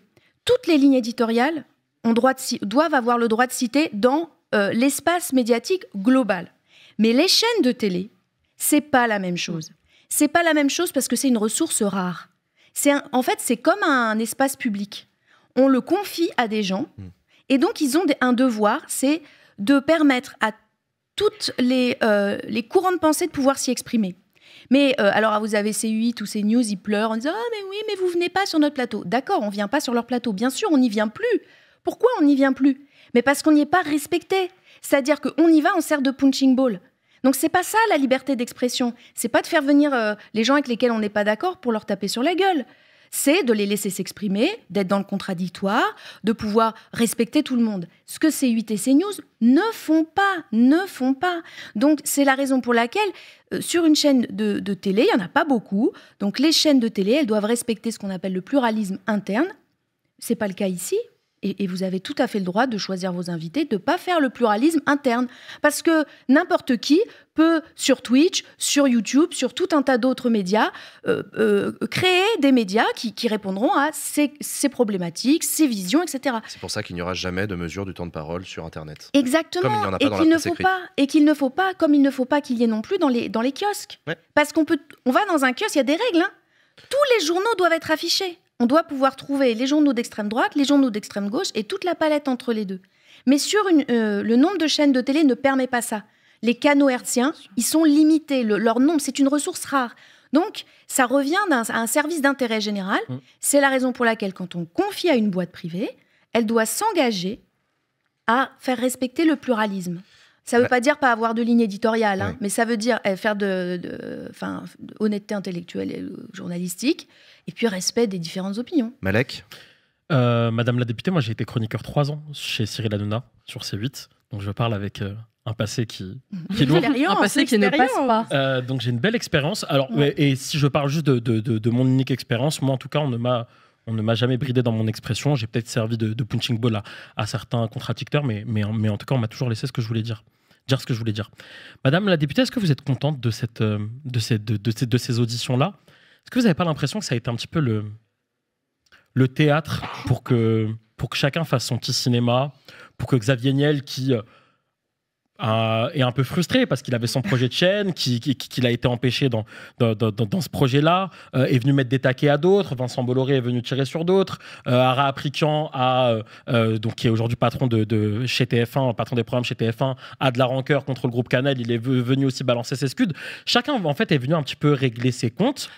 toutes les lignes éditoriales ont doivent avoir le droit de citer dans l'espace médiatique global. Mais les chaînes de télé, c'est pas la même chose. C'est pas la même chose parce que c'est une ressource rare en fait, c'est comme un espace public. On le confie à des gens. Hmm. Et donc, ils ont un devoir, c'est de permettre à toutes les, euh, les courants de pensée de pouvoir s'y exprimer. Mais euh, alors, ah, vous avez C8 ou news, ils pleurent en disant Ah, mais oui, mais vous venez pas sur notre plateau. D'accord, on vient pas sur leur plateau. Bien sûr, on n'y vient plus. Pourquoi on n'y vient plus Mais parce qu'on n'y est pas respecté. C'est-à-dire qu'on y va, on sert de punching ball. Donc c'est pas ça la liberté d'expression. C'est pas de faire venir euh, les gens avec lesquels on n'est pas d'accord pour leur taper sur la gueule. C'est de les laisser s'exprimer, d'être dans le contradictoire, de pouvoir respecter tout le monde. Ce que C8 et CNews ne font pas, ne font pas. Donc c'est la raison pour laquelle euh, sur une chaîne de, télé, il y en a pas beaucoup. Donc les chaînes de télé, elles doivent respecter ce qu'on appelle le pluralisme interne. C'est pas le cas ici. Et, vous avez tout à fait le droit de choisir vos invités, de ne pas faire le pluralisme interne. Parce que n'importe qui peut, sur Twitch, sur YouTube, sur tout un tas d'autres médias, euh, euh, créer des médias qui, répondront à ces, problématiques, ces visions, etc. C'est pour ça qu'il n'y aura jamais de mesure du temps de parole sur Internet. Exactement. et ne faut pas, Et qu'il ne faut pas, comme il ne faut pas qu'il y ait non plus dans les, dans les kiosques. Parce qu'on peut, on va dans un kiosque, il y a des règles. Hein. Tous les journaux doivent être affichés. On doit pouvoir trouver les journaux d'extrême droite, les journaux d'extrême gauche et toute la palette entre les deux. Mais sur euh, le nombre de chaînes de télé ne permet pas ça. Les canaux hertziens, ils sont limités. leur nombre, c'est une ressource rare. Donc, ça revient à un service d'intérêt général. Mm. C'est la raison pour laquelle, quand on confie à une boîte privée, elle doit s'engager à faire respecter le pluralisme. Ça ne veut bah. pas dire pas avoir de ligne éditoriale, hein, mais ça veut dire eh, faire de, honnêteté intellectuelle et euh, journalistique et puis respect des différentes opinions. Malek euh, Madame la députée, moi j'ai été chroniqueur trois ans chez Cyril Hanouna sur C8, donc je parle avec euh, un passé qui, qui un passé qui ne passe pas. Euh, donc j'ai une belle expérience. Alors et si je parle juste de, mon unique expérience, moi en tout cas on ne m'a on ne m'a jamais bridé dans mon expression. J'ai peut-être servi de, punching ball à, certains contradicteurs, mais, mais, en tout cas, on m'a toujours laissé ce que je voulais dire. Dire ce que je voulais dire. Madame la députée, est-ce que vous êtes contente de, cette, de de, de ces auditions-là est-ce que vous n'avez pas l'impression que ça a été un petit peu le, le théâtre pour que, pour que chacun fasse son petit cinéma, pour que Xavier Niel, qui euh, est euh, un peu frustré parce qu'il avait son projet de chaîne, qu'il a été empêché dans, dans, ce projet-là, euh, est venu mettre des taquets à d'autres, Vincent Bolloré est venu tirer sur d'autres, euh, Ara Aprican, a, donc, qui est aujourd'hui patron de, de, chez 1 patron des programmes chez TF1, a de la rancœur contre le groupe Canal, il est venu aussi balancer ses scuds. Chacun, en fait, est venu un petit peu régler ses comptes.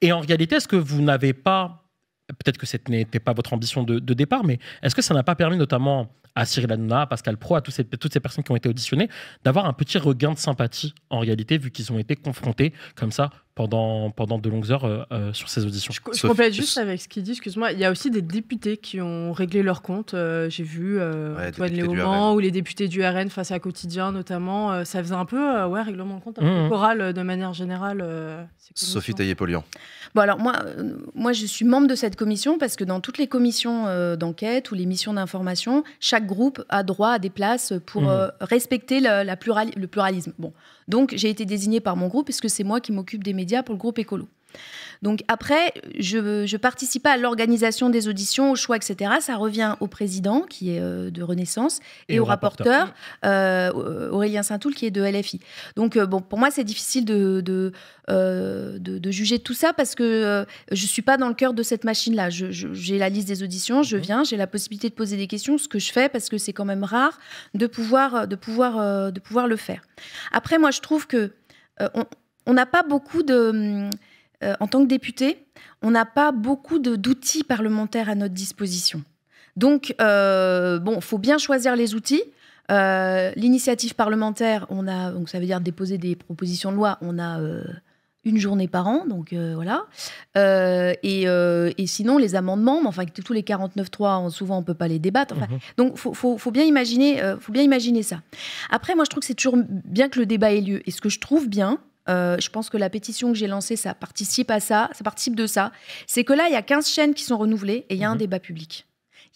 Et en réalité, est ce que vous n'avez pas peut-être que ce n'était pas votre ambition de, départ, mais est-ce que ça n'a pas permis notamment à Cyril Hanouna, à Pascal Pro, à toutes ces personnes qui ont été auditionnées, d'avoir un petit regain de sympathie en réalité, vu qu'ils ont été confrontés comme ça pendant, pendant de longues heures euh, euh, sur ces auditions. Je, complète juste avec ce qu'il dit, excuse-moi. Il y a aussi des députés qui ont réglé leur compte. Euh, j'ai vu Antoine Léaumont ou les députés du RN face à Quotidien, notamment. ça faisait un peu, ouais, règlement de compte, un peu mmh. choral de manière générale. Sophie Taillé-Polian. Bon, alors moi, moi, je suis membre de cette commission parce que dans toutes les commissions d'enquête ou les missions d'information, chaque groupe a droit à des places pour mmh. respecter la le pluralisme. Bon, donc j'ai été désignée par mon groupe, puisque c'est moi qui m'occupe des médias pour le groupe Écolo. Donc après, je, je participe à l'organisation des auditions, au choix, etc. Ça revient au président, qui est euh, de Renaissance, et, au rapporteur, euh, Aurélien Saint-Toul, qui est de LFI. Donc euh, bon, pour moi, c'est difficile de de, de, juger tout ça parce que je ne suis pas dans le cœur de cette machine-là. J'ai la liste des auditions, je mhm. viens, j'ai la possibilité de poser des questions, ce que je fais, parce que c'est quand même rare de pouvoir, de, pouvoir, de pouvoir le faire. Après, moi, je trouve que on n'a pas beaucoup de... Hum, euh, en tant que député, on n'a pas beaucoup d'outils parlementaires à notre disposition. Donc, euh, bon, faut bien choisir les outils. Euh, l'initiative parlementaire, on a, donc ça veut dire déposer des propositions de loi, on a euh, une journée par an, donc voilà. et, sinon, les amendements, enfin, tous les 49.3, souvent, on ne peut pas les débattre. Mhm. Donc, il faut, faut, bien imaginer ça. Après, moi, je trouve que c'est toujours bien que le débat ait lieu. Et ce que je trouve bien, euh, je pense que la pétition que j'ai lancée, ça participe à ça, ça participe de ça. C'est que là, il y a 15 chaînes qui sont renouvelées et il y a un mhm. débat public.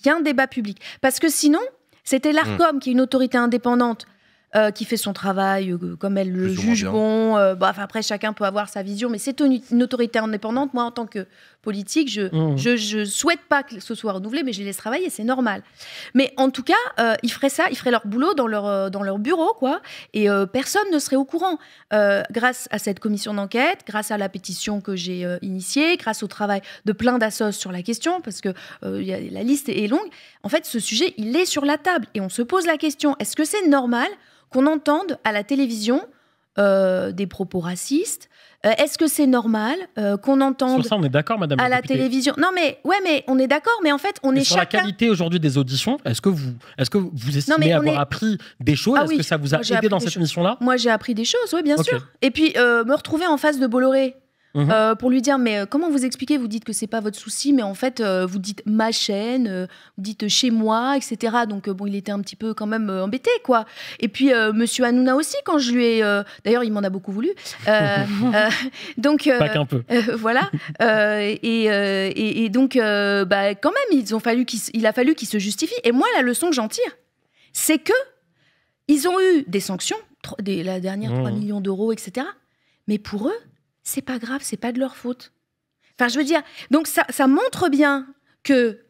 Il y a un débat public. Parce que sinon, c'était mhm. l'ARCOM, qui est une autorité indépendante, euh, qui fait son travail euh, comme elle le juge bon. après, chacun peut avoir sa vision, mais c'est une, autorité indépendante. Moi, en tant que politique. Je ne mmh. je, souhaite pas que ce soit renouvelé, mais je les laisse travailler, c'est normal. Mais en tout cas, euh, ils feraient ça, ils feraient leur boulot dans leur, euh, dans leur bureau, quoi. Et euh, personne ne serait au courant. grâce à cette commission d'enquête, grâce à la pétition que j'ai initiée, grâce au travail de plein d'assos sur la question, parce que la liste est longue, en fait, ce sujet, il est sur la table. Et on se pose la question, est-ce que c'est normal qu'on entende à la télévision des propos racistes, euh, est-ce que c'est normal euh, qu'on entende à la, télévision Non, mais ouais, mais on est d'accord, mais en fait, on mais est sur la qualité aujourd'hui des auditions. Est-ce que vous, est-ce que vous estimez avoir appris des choses ah Est-ce que ça vous a aidé dans cette mission-là Moi, j'ai appris des choses, oui, bien sûr. Et puis euh, me retrouver en face de Bolloré, Mhm. Euh, pour lui dire mais euh, comment vous expliquez Vous dites que c'est pas votre souci, mais en fait euh, vous dites ma chaîne, vous dites chez moi, etc. Donc bon, il était un petit peu quand même embêté quoi. Et puis Monsieur Hanouna aussi quand je lui ai, d'ailleurs il m'en a beaucoup voulu. donc pas qu'un peu. voilà. Et, donc bah, quand même ils ont fallu qu'il, il a fallu qu'il se justifie. Et moi la leçon que j'en tire, c'est que ils ont eu des sanctions, la dernière 3 mmh. millions d'euros, etc. Mais pour eux, c'est pas grave, c'est pas de leur faute. Enfin, je veux dire, donc ça, montre bien que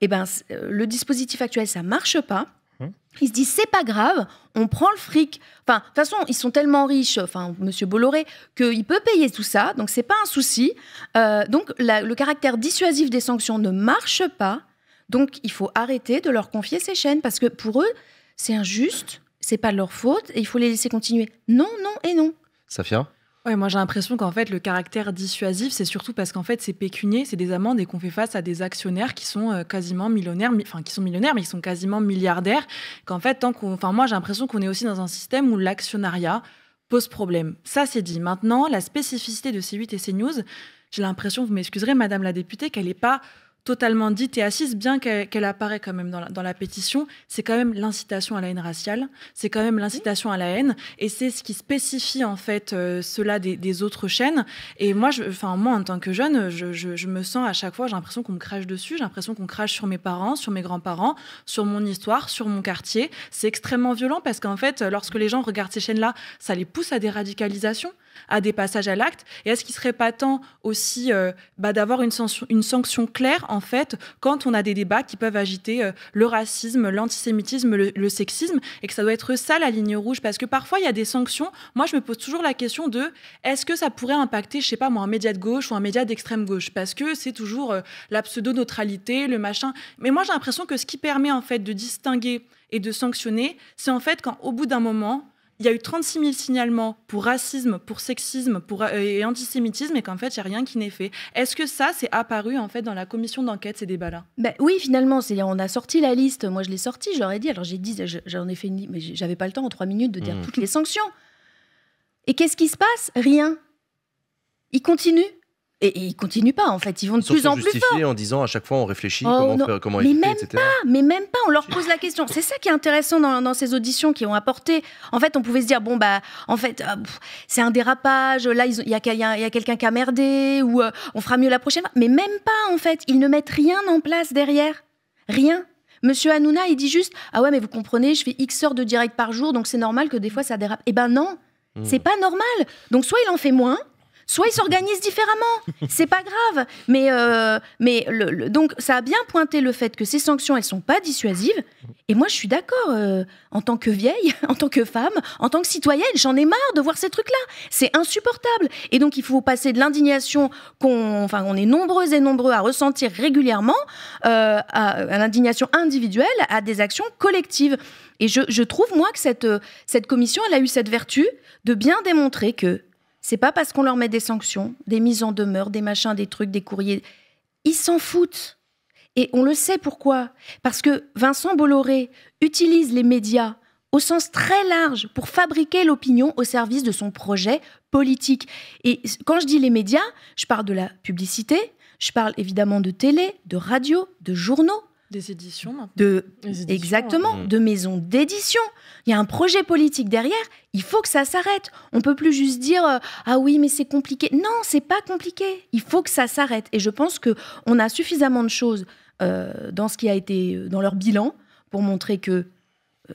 eh ben, euh, le dispositif actuel, ça marche pas. Hum. Ils se disent c'est pas grave, on prend le fric. Enfin, de toute façon, ils sont tellement riches, enfin Monsieur Bolloré, qu'il peut payer tout ça, donc c'est pas un souci. Euh, donc le caractère dissuasif des sanctions ne marche pas. Donc il faut arrêter de leur confier ces chaînes parce que pour eux c'est injuste, c'est pas de leur faute et il faut les laisser continuer. Non, non et non. Safia Ouais, moi j'ai l'impression qu'en fait le caractère dissuasif, c'est surtout parce qu'en fait c'est pécunier, c'est des amendes et qu'on fait face à des actionnaires qui sont euh, quasiment millionnaires, enfin qui sont millionnaires, mais qui sont quasiment milliardaires. Qu'en fait, tant qu'on, enfin moi j'ai l'impression qu'on est aussi dans un système où l'actionnariat pose problème. Ça c'est dit. Maintenant, la spécificité de C8 et CNews, j'ai l'impression, vous m'excuserez, Madame la députée, qu'elle n'est pas totalement dite et assise, bien qu'elle apparaisse apparaît quand même dans la, pétition, c'est quand même l'incitation à la haine raciale, c'est quand même l'incitation à la haine, et c'est ce qui spécifie en fait euh, cela des, autres chaînes. Et moi, je, moi, en tant que jeune, je, je me sens à chaque fois, j'ai l'impression qu'on me crache dessus, j'ai l'impression qu'on crache sur mes parents, sur mes grands-parents, sur mon histoire, sur mon quartier. C'est extrêmement violent parce qu'en fait, lorsque les gens regardent ces chaînes-là, ça les pousse à des radicalisations à des passages à l'acte Et est-ce qu'il ne serait pas temps aussi euh, bah, d'avoir une, une, sanction claire, en fait, quand on a des débats qui peuvent agiter euh, le racisme, l'antisémitisme, le, sexisme, et que ça doit être ça la ligne rouge Parce que parfois, il y a des sanctions. Moi, je me pose toujours la question de est-ce que ça pourrait impacter, je sais pas moi, un média de gauche ou un média d'extrême gauche Parce que c'est toujours euh, la pseudo-neutralité, le machin. Mais moi, j'ai l'impression que ce qui permet, en fait, de distinguer et de sanctionner, c'est en fait quand, au bout d'un moment, il y a eu 36 000 signalements pour racisme, pour sexisme pour, euh, et antisémitisme et qu'en fait, il n'y a rien qui n'est fait. Est-ce que ça, c'est apparu en fait dans la commission d'enquête, ces débats-là ben, Oui, finalement, c'est on a sorti la liste. Moi, je l'ai sortie, je leur ai dit. Alors, j'ai dit, j'en ai fait une, mais j'avais pas le temps en trois minutes de dire mmh. toutes les sanctions. Et qu'est-ce qui se passe Rien. Ils continuent et, ils continuent pas, en fait. Ils vont de plus en plus fort. en disant à chaque fois on réfléchit, oh comment, faire, comment mais même Pas, mais même pas, on leur pose la question. C'est ça qui est intéressant dans, ces auditions qui ont apporté. En fait, on pouvait se dire, bon, bah, en fait, euh, c'est un dérapage, là, il y a, quelqu'un qui a merdé, ou euh, on fera mieux la prochaine fois. Mais même pas, en fait. Ils ne mettent rien en place derrière. Rien. Monsieur Hanouna, il dit juste, ah ouais, mais vous comprenez, je fais X heures de direct par jour, donc c'est normal que des fois ça dérape. Eh ben non, hmm. c'est pas normal. Donc soit il en fait moins, soit ils s'organisent différemment. C'est pas grave. Mais, euh, mais le, donc, ça a bien pointé le fait que ces sanctions, elles sont pas dissuasives. Et moi, je suis d'accord. Euh, en tant que vieille, en tant que femme, en tant que citoyenne, j'en ai marre de voir ces trucs-là. C'est insupportable. Et donc, il faut passer de l'indignation qu'on, enfin, on est nombreux et nombreux à ressentir régulièrement, euh, à, l'indignation individuelle, à des actions collectives. Et je, je trouve, moi, que cette, cette commission, elle a eu cette vertu de bien démontrer que c'est pas parce qu'on leur met des sanctions, des mises en demeure, des machins, des trucs, des courriers. Ils s'en foutent. Et on le sait pourquoi. Parce que Vincent Bolloré utilise les médias au sens très large pour fabriquer l'opinion au service de son projet politique. Et quand je dis les médias, je parle de la publicité, je parle évidemment de télé, de radio, de journaux, des éditions maintenant. exactement, hein. de maisons d'édition. Il y a un projet politique derrière, il faut que ça s'arrête. On peut plus juste dire euh, Ah oui, mais c'est compliqué. Non, c'est pas compliqué. Il faut que ça s'arrête. Et je pense qu'on a suffisamment de choses euh, dans ce qui a été euh, dans leur bilan pour montrer que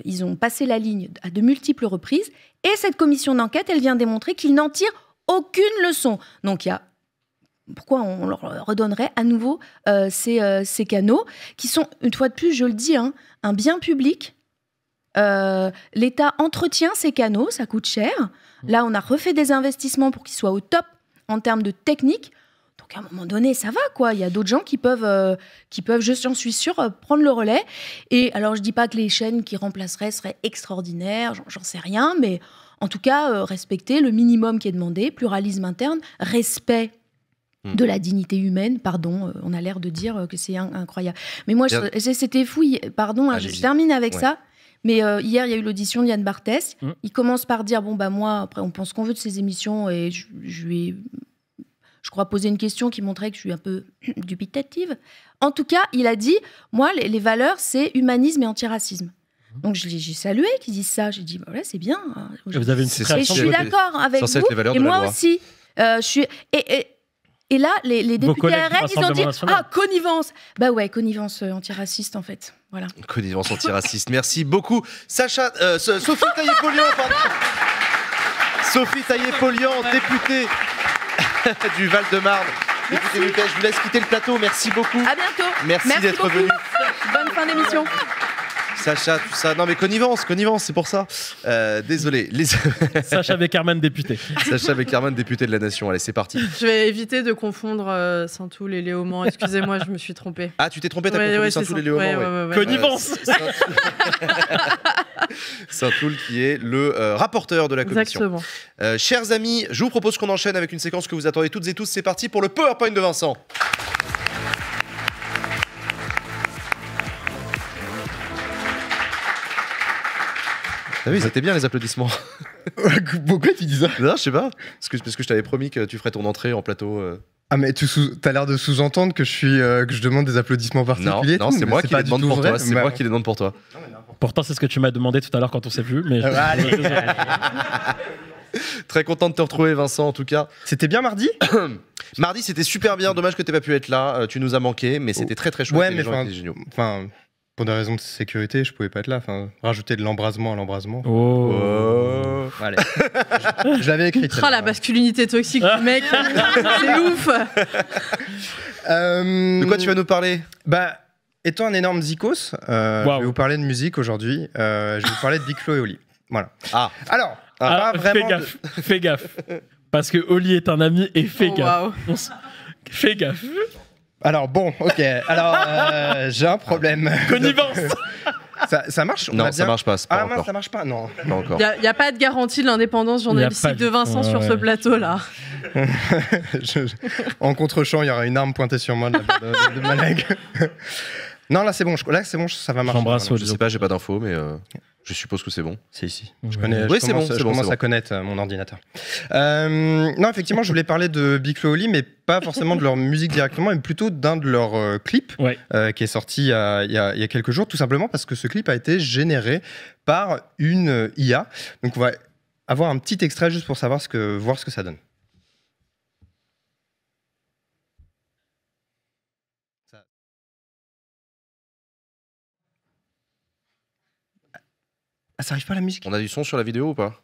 ils ont passé la ligne à de multiples reprises. Et cette commission d'enquête, elle vient démontrer qu'ils n'en tirent aucune leçon. Donc il y a pourquoi on leur redonnerait à nouveau euh, euh, ces, canaux, qui sont, une fois de plus, je le dis, hein, un bien public. Euh, L'État entretient ces canaux, ça coûte cher. Mmh. Là, on a refait des investissements pour qu'ils soient au top en termes de technique. Donc, à un moment donné, ça va, quoi. Il y a d'autres gens qui peuvent, qui peuvent je j'en suis sûr, prendre le relais. Et alors, je dis pas que les chaînes qui remplaceraient seraient extraordinaires, j'en sais rien, mais en tout cas, respecter le minimum qui est demandé, pluralisme interne, respect Hmm. de la dignité humaine, pardon, euh, on a l'air de dire euh, que c'est incroyable. Mais moi, c'était fou, pardon, hein, je termine avec ça. Mais euh, hier, il y a eu l'audition de Yann Barthès. Hmm. Il commence par dire Bon, bah, moi, après, on pense qu'on veut de ces émissions et je, lui ai, je crois, posé une question qui montrait que je suis un peu dubitative. En tout cas, il a dit Moi, les, valeurs, c'est humanisme et antiracisme. Hmm. Donc j'ai salué qu'ils disent ça. J'ai dit, voilà, bah, c'est bien. Hein. Vous avez une et je suis d'accord avec vous. Et moi aussi. je suis et, et là, les, députés RN, ils ont dit Ah, connivence Bah ouais, connivence euh, antiraciste, en fait. Voilà. Connivence antiraciste. Merci beaucoup. Sacha, euh, Sophie Taillé-Polian, Sophie Taillé-Polian, députée du Val-de-Marne. je vous laisse quitter le plateau. Merci beaucoup. À bientôt. Merci, Merci d'être venu. Bonne fin d'émission. Sacha, tout ça. Non, mais connivence, connivence, c'est pour ça. Euh, désolé. Les... Sacha Beckerman, député. Sacha Beckerman, député de la Nation. Allez, c'est parti. Je vais éviter de confondre euh, Saint-Toul et Léaumont. Excusez-moi, je me suis trompé. Ah, tu t'es trompé, t'as confondu Saint-Toul et Léaumont. Ouais, connivence saint qui est le euh, rapporteur de la commission. Exactement. Euh, chers amis, je vous propose qu'on enchaîne avec une séquence que vous attendez toutes et tous. C'est parti pour le PowerPoint de Vincent. Ah oui, c'était bien les applaudissements. Pourquoi tu dis ça Non, je sais pas. Parce que, parce que je t'avais promis que tu ferais ton entrée en plateau. Euh. Ah mais tu as l'air de sous-entendre que je euh, que je demande des applaudissements particuliers. non, c'est moi qui les demande pour toi. Pourtant, c'est ce que tu m'as demandé tout à l'heure quand on s'est vu. Mais ah, bah, Très content de te retrouver, Vincent, en tout cas. C'était bien mardi. Mardi, c'était super bien. Dommage que t'aies pas pu être là. Euh, tu nous as manqué, mais oh. c'était très très chouette. Ouais, mais Enfin, pour des raisons de sécurité, je pouvais pas être là. Enfin, rajouter de l'embrasement à l'embrasement. Oh. oh. Allez. je, l'avais écrit. Oh, la masculinité toxique, ah. mec. C'est ouf. Euh, de quoi tu vas nous parler Bah, étant un énorme zikos, euh, je vais vous parler de musique aujourd'hui. Euh, je vais vous parler de Big Flo et Oli. Voilà. Ah. Alors, ah, Fais gaffe. fais gaffe. Parce que Oli est un ami et fais oh, gaffe. Fais gaffe. Alors bon, ok. Alors euh, j'ai un problème. Connivence. Euh, ça, marche Non, ça marche pas. pas ah mince, ça marche pas, non. Il n'y a, pas de garantie de l'indépendance journalistique de... Vincent sur ce plateau-là. En contre-champ, il y aura une arme pointée sur moi de, de, de non, là c'est bon, là c'est bon, ça va marcher. je sais pas, j'ai pas d'infos, mais. Euh, je suppose que c'est bon. C'est ici. Je, connais, oui, c'est bon, je commence à connaître euh, mon ordinateur. Euh, non, effectivement, je voulais parler de Big Oli, mais pas forcément de leur musique directement, mais plutôt d'un de leurs euh, clips qui est sorti il y, a, quelques jours, tout simplement parce que ce clip a été généré par une IA. Donc on va avoir un petit extrait juste pour savoir ce que, voir ce que ça donne. Ah, ça arrive pas la musique On a du son sur la vidéo ou pas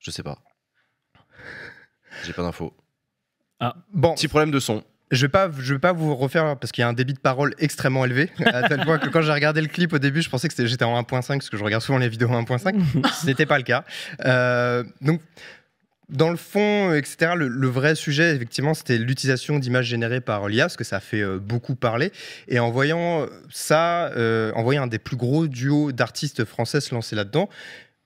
Je sais pas. J'ai pas d'infos. Ah. Bon. Petit problème de son. Je vais pas, je vais pas vous refaire parce qu'il y a un débit de parole extrêmement élevé. À tel point que quand j'ai regardé le clip au début, je pensais que j'étais en 1.5 parce que je regarde souvent les vidéos en 1.5. n'était pas le cas. Euh, donc dans le fond, etc., le, vrai sujet, effectivement, c'était l'utilisation d'images générées par l'IA, parce que ça fait euh, beaucoup parler. Et en voyant euh, ça, euh, en voyant un des plus gros duos d'artistes français se lancer là-dedans,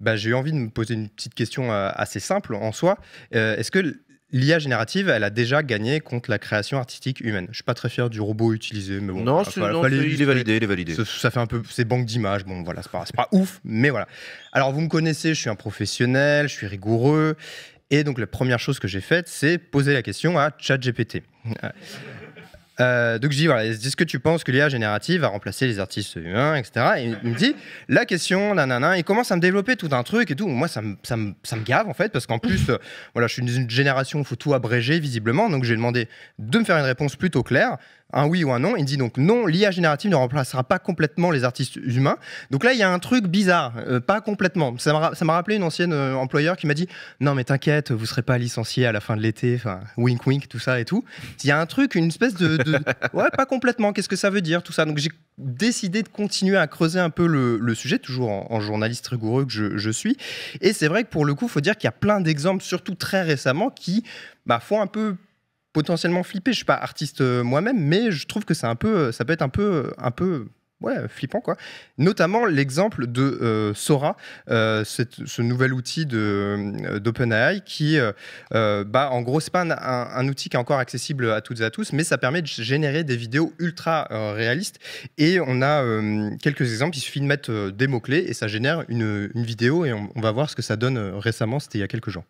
bah, j'ai eu envie de me poser une petite question assez simple en soi. Est-ce que l'IA générative, elle a déjà gagné contre la création artistique humaine. Je suis pas très fier du robot utilisé, mais bon. Non, il est validé, il est validé. Ça, fait un peu, ces banques d'images, bon voilà, ce pas, pas ouf, mais voilà. Alors vous me connaissez, je suis un professionnel, je suis rigoureux, et donc la première chose que j'ai faite, c'est poser la question à ChatGPT. Euh, donc je dis, voilà, est-ce que tu penses que l'IA générative va remplacer les artistes humains, etc. Et il me dit, la question, nanana, il commence à me développer tout un truc et tout. Moi, ça me, ça me, ça me gave en fait, parce qu'en plus, euh, voilà, je suis une génération où il faut tout abréger visiblement, donc j'ai demandé de me faire une réponse plutôt claire un oui ou un non. Il dit donc non, l'IA générative ne remplacera pas complètement les artistes humains. Donc là, il y a un truc bizarre, euh, pas complètement. Ça m'a rappelé une ancienne euh, employeur qui m'a dit non mais t'inquiète, vous serez pas licencié à la fin de l'été, enfin wink wink tout ça et tout. Il y a un truc, une espèce de, ouais pas complètement. Qu'est-ce que ça veut dire tout ça Donc j'ai décidé de continuer à creuser un peu le, sujet, toujours en, journaliste rigoureux que je, suis. Et c'est vrai que pour le coup, faut dire qu'il y a plein d'exemples, surtout très récemment, qui bah, font un peu potentiellement flippé, Je suis pas artiste euh, moi-même, mais je trouve que c'est un peu, euh, ça peut être un peu, euh, un peu ouais, flippant quoi. Notamment l'exemple de Sora, ce nouvel outil d'OpenAI qui, bah, en gros, c'est pas un, outil qui est encore accessible à toutes et à tous, mais ça permet de générer des vidéos ultra réalistes. Et on a quelques exemples. Il suffit de mettre des mots clés et ça génère une, vidéo. Et on, on, va voir ce que ça donne récemment. C'était il y a quelques jours.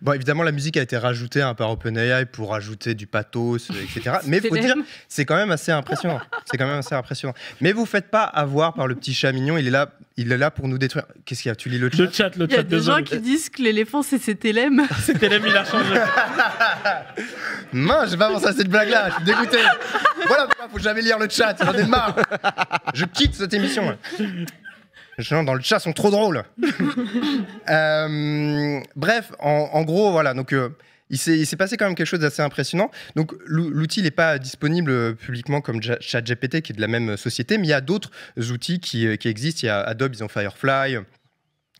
Bon, évidemment, la musique a été rajoutée hein, par OpenAI pour ajouter du pathos, euh, etc. Mais faut dire, c'est quand même assez impressionnant. C'est quand même assez impressionnant. Mais vous faites pas avoir par le petit chat mignon. Il est là, il est là pour nous détruire. Qu'est-ce qu'il y a Tu lis le chat Le chat, le chat. Il y a des gens qui disent que l'éléphant c'est cet élème. cet élème, il a changé. Mince, j'ai pas avancer à cette blague-là. Je suis dégoûté. Voilà pourquoi faut jamais lire le chat. J'en ai marre. Je quitte cette émission dans le chat sont trop drôles. Euh, bref, en, gros, voilà. Donc, euh, il s'est passé quand même quelque chose d'assez impressionnant. Donc, l'outil n'est pas disponible euh, publiquement comme ChatGPT, qui est de la même société, mais il y a d'autres outils qui, existent. Il y a Adobe, ils ont Firefly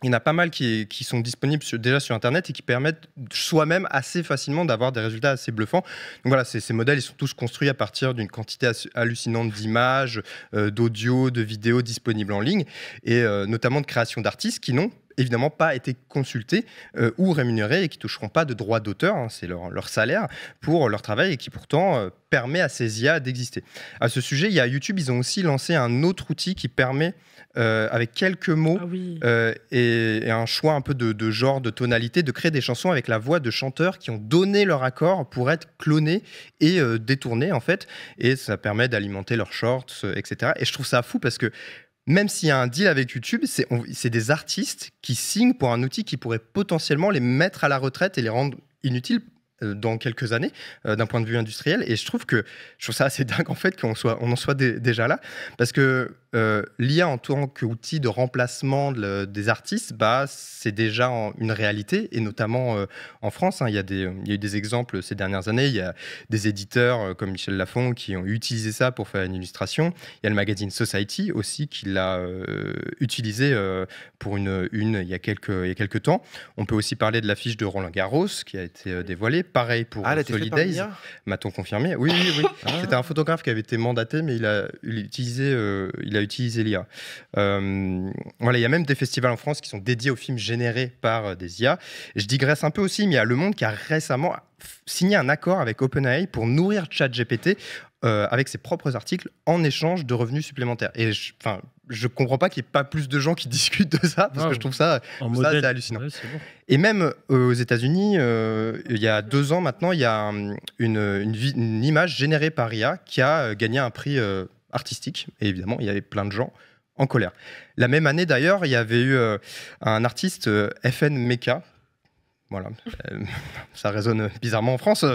il y en a pas mal qui, sont disponibles déjà sur Internet et qui permettent soi-même assez facilement d'avoir des résultats assez bluffants. Donc voilà, ces, modèles, ils sont tous construits à partir d'une quantité hallucinante d'images, euh, d'audio, de vidéos disponibles en ligne, et euh, notamment de créations d'artistes qui n'ont évidemment pas été consultés euh, ou rémunérés et qui toucheront pas de droits d'auteur, hein, c'est leur, salaire pour leur travail et qui pourtant euh, permet à ces IA d'exister. À ce sujet, il y a YouTube, ils ont aussi lancé un autre outil qui permet euh, avec quelques mots ah et, un choix un peu de, de, genre, de tonalité, de créer des chansons avec la voix de chanteurs qui ont donné leur accord pour être clonés et détournés en fait, et ça permet d'alimenter leurs shorts, etc. Et je trouve ça fou parce que même s'il y a un deal avec YouTube, c'est des artistes qui signent pour un outil qui pourrait potentiellement les mettre à la retraite et les rendre inutiles euh, dans quelques années euh, d'un point de vue industriel. Et je trouve que je trouve ça assez dingue en fait qu'on soit, on en soit déjà là, parce que euh, l'IA en tant qu'outil de remplacement des artistes, bah, c'est déjà une réalité, et notamment en France. Hein, il, y a des, eu des exemples ces dernières années. Il y a des éditeurs comme Michel Lafon qui ont utilisé ça pour faire une illustration. Il y a le magazine Society aussi qui l'a utilisé pour une, une il, y a quelques, il y a quelques temps. On peut aussi parler de l'affiche de Roland Garros qui a été dévoilée pareil pour ah, m'a-t-on confirmé Oui, oui, oui. Ah. C'était un photographe qui avait été mandaté, mais il a, utilisé, il a utilisé euh, l'IA. Euh, voilà, il y a même des festivals en France qui sont dédiés aux films générés par euh, des IA. Je digresse un peu aussi, mais il y a Le Monde qui a récemment signé un accord avec OpenAI pour nourrir ChatGPT avec ses propres articles en échange de revenus supplémentaires. Et enfin, je ne comprends pas qu'il n'y ait pas plus de gens qui discutent de ça, parce que ah, je trouve ça, hallucinant. Et même euh, aux États-Unis, euh, il y a deux ans maintenant, il y a hum, une, image générée par IA qui a euh, gagné un prix artistique. Et évidemment, il y avait plein de gens en colère. La même année d'ailleurs, il y avait eu un artiste, FN Meka, voilà, euh, ça résonne bizarrement en France.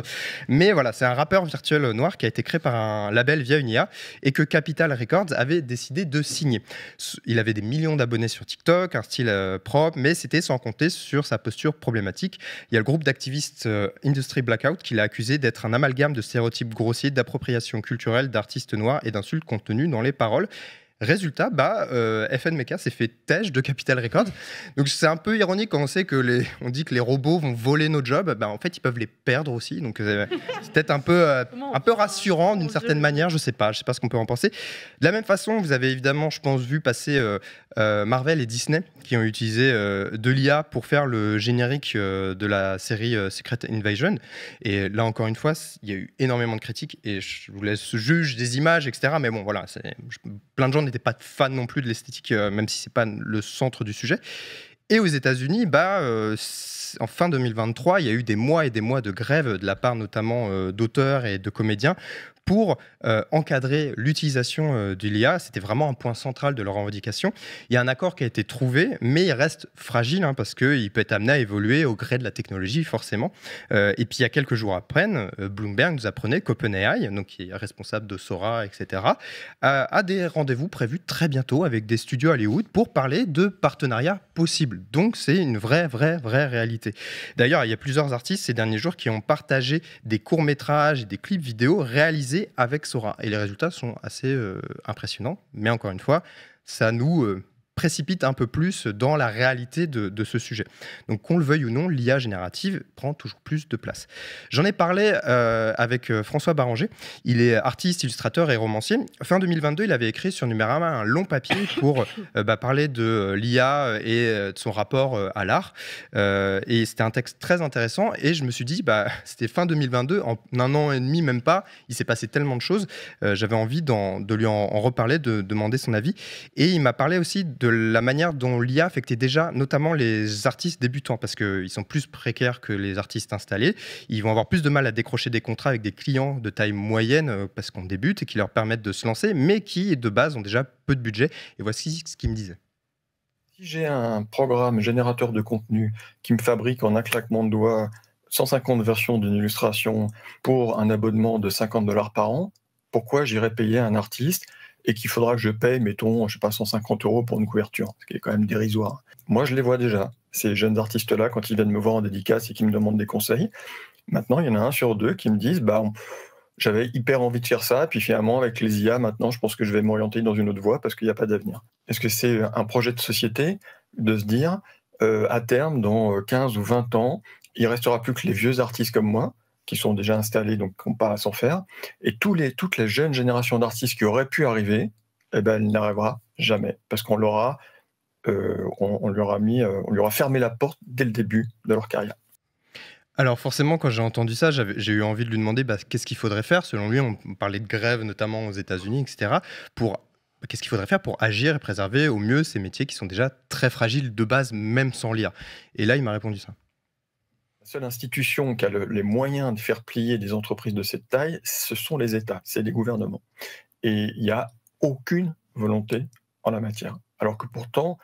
Mais voilà, c'est un rappeur virtuel noir qui a été créé par un label via une IA et que Capital Records avait décidé de signer. Il avait des millions d'abonnés sur TikTok, un style euh, propre, mais c'était sans compter sur sa posture problématique. Il y a le groupe d'activistes euh, Industry Blackout qui l'a accusé d'être un amalgame de stéréotypes grossiers, d'appropriation culturelle, d'artistes noirs et d'insultes contenues dans les paroles. Résultat, bah, euh, s'est fait tèche de Capital Records. Donc c'est un peu ironique quand on sait que les, on dit que les robots vont voler nos jobs. Bah, en fait, ils peuvent les perdre aussi. Donc euh, c'est peut-être un peu, euh, un peu rassurant d'une certaine manière. Je sais pas, je sais pas ce qu'on peut en penser. De la même façon, vous avez évidemment, je pense, vu passer euh, Marvel et Disney qui ont utilisé de l'IA pour faire le générique de la série Secret Invasion. Et là encore une fois, il y a eu énormément de critiques et je vous laisse juger des images, etc. Mais bon, voilà, plein de gens n'était pas fan non plus de l'esthétique, euh, même si c'est pas le centre du sujet. Et aux États-Unis, bah, euh, en fin 2023, il y a eu des mois et des mois de grève de la part notamment euh, d'auteurs et de comédiens pour euh, encadrer l'utilisation euh, de l'IA. C'était vraiment un point central de leur revendication. Il y a un accord qui a été trouvé, mais il reste fragile hein, parce qu'il peut être amené à évoluer au gré de la technologie, forcément. et puis, il y a quelques jours après, Bloomberg nous apprenait qu'OpenAI, donc qui est responsable de Sora, etc., a, a des rendez-vous prévus très bientôt avec des studios Hollywood pour parler de partenariats possibles. Donc, c'est une vraie, vraie, vraie réalité. D'ailleurs, il y a plusieurs artistes ces derniers jours qui ont partagé des courts-métrages et des clips vidéo réalisés avec Sora. Et les résultats sont assez euh, impressionnants. Mais encore une fois, ça nous euh, précipite un peu plus dans la réalité de, ce sujet. Donc qu'on le veuille ou non, l'IA générative prend toujours plus de place. J'en ai parlé euh, avec euh, François Barranger, il est artiste, illustrateur et romancier. Fin 2022, il avait écrit sur Numérama un long papier pour euh, bah, parler de l'IA et de son rapport à l'art. et c'était un texte très intéressant et je me suis dit, bah, c'était fin 2022, en un an et demi même pas, il s'est passé tellement de choses, j'avais envie de lui en, reparler, de demander son avis. Et il m'a parlé aussi de de la manière dont l'IA affectait déjà notamment les artistes débutants, parce qu'ils sont plus précaires que les artistes installés. Ils vont avoir plus de mal à décrocher des contrats avec des clients de taille moyenne, euh, parce qu'on débute, et qui leur permettent de se lancer, mais qui, de base, ont déjà peu de budget. Et voici ce qu'ils me disait. Si j'ai un programme générateur de contenu qui me fabrique en un claquement de doigts 150 versions d'une illustration pour un abonnement de 50 dollars par an, pourquoi j'irai payer un artiste et qu'il faudra que je paye, mettons, je sais pas, 150 euros pour une couverture, ce qui est quand même dérisoire. Moi, je les vois déjà, ces jeunes artistes-là, quand ils viennent me voir en dédicace et qui me demandent des conseils. Maintenant, il y en a un sur deux qui me disent, bah, j'avais hyper envie de faire ça, puis finalement, avec les IA, maintenant, je pense que je vais m'orienter dans une autre voie parce qu'il n'y a pas d'avenir. Est-ce que c'est un projet de société de se dire, euh, à terme, dans 15 euh, ou 20 ans, il restera plus que les vieux artistes comme moi, qui sont déjà installés, donc qui n'ont pas à s'en faire. Et tous les, toute la jeune génération d'artistes qui auraient pu arriver, eh ben, elle n'arrivera jamais, parce qu'on l'aura, euh, on, leur a mis, euh, on leur a fermé la porte dès le début de leur carrière. Alors forcément, quand j'ai entendu ça, j'ai eu envie de lui demander bah, qu'est-ce qu'il faudrait faire. Selon lui, on parlait de grève notamment aux États-Unis, etc. Pour qu'est-ce qu'il faudrait faire pour agir et préserver au mieux ces métiers qui sont déjà très fragiles de base, même sans lire. Et là, il m'a répondu ça seule institution qui a les moyens de faire plier des entreprises de cette taille, ce sont les États, c'est les gouvernements. Et il n'y a aucune volonté en la matière. Alors que pourtant,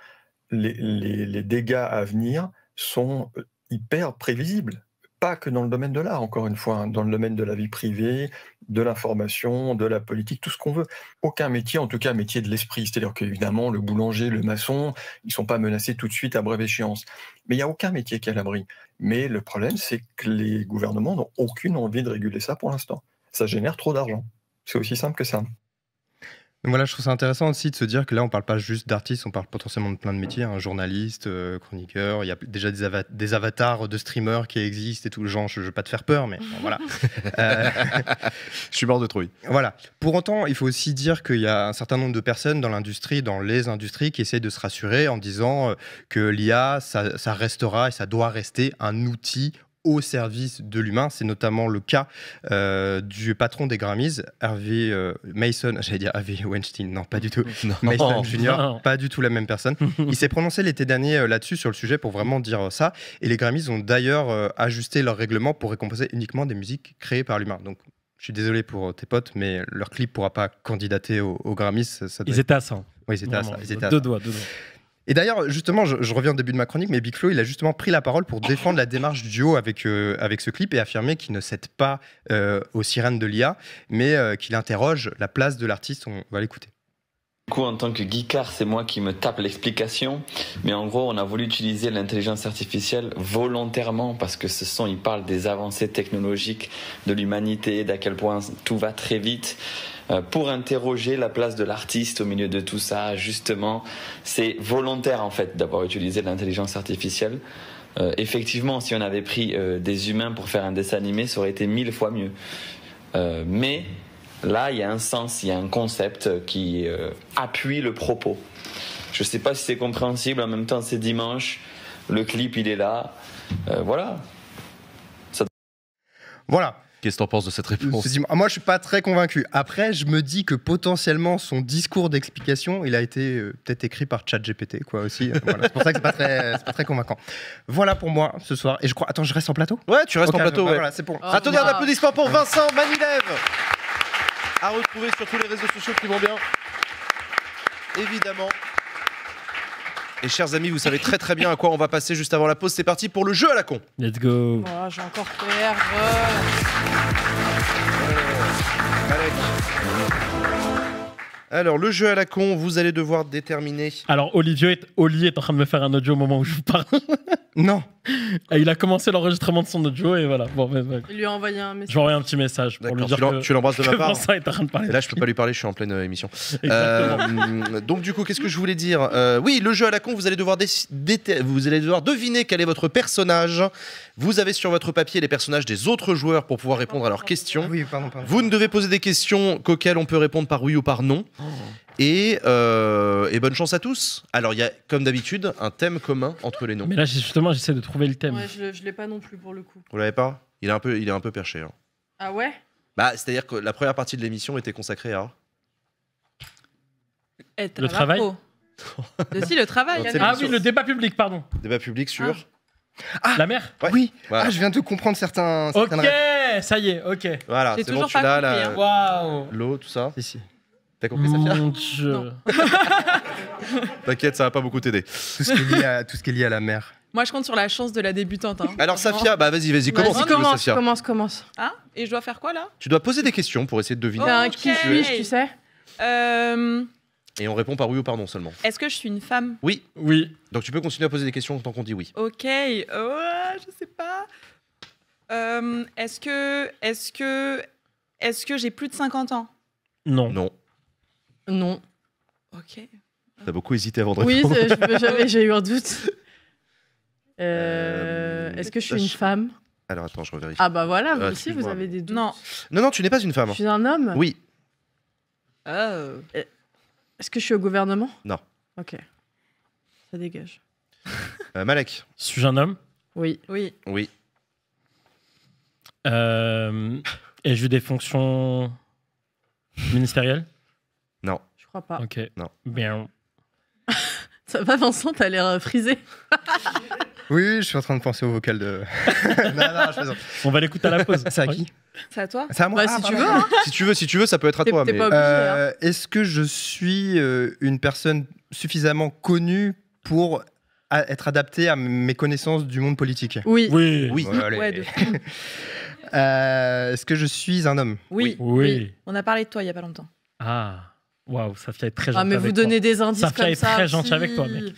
les, dégâts à venir sont euh, hyper prévisibles pas que dans le domaine de l'art, encore une fois, hein, dans le domaine de la vie privée, de l'information, de la politique, tout ce qu'on veut. Aucun métier, en tout cas métier de l'esprit. C'est-à-dire qu'évidemment, le boulanger, le maçon, ils sont pas menacés tout de suite à brève échéance. Mais il n'y a aucun métier qui est à l'abri. Mais le problème, c'est que les gouvernements n'ont aucune envie de réguler ça pour l'instant. Ça génère trop d'argent. C'est aussi simple que ça voilà, je trouve ça intéressant aussi de se dire que là, on ne parle pas juste d'artistes, on parle potentiellement de plein de métiers, un hein. journaliste, euh, chroniqueur, il y a déjà des, avatars de streamers qui existent et tout. le Genre, je ne veux pas te faire peur, mais voilà. Euh, je suis mort de trouille. Voilà. Pour autant, il faut aussi dire qu'il y a un certain nombre de personnes dans l'industrie, dans les industries, qui essayent de se rassurer en disant euh, que l'IA, ça, ça restera et ça doit rester un outil au service de l'humain. C'est notamment le cas euh, du patron des Grammys, Harvey euh, Mason, j'allais dire Harvey Weinstein, non, pas du tout, Mason Jr., pas du tout la même personne. Il s'est prononcé l'été dernier euh, là-dessus, sur le sujet, pour vraiment dire ça. Et les Grammys ont d'ailleurs ajusté leur règlement pour récompenser uniquement des musiques créées par l'humain. Donc, je suis désolé pour tes potes, mais leur clip pourra pas candidater aux Grammys. ils étaient à 100. Oui, ils étaient à 100. deux, Doigts, deux doigts. Et d'ailleurs, justement, je, reviens au début de ma chronique, mais Big Flo, il a justement pris la parole pour défendre la démarche du duo avec, euh, avec ce clip et affirmer qu'il ne cède pas euh, aux sirènes de l'IA, mais euh, qu'il interroge la place de l'artiste. On va l'écouter. Du coup, en tant que guicard, c'est moi qui me tape l'explication. Mais en gros, on a voulu utiliser l'intelligence artificielle volontairement parce que ce son, il parle des avancées technologiques de l'humanité, d'à quel point tout va très vite euh, pour interroger la place de l'artiste au milieu de tout ça, justement. C'est volontaire, en fait, d'avoir utilisé l'intelligence artificielle. Euh, effectivement, si on avait pris euh, des humains pour faire un dessin animé, ça aurait été mille fois mieux. mais Là, il y a un sens, il y a un concept qui euh, appuie le propos. Je ne sais pas si c'est compréhensible, en même temps c'est dimanche, le clip il est là, euh, voilà. Ça... Voilà. Qu'est-ce que t'en penses de cette réponse ah, Moi, je ne suis pas très convaincu. Après, je me dis que potentiellement son discours d'explication, il a été euh, peut-être écrit par ChatGPT, quoi aussi. c'est pour ça que c'est pas, très, pas très convaincant. Voilà pour moi ce soir. Et je crois, attends, je reste en plateau. Ouais, tu restes en plateau. Ah, voilà, c'est bon. Oh, un applaudissement pour Vincent Manilev à retrouver sur tous les réseaux sociaux qui vont bien. Évidemment. Et chers amis, vous savez très très bien à quoi on va passer juste avant la pause. C'est parti pour le jeu à la con. Let's go. Oh, j'ai encore peur. Alors, le jeu à la con, vous allez devoir déterminer. Alors, Olivier est, est en train de me faire un audio au moment où je vous parle. Non. il a commencé l'enregistrement de son audio et voilà. Bon, lui a envoyé un message. je un petit message pour lui dire tu que, tu l'embrasses de ma part. de parler. là, je peux pas lui parler, je suis en pleine euh, émission. Euh, donc du coup, qu'est-ce que je voulais dire euh, Oui, le jeu à la con, vous allez devoir vous allez devoir deviner quel est votre personnage. Vous avez sur votre papier les personnages des autres joueurs pour pouvoir répondre à leurs questions. Vous ne devez poser des questions qu'auxquelles on peut répondre par oui ou par non. Oh. Euh, et, bonne chance à tous. Alors, il y a, comme d'habitude, un thème commun entre les noms. Mais là, justement, j'essaie de trouver le thème. Ouais, je ne l'ai pas non plus pour le coup. Vous l'avez pas il est, un peu, il est un peu perché. Hein. Ah ouais bah, C'est-à-dire que la première partie de l'émission était consacrée à. Eh, le travail le, le travail. ah oui, le débat public, pardon. Débat public sur. Ah. la ah, mer Oui. Ah, je viens de comprendre certains. ok, ça y est, ok. Voilà, c'est bon, tu l'as, hein. l'eau, tout ça. ici. T'as compris, Safia Mon Dieu. T'inquiète, ça va pas beaucoup t'aider. Tout, ce qui est lié à- qui est lié à la mère Moi, je compte sur la chance de la débutante. Hein. Alors, Safia, bah vas-y, vas-y, commence, commence, commence, commence. Ah, et je dois faire quoi là Tu dois poser des questions pour essayer de deviner. un oh, qui suis-je, tu sais euh, Et on répond par oui ou par non seulement. Est-ce que je suis une femme Oui. Oui. Donc tu peux continuer à poser des questions tant qu'on dit oui. Ok, oh, je sais pas. Euh, est-ce que, est-ce que, est-ce que j'ai plus de 50 ans Non. Non. Non. Ok. T'as beaucoup hésité avant de répondre. Oui, j'ai eu un doute. Euh, est-ce que je suis euh, une femme Alors attends, je revérifie. Ah bah voilà, vous euh, aussi, vous avez des doutes. Non. Non, non, tu n'es pas une femme. Hein. Je suis un homme Oui, oh. Est-ce que je suis au gouvernement Non. Ok. Ça dégage. Malek. Suis-je un homme Oui. Oui. Oui. Ai-je eu des fonctions ministérielles non. Je crois pas. Ok. Non. Bien. Ça va, Vincent, as l'air euh, frisé. oui, je suis en train de penser au vocal de. non, non, je On va l'écouter à la pause. C'est à qui C'est à toi C'est à moi bah, ah, si, tu veux, hein. si tu veux. Si tu veux, ça peut être à toi. Mais... Hein. Euh, est-ce que je suis euh, une personne suffisamment connue pour être adaptée à mes connaissances du monde politique Oui. Oui. oui. Est-ce que je suis un homme oui. Oui. oui. On a parlé de toi il y a pas longtemps. Ah. Waouh, Safia est très gentille. Ah, mais vous donnez des indices comme ça. Safia est très gentille avec toi, mec.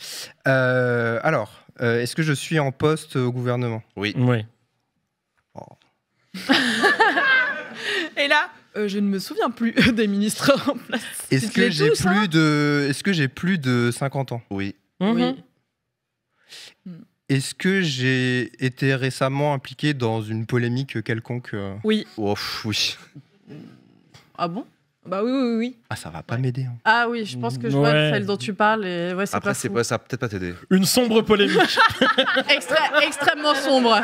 Euh, alors, euh, est-ce que je suis en poste au gouvernement Oui. Oui. Oh. Et là, euh, je ne me souviens plus des ministres en place. Est-ce que j'ai hein. plus de Est-ce que j'ai plus de 50 ans Oui. Mhm. Oui. Est-ce que j'ai été récemment impliqué dans une polémique quelconque Oui. Oh, oui. Ah bon bah oui, oui, oui. Ah, ça va pas m'aider. Hein. Ah oui, je pense que je vois celle dont tu parles. Après, ça va peut-être pas t'aider. Une sombre polémique. extrêmement sombre.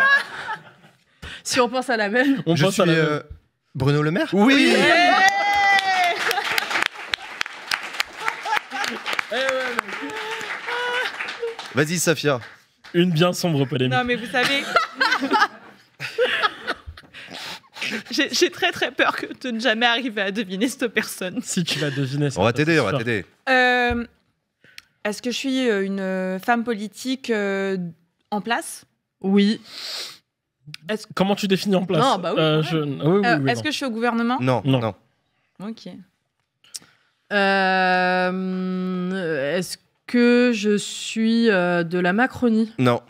si on pense à la même. On pense à euh, Bruno Le Maire eh Oui Vas-y, Safia. Une bien sombre polémique. Non, mais vous savez, J'ai très très peur que tu ne jamais arriver à deviner cette personne. Si tu vas deviner. On va t'aider, on va t'aider. Euh, est-ce que je suis euh, une euh, femme politique en place Oui. Comment tu définis en place Non, bah oui. Est-ce que je suis au gouvernement Non, non. non. Ok. Est-ce que je suis de la Macronie Non.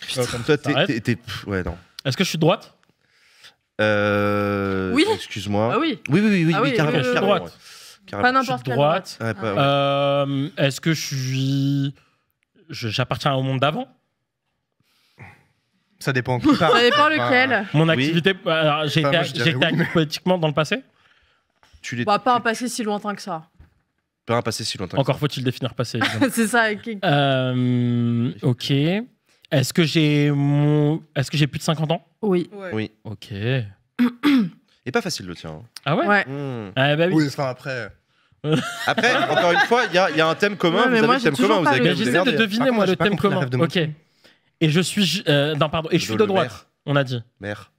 Putain, toi, t'es. Ouais, non. Est-ce que je suis droite euh, oui. Excuse-moi. Ah oui. Oui, oui, oui, ah carrément. Je suis droite. Pas n'importe quelle droite. Euh, est-ce que je suis. J'appartiens au monde d'avant Ça dépend. Ça dépend lequel. Mon activité. alors, J'ai été dans le passé Tu l'es bah, pas un passé si lointain que ça. pas un passé si lointain Encore faut-il définir passé, C'est ça. Euh, ok. Est-ce que j'ai mon... est-ce que j'ai plus de 50 ans Oui. Oui. Ok. Et pas facile le tien. Hein. Ah ouais. Ouais. Hmm. Ah bah oui. Oui, après. Après, encore une fois, il y, a- il y a un thème commun. mais vous moi, avez le thème commun. Vous avez j'essaie de deviner moi le thème commun. Ok. Et je suis euh, pardon. Et je suis de droite. On a dit. Mère.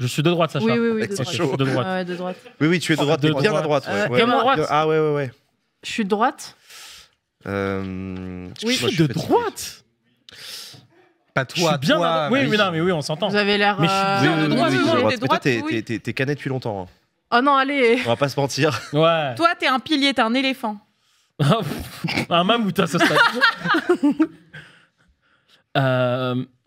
Je suis de droite, Sacha. Oui, oui, oui, de de droite. Ah ouais, de droite. Oui, oui, tu es de oh, droite. bien à droite. droite. Euh, ah ouais, ouais, ouais. Je suis de droite. Euh, oui. Je suis de droite. Pas toi, je bien toi, Oui, mais non, mais oui, on s'entend. Vous avez l'air. Mais je suis euh, bien de Toi, t'es canet depuis longtemps. Hein. Oh non, allez. On va pas se mentir. Ouais. Toi, t'es un pilier, t'es un éléphant. un mammouth ça se passe.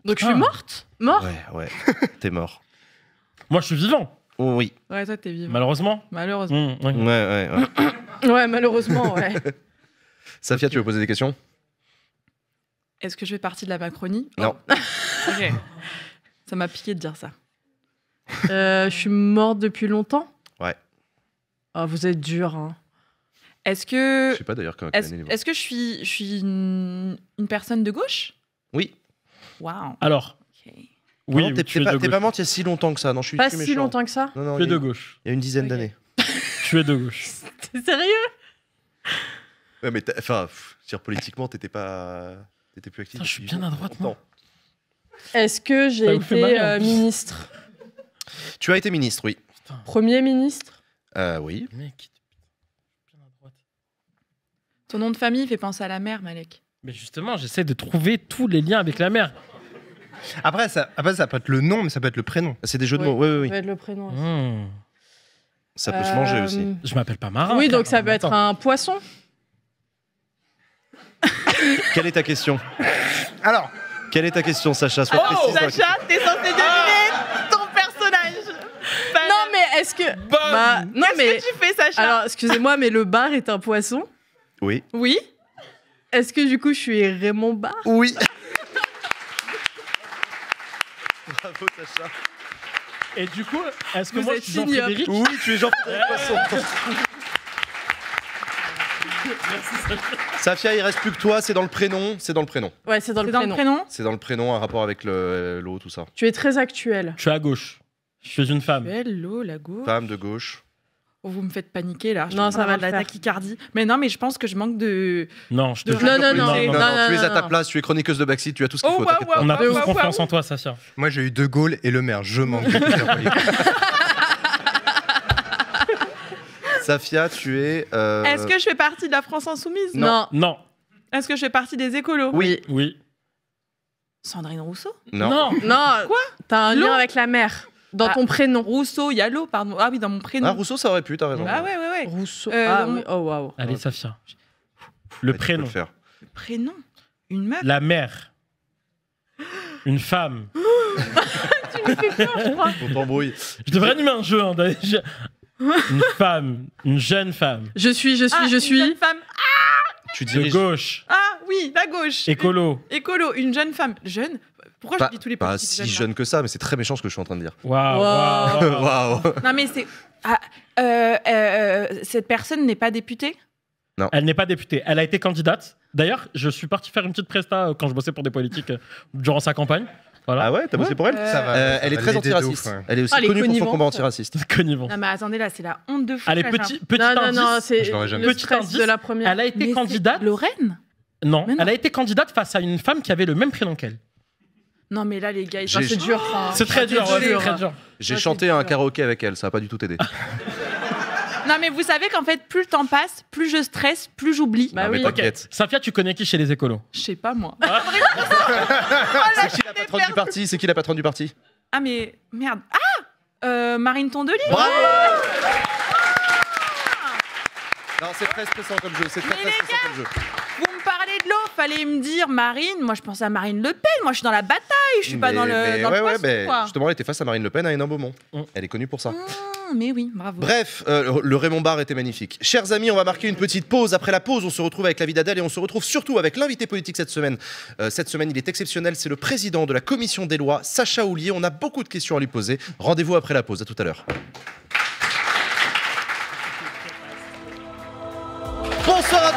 Donc je suis ah. morte Mort Ouais, ouais. T'es mort. Moi, je suis vivant. Oh, oui. Ouais, toi, t'es vivant. Malheureusement. Malheureusement. Mmh, ouais, ouais, ouais. ouais, malheureusement, ouais. Safia, tu veux poser des questions est-ce que je fais partie de la Macronie Non. Oh. Ça m'a piqué de dire ça. Euh, je suis morte depuis longtemps Ouais. Oh, vous êtes dur. Hein. Est-ce que. Je sais pas d'ailleurs quand Est-ce que je suis, une, personne de gauche Oui. Waouh. Alors. Oui, t'es, pas, pas morte il y a si longtemps que ça. Non, je suis pas si longtemps que ça. Non, non, de gauche. Il y a une dizaine d'années. tu es de gauche. T'es sérieux mais enfin, politiquement, t'étais pas je suis bien à droite, non Est-ce que j'ai été hein euh, ministre Tu as été ministre, oui. Premier ministre euh, Oui. Ton nom de famille fait penser à la mère, Malek. Mais justement, j'essaie de trouver tous les liens avec la mer. Après ça, ça peut être le nom, mais ça peut être le prénom. C'est des jeux de mots. Oui, oui, Ça peut être le prénom. Hmm. Ça peut se manger aussi. Je m'appelle pas Mara. Oui, donc ça peut être un poisson. Quelle est ta question Alors. Quelle est ta question, Sacha Sois oh, Sacha, t'es censé deviner ah ton personnage. non, mais est-ce que. Bah, Qu'est-ce mais... que tu fais, Sacha Alors, excusez-moi, mais le bar est un poisson Oui. Oui Est-ce que du coup, je suis Raymond Bar Oui. Bravo, Sacha. Et du coup, est-ce que Vous moi, je suis jean Oui, tu es Jean-Frédéric Poisson. Safia. il reste plus que toi, c'est dans le prénom, c'est dans le prénom. Ouais, c'est dans, le, prénom. C'est dans le prénom, un rapport avec le euh, l'eau, tout ça. Tu es très actuel. Je suis à gauche. Je suis une femme. L'eau, la gauche. Femme de gauche. Oh, vous me faites paniquer là. non, ça va de la tachycardie. Mais non, mais je pense que je manque de. Non, je non, non, non, Tu es à ta place, tu es chroniqueuse de Baxi, tu as tout ce qu'il oh, faut. On a confiance en toi, Safia. Moi, j'ai eu De Gaulle et Le Maire. Je manque. Safia, tu es. Euh, Est-ce que je fais partie de la France Insoumise Non. Non. Est-ce que je fais partie des écolos Oui. Oui. Sandrine Rousseau Non. Non, Quoi t'as un lien avec la mère dans ah. ton prénom. Rousseau, il l'eau, pardon. Ah oui, dans mon prénom. Ah, Rousseau, ça aurait pu, t'as raison. Ah ouais, ouais, ouais. Rousseau. Euh, ah oh waouh. Allez, Safia. Le prénom. Le Prénom Une meuf La mère. Une femme. Tu fais On t'embrouille. Je devrais animer un jeu. hein, une femme, une jeune femme. Je suis, je suis, ah, je suis. jeune femme. Ah tu De gauche, Ah oui, la gauche. écolo. Écolo, une jeune femme. Jeune Pourquoi Pas, je dis tous les pas si jeune que ça, mais c'est très méchant ce que je suis en train de dire. Waouh, waouh, Non mais c'est... Ah, euh, euh, cette personne n'est pas députée Non. Elle n'est pas députée. Elle a été candidate. D'ailleurs, je suis parti faire une petite presta euh, quand je bossais pour des politiques durant sa campagne. Ah ouais, t'as bossé pour elle euh, euh, elle est très antiraciste. Elle est aussi ah, connue pour son combat antiraciste. Connivant. Non, mais attendez, là, c'est la honte de fou. Allez, petit- petit non, Non, non, c'est Je le stress de la première. Elle a été candidate. Lorraine Non, elle a été candidate face à une femme qui avait le même prénom qu'elle. Non, mais là, les gars, c'est dur. C'est très dur, J'ai chanté un karaoké avec elle, ça n'a pas du tout aidé. Non, mais vous savez qu'en fait, plus le temps passe, plus je stresse, plus j'oublie. Bah ah, oui. t'inquiète. Cynthia, tu connais qui chez les écolos Je sais pas, moi. Ah. c'est qui la patronne du parti C'est qui la patronne du parti Ah, mais merde. Ah euh, Marine Tondelier Bravo ah Non, c'est très stressant comme jeu. C'est très, très stressant comme jeu. Vous me parlez fallait me dire Marine. Moi, je pensais à Marine Le Pen. Moi, je suis dans la bataille. Je suis pas dans le. Justement, elle était face à Marine Le Pen à un Beaumont. Mm. Elle est connue pour ça. Mm, mais oui, bravo. Bref, euh, le Raymond Barre était magnifique. Chers amis, on va marquer une petite pause. Après la pause, on se retrouve avec la vie d'Adèle et on se retrouve surtout avec l'invité politique cette semaine. Euh, cette semaine, il est exceptionnel, c'est le président de la commission des lois, Sacha Oulier. On a beaucoup de questions à lui poser. Rendez-vous après la pause, à tout à l'heure. Bonsoir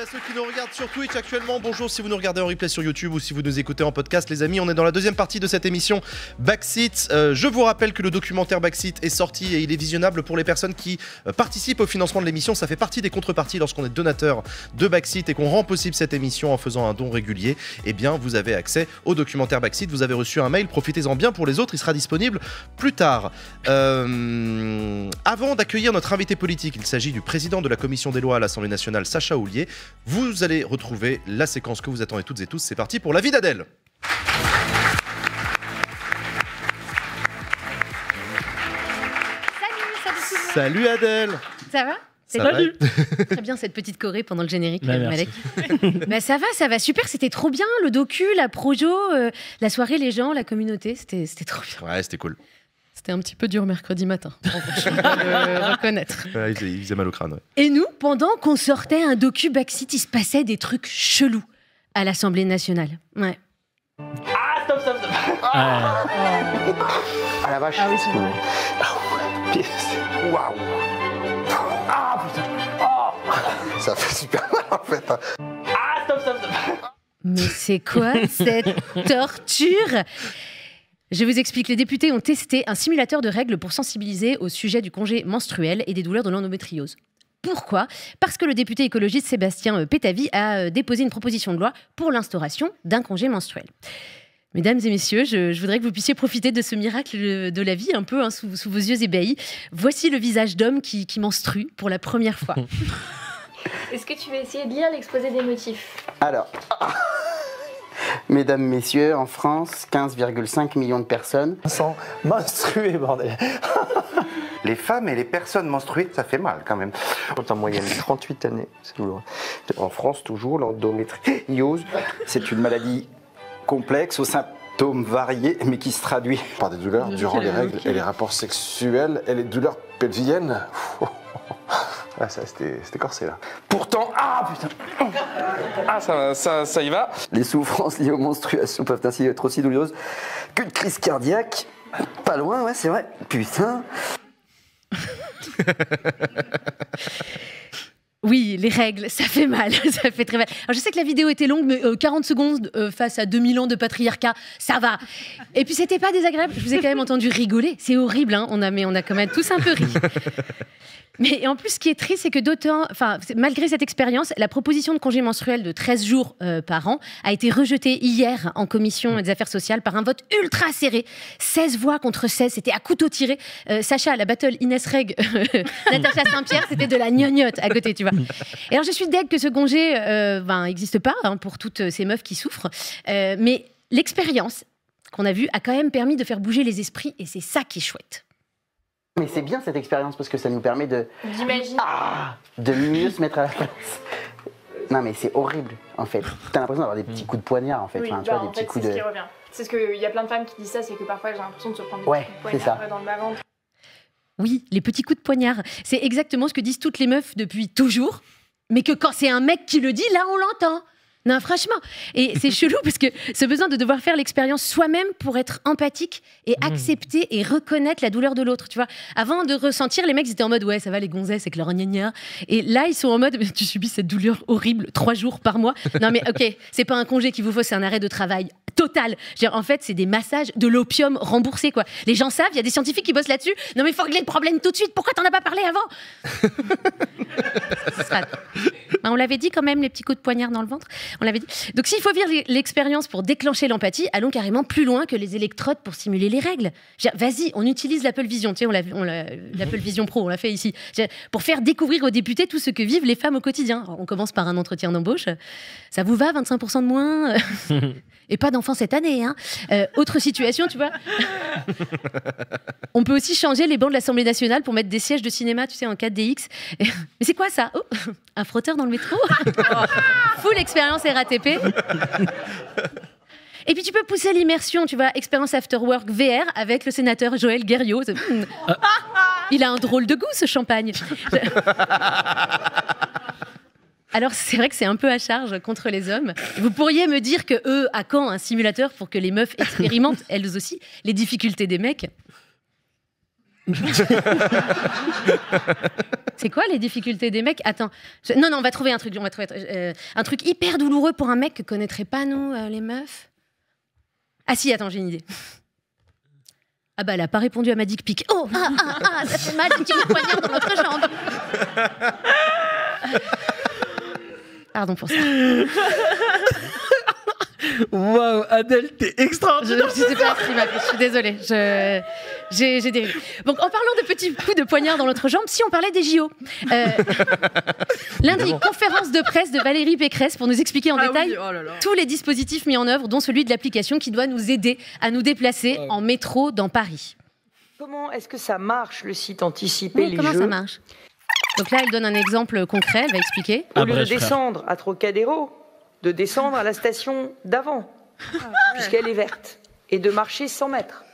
à ceux qui nous regardent sur Twitch actuellement. Bonjour si vous nous regardez en replay sur YouTube ou si vous nous écoutez en podcast, les amis. On est dans la deuxième partie de cette émission Backseat. Euh, je vous rappelle que le documentaire Backseat est sorti et il est visionnable pour les personnes qui euh, participent au financement de l'émission. Ça fait partie des contreparties lorsqu'on est donateur de Backseat et qu'on rend possible cette émission en faisant un don régulier. Eh bien, vous avez accès au documentaire Backseat. Vous avez reçu un mail. Profitez-en bien. Pour les autres, il sera disponible plus tard. Euh, avant d'accueillir notre invité politique, il s'agit du président de la commission des lois à l'Assemblée nationale, Sacha Oulier. Vous allez retrouver la séquence que vous attendez toutes et tous. C'est parti pour la vie d'Adèle. Salut Adèle Ça va ça Très bien cette petite choré pendant le générique, bah, Malek. Bah, ça va, ça va super, c'était trop bien, le docu, la projo, euh, la soirée, les gens, la communauté, c'était trop bien. Ouais, c'était cool. C'était un petit peu dur mercredi matin, en le reconnaître. il, faisait, mal au crâne. Ouais. Et nous, pendant qu'on sortait un docu Backseat, il se passait des trucs chelous à l'Assemblée nationale. Ouais. Ah, stop, stop, stop Ah, ah la vache Ah oui, c'est bon. Ah, Waouh Ah, putain oh. Ça fait super mal, en fait. Hein. Ah, stop, stop, stop Mais c'est quoi cette torture je vous explique, les députés ont testé un simulateur de règles pour sensibiliser au sujet du congé menstruel et des douleurs de l'endométriose. Pourquoi Parce que le député écologiste Sébastien euh, Pétavi a euh, déposé une proposition de loi pour l'instauration d'un congé menstruel. Mesdames et messieurs, je, voudrais que vous puissiez profiter de ce miracle euh, de la vie un peu hein, sous, vos yeux ébahis. Voici le visage d'homme qui, menstrue pour la première fois. Est-ce que tu veux essayer de lire l'exposé des motifs Alors. Mesdames, messieurs, en France, 15,5 millions de personnes sont menstruées, bordel. les femmes et les personnes menstruées, ça fait mal quand même. En moyenne, 38 années, c'est douloureux. En France, toujours, l'endométriose, c'est une maladie complexe aux symptômes variés, mais qui se traduit par des douleurs durant les règles et les rapports sexuels et les douleurs pelviennes. Ah, ça, c'était corsé, là. Pourtant, ah, putain Ah, ça, ça, ça y va Les souffrances liées aux menstruations peuvent ainsi être aussi douloureuses qu'une crise cardiaque. Pas loin, ouais, c'est vrai. Putain Oui, les règles, ça fait mal, ça fait très mal. je sais que la vidéo était longue, mais 40 euh, secondes euh, face à 2000 ans de patriarcat, ça va. Et puis c'était pas désagréable, je vous ai quand même entendu rigoler, c'est horrible, hein. on a, mais on a quand même tous un peu ri. Mais en plus, ce qui est triste, c'est que d'autant, enfin, malgré cette expérience, la proposition de congé menstruel de 13 jours euh, par an a été rejetée hier en commission des affaires sociales par un vote ultra serré, 16 voix contre 16, c'était à couteau tiré. Sacha, la battle Inès Reg, Natacha Saint-Pierre, c'était de la gnognotte à côté, tu vois alors, je suis deg que ce congé euh, n'existe ben, existe pas hein, pour toutes ces meufs qui souffrent. Euh, mais l'expérience qu'on a vue a quand même permis de faire bouger les esprits et c'est ça qui est chouette. Mais c'est bien cette expérience parce que ça nous permet de. Ah, de mieux se mettre à la place. Non, mais c'est horrible en fait. T'as l'impression d'avoir des petits coups de poignard en fait. Oui, tu bah, vois, coups de. C'est ce qui revient. C'est ce qu'il y a plein de femmes qui disent ça, c'est que parfois j'ai l'impression de se prendre des ouais, coups de poignard dans le bas ventre. Oui, les petits coups de poignard. C'est exactement ce que disent toutes les meufs depuis toujours, mais que quand c'est un mec qui le dit, là, on l'entend. Non, franchement. Et c'est chelou parce que ce besoin de devoir faire l'expérience soi-même pour être empathique et mmh. accepter et reconnaître la douleur de l'autre, tu vois. Avant de ressentir, les mecs étaient en mode ouais, ça va les gonzesses que leur gna Et là, ils sont en mode tu subis cette douleur horrible trois jours par mois. Non, mais ok, c'est pas un congé qu'il vous faut, c'est un arrêt de travail. Total. en fait, c'est des massages de l'opium remboursés. quoi. Les gens savent, il y a des scientifiques qui bossent là-dessus. Non, mais il faut régler le problème tout de suite. Pourquoi t'en as pas parlé avant bah, On l'avait dit quand même, les petits coups de poignard dans le ventre. On l'avait dit. Donc, s'il faut vivre l'expérience pour déclencher l'empathie, allons carrément plus loin que les électrodes pour simuler les règles. Vas-y, on utilise l'Apple Vision. l'Apple Vision Pro, on l'a fait ici. Pour faire découvrir aux députés tout ce que vivent les femmes au quotidien. on commence par un entretien d'embauche. Ça vous va, 25% de moins Et pas d'enfants cette année. Hein. Euh, autre situation, tu vois. On peut aussi changer les bancs de l'Assemblée nationale pour mettre des sièges de cinéma, tu sais, en 4DX. Mais c'est quoi ça oh, Un frotteur dans le métro Full expérience RATP. Et puis tu peux pousser l'immersion, tu vois, expérience After Work VR avec le sénateur Joël Guerriot. Il a un drôle de goût ce champagne. Alors c'est vrai que c'est un peu à charge contre les hommes. Vous pourriez me dire que eux, à quand un simulateur pour que les meufs expérimentent elles aussi les difficultés des mecs c'est quoi les difficultés des mecs Attends, non non, on va trouver un truc, on va trouver euh, un truc hyper douloureux pour un mec que connaîtraient pas nous euh, les meufs. Ah si, attends, j'ai une idée. Ah bah elle a pas répondu à ma dick pic. Oh ah ah ah, ça fait mal, tu me poignardes dans notre jambe. Pardon pour ça. Waouh, Adèle, t'es extraordinaire. Je, ne sais pas je suis désolée. Je, j'ai, j'ai dérivé. Donc, en parlant de petits coups de poignard dans l'autre jambe, si on parlait des JO. Euh, lundi, conférence de presse de Valérie Pécresse pour nous expliquer en ah détail oh tous les dispositifs mis en œuvre, dont celui de l'application qui doit nous aider à nous déplacer en métro dans Paris. Comment est-ce que ça marche, le site anticipé les Comment jeux ça marche donc là, elle donne un exemple concret, elle va expliquer. Ah, au lieu bah, de descendre à Trocadéro, de descendre à la station d'avant, ah, puisqu'elle est verte, et de marcher 100 mètres,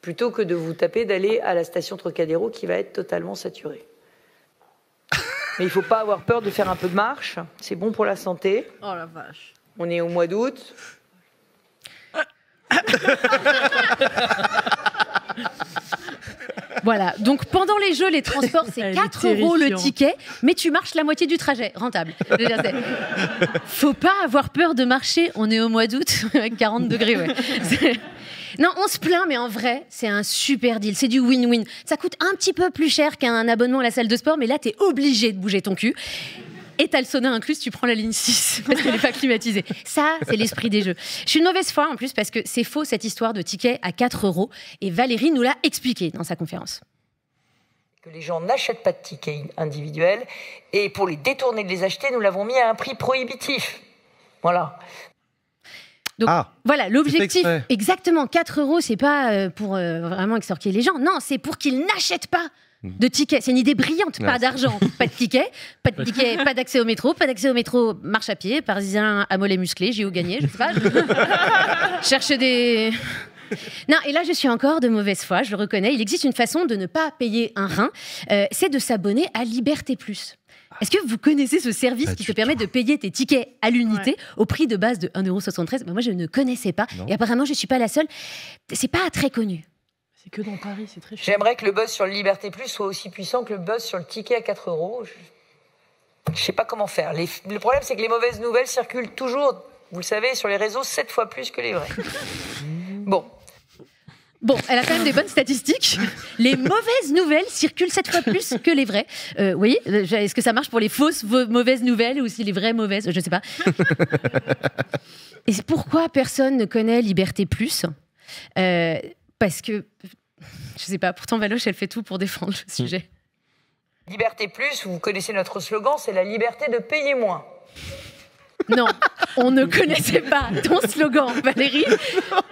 plutôt que de vous taper d'aller à la station Trocadéro qui va être totalement saturée. Mais il ne faut pas avoir peur de faire un peu de marche, c'est bon pour la santé. Oh la vache. On est au mois d'août. Voilà. Donc pendant les jeux, les transports, c'est 4 euros le ticket, mais tu marches la moitié du trajet. Rentable. Faut pas avoir peur de marcher. On est au mois d'août, 40 degrés. Non, on se plaint, mais en vrai, c'est un super deal. C'est du win-win. Ça coûte un petit peu plus cher qu'un abonnement à la salle de sport, mais là, t'es obligé de bouger ton cul et t'as le sauna inclus, tu prends la ligne 6 parce qu'elle n'est pas climatisée. Ça, c'est l'esprit des jeux. Je suis une mauvaise foi en plus parce que c'est faux cette histoire de tickets à 4 euros et Valérie nous l'a expliqué dans sa conférence. Que les gens n'achètent pas de tickets individuels et pour les détourner de les acheter, nous l'avons mis à un prix prohibitif. Voilà. Donc ah, voilà, l'objectif, exactement, 4 euros, c'est pas euh, pour euh, vraiment extorquer les gens, non, c'est pour qu'ils n'achètent pas Mm. de tickets. C'est une idée brillante, pas d'argent, pas de tickets, pas de tickets, pas d'accès au métro, pas d'accès au métro, marche à pied, parisien à mollet musclés, j'ai ou gagné, je sais pas. des non, et là, je suis encore de mauvaise foi, je le reconnais. Il existe une façon de ne pas payer un rein, euh, c'est de s'abonner à Liberté Plus. Est-ce que vous connaissez ce service qui te permet de payer tes tickets à l'unité au prix de base de 1,73€ Moi, je ne connaissais pas. Et apparemment, je ne suis pas la seule. C'est pas très connu. C'est que dans Paris, c'est très J'aimerais que le buzz sur Liberté Plus soit aussi puissant que le buzz sur le ticket à 4 euros. Je ne sais pas comment faire. Le problème, c'est que les mauvaises nouvelles circulent toujours, vous le savez, sur les réseaux 7 fois plus que les vraies. bon. Bon, elle a quand même des bonnes statistiques. Les mauvaises nouvelles circulent 7 fois plus que les vraies. Euh, oui, euh, est-ce que ça marche pour les fausses mauvaises nouvelles ou aussi les vraies mauvaises Je ne sais pas. Et pourquoi personne ne connaît Liberté Plus euh, parce que, je sais pas, pourtant Valoche, elle fait tout pour défendre le mm. sujet. Liberté plus, vous connaissez notre slogan, c'est la liberté de payer moins non, on ne connaissait pas ton slogan, Valérie.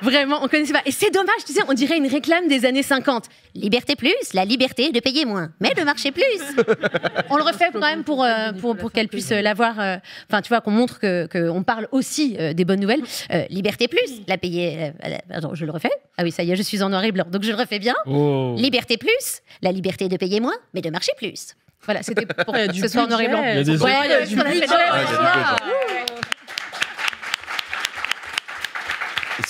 Vraiment, on connaissait pas. Et c'est dommage, tu sais, on dirait une réclame des années 50. Liberté plus, la liberté de payer moins, mais de marcher plus. on le refait quand même pour, euh, qu'elle puisse euh, l'avoir. Euh, enfin, tu vois, qu'on montre qu'on parle aussi des bonnes nouvelles. liberté plus, la payer. Attends, je le refais. Ah oui, ça y est, je suis en noir et blanc, donc je le refais bien. Oh. Liberté plus, la liberté de payer moins, mais de marcher plus. Voilà, c'était pour ce soir et Il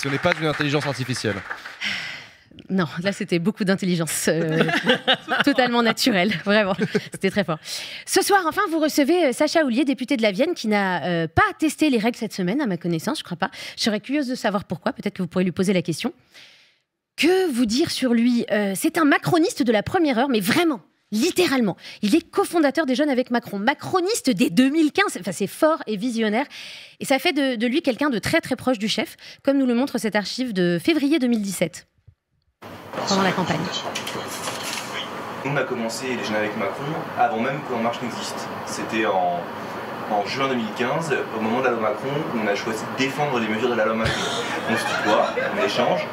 ce n'est pas d'une intelligence artificielle non, là c'était beaucoup d'intelligence euh, totalement naturelle, vraiment. C'était très fort. Ce soir, enfin, vous recevez euh, Sacha Oulier, député de la Vienne, qui n'a euh, pas testé les règles cette semaine, à ma connaissance, je crois pas. Je serais curieuse de savoir pourquoi. Peut-être que vous pourrez lui poser la question. Que vous dire sur lui C'est un macroniste de la première heure, mais vraiment, littéralement. Il est cofondateur des Jeunes avec Macron, macroniste dès 2015. Enfin, c'est fort et visionnaire. Et ça fait de, lui quelqu'un de très très proche du chef, comme nous le montre cet archive de février 2017, pendant la campagne. On a commencé les Jeunes avec Macron avant même que l'En Marche n'existe. C'était en, juin 2015, au moment de la loi Macron, on a choisi de défendre les mesures de la loi Macron. On se dit quoi on échange.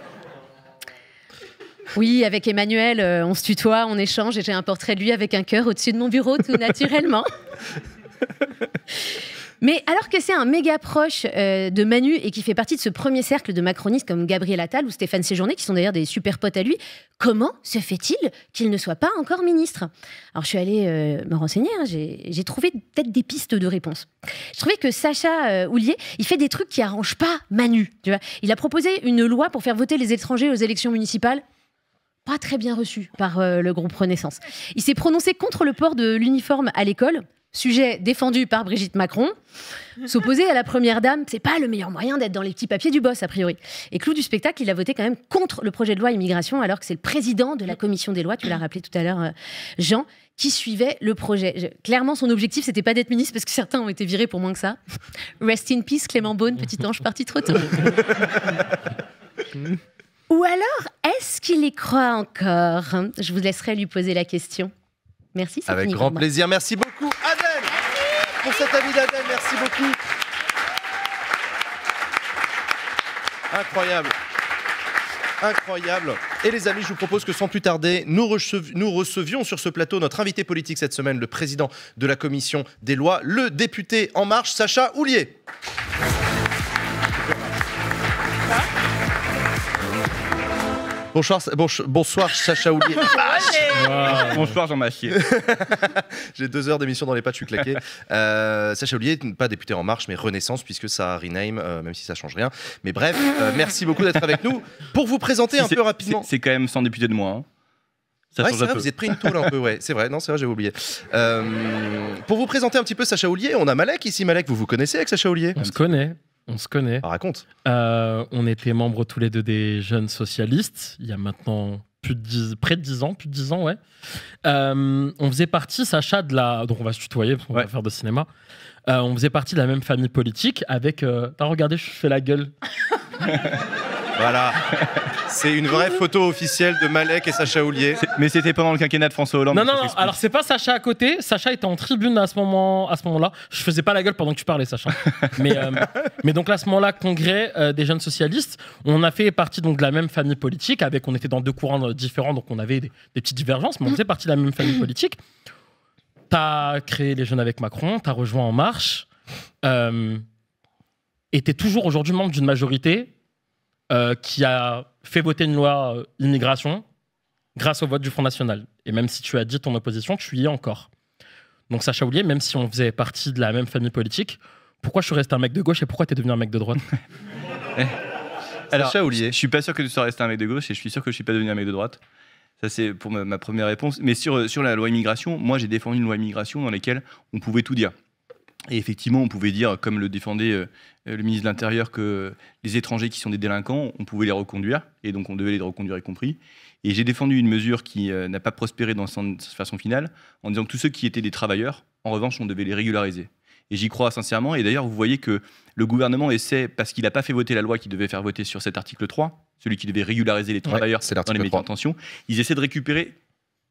Oui, avec Emmanuel, euh, on se tutoie, on échange et j'ai un portrait de lui avec un cœur au-dessus de mon bureau tout naturellement. Mais alors que c'est un méga proche euh, de Manu et qui fait partie de ce premier cercle de macronistes comme Gabriel Attal ou Stéphane Séjourné, qui sont d'ailleurs des super potes à lui, comment se fait-il qu'il ne soit pas encore ministre Alors je suis allée euh, me renseigner, hein, j'ai trouvé peut-être des pistes de réponse. Je trouvais que Sacha Oulier, il fait des trucs qui arrangent pas Manu. Tu vois il a proposé une loi pour faire voter les étrangers aux élections municipales très bien reçu par euh, le groupe Renaissance. Il s'est prononcé contre le port de l'uniforme à l'école, sujet défendu par Brigitte Macron. S'opposer à la première dame, c'est pas le meilleur moyen d'être dans les petits papiers du boss, a priori. Et clou du spectacle, il a voté quand même contre le projet de loi immigration, alors que c'est le président de la commission des lois, tu l'as rappelé tout à l'heure, euh, Jean, qui suivait le projet. Clairement, son objectif, c'était pas d'être ministre, parce que certains ont été virés pour moins que ça. Rest in peace, Clément Beaune, petit ange parti trop tôt. Ou alors, est-ce qu'il y croit encore Je vous laisserai lui poser la question. Merci. Avec grand plaisir. Merci beaucoup, Adèle, pour cet avis d'Adèle. Merci beaucoup. Incroyable. Incroyable. Et les amis, je vous propose que sans plus tarder, nous, nous, recevions sur ce plateau notre invité politique cette semaine, le président de la commission des lois, le député En Marche, Sacha Houlier. Bonsoir, bonsoir Sacha Oulier. Bonsoir Jean Machier. J'ai deux heures d'émission dans les pattes, je suis claqué. Euh, Sacha Oulier, pas député En Marche, mais Renaissance, puisque ça rename, euh, même si ça change rien. Mais bref, euh, merci beaucoup d'être avec nous. Pour vous présenter un peu rapidement. C'est quand même sans député de moi. Hein. c'est vrai, vous êtes pris une tôle un peu, ouais. C'est vrai, non, c'est vrai, j'avais oublié. pour vous présenter un petit peu Sacha Oulier, on a Malek ici. Malek, vous vous connaissez avec Sacha Oulier On se connaît on se connaît. Ah, raconte. Euh, on était membres tous les deux des jeunes socialistes, il y a maintenant plus de 10, près de 10 ans, plus de 10 ans, ouais. Euh, on faisait partie, Sacha, de la... Donc on va se tutoyer, on qu'on va faire de cinéma. Euh, on faisait partie de la même famille politique avec... T'as regardé, je fais la gueule. voilà. C'est une vraie photo officielle de Malek et Sacha Oulier. Mais c'était pendant le quinquennat de François Hollande. Non, non, non. Alors, c'est pas Sacha à côté. Sacha était en tribune à ce moment-là. Moment je faisais pas la gueule pendant que tu parlais, Sacha. mais, euh, mais donc, à ce moment-là, congrès euh, des jeunes socialistes, on a fait partie donc, de la même famille politique. Avec, on était dans deux courants euh, différents, donc on avait des, petites divergences, mais on faisait partie de la même famille politique. T'as créé Les Jeunes avec Macron, t'as rejoint En Marche. Euh, et t'es toujours aujourd'hui membre d'une majorité qui a fait voter une loi euh, immigration grâce au vote du Front National. Et même si tu as dit ton opposition, tu y es encore. Donc Sacha Oulier, même si on faisait partie de la même famille politique, pourquoi je suis resté un mec de gauche et pourquoi es devenu un mec de droite eh. Alors, Sacha Je suis pas sûr que tu sois resté un mec de gauche et je suis sûr que je suis pas devenu un mec de droite. Ça, c'est pour ma, première réponse. Mais sur, euh, sur la loi immigration, moi, j'ai défendu une loi immigration dans laquelle on pouvait tout dire. Et effectivement, on pouvait dire, comme le défendait euh, le ministre de l'Intérieur, que les étrangers qui sont des délinquants, on pouvait les reconduire, et donc on devait les reconduire y compris. Et j'ai défendu une mesure qui euh, n'a pas prospéré dans sa façon finale, en disant que tous ceux qui étaient des travailleurs, en revanche, on devait les régulariser. Et j'y crois sincèrement. Et d'ailleurs, vous voyez que le gouvernement essaie, parce qu'il n'a pas fait voter la loi qui devait faire voter sur cet article 3, celui qui devait régulariser les travailleurs C'est dans les métiers ils essaient de récupérer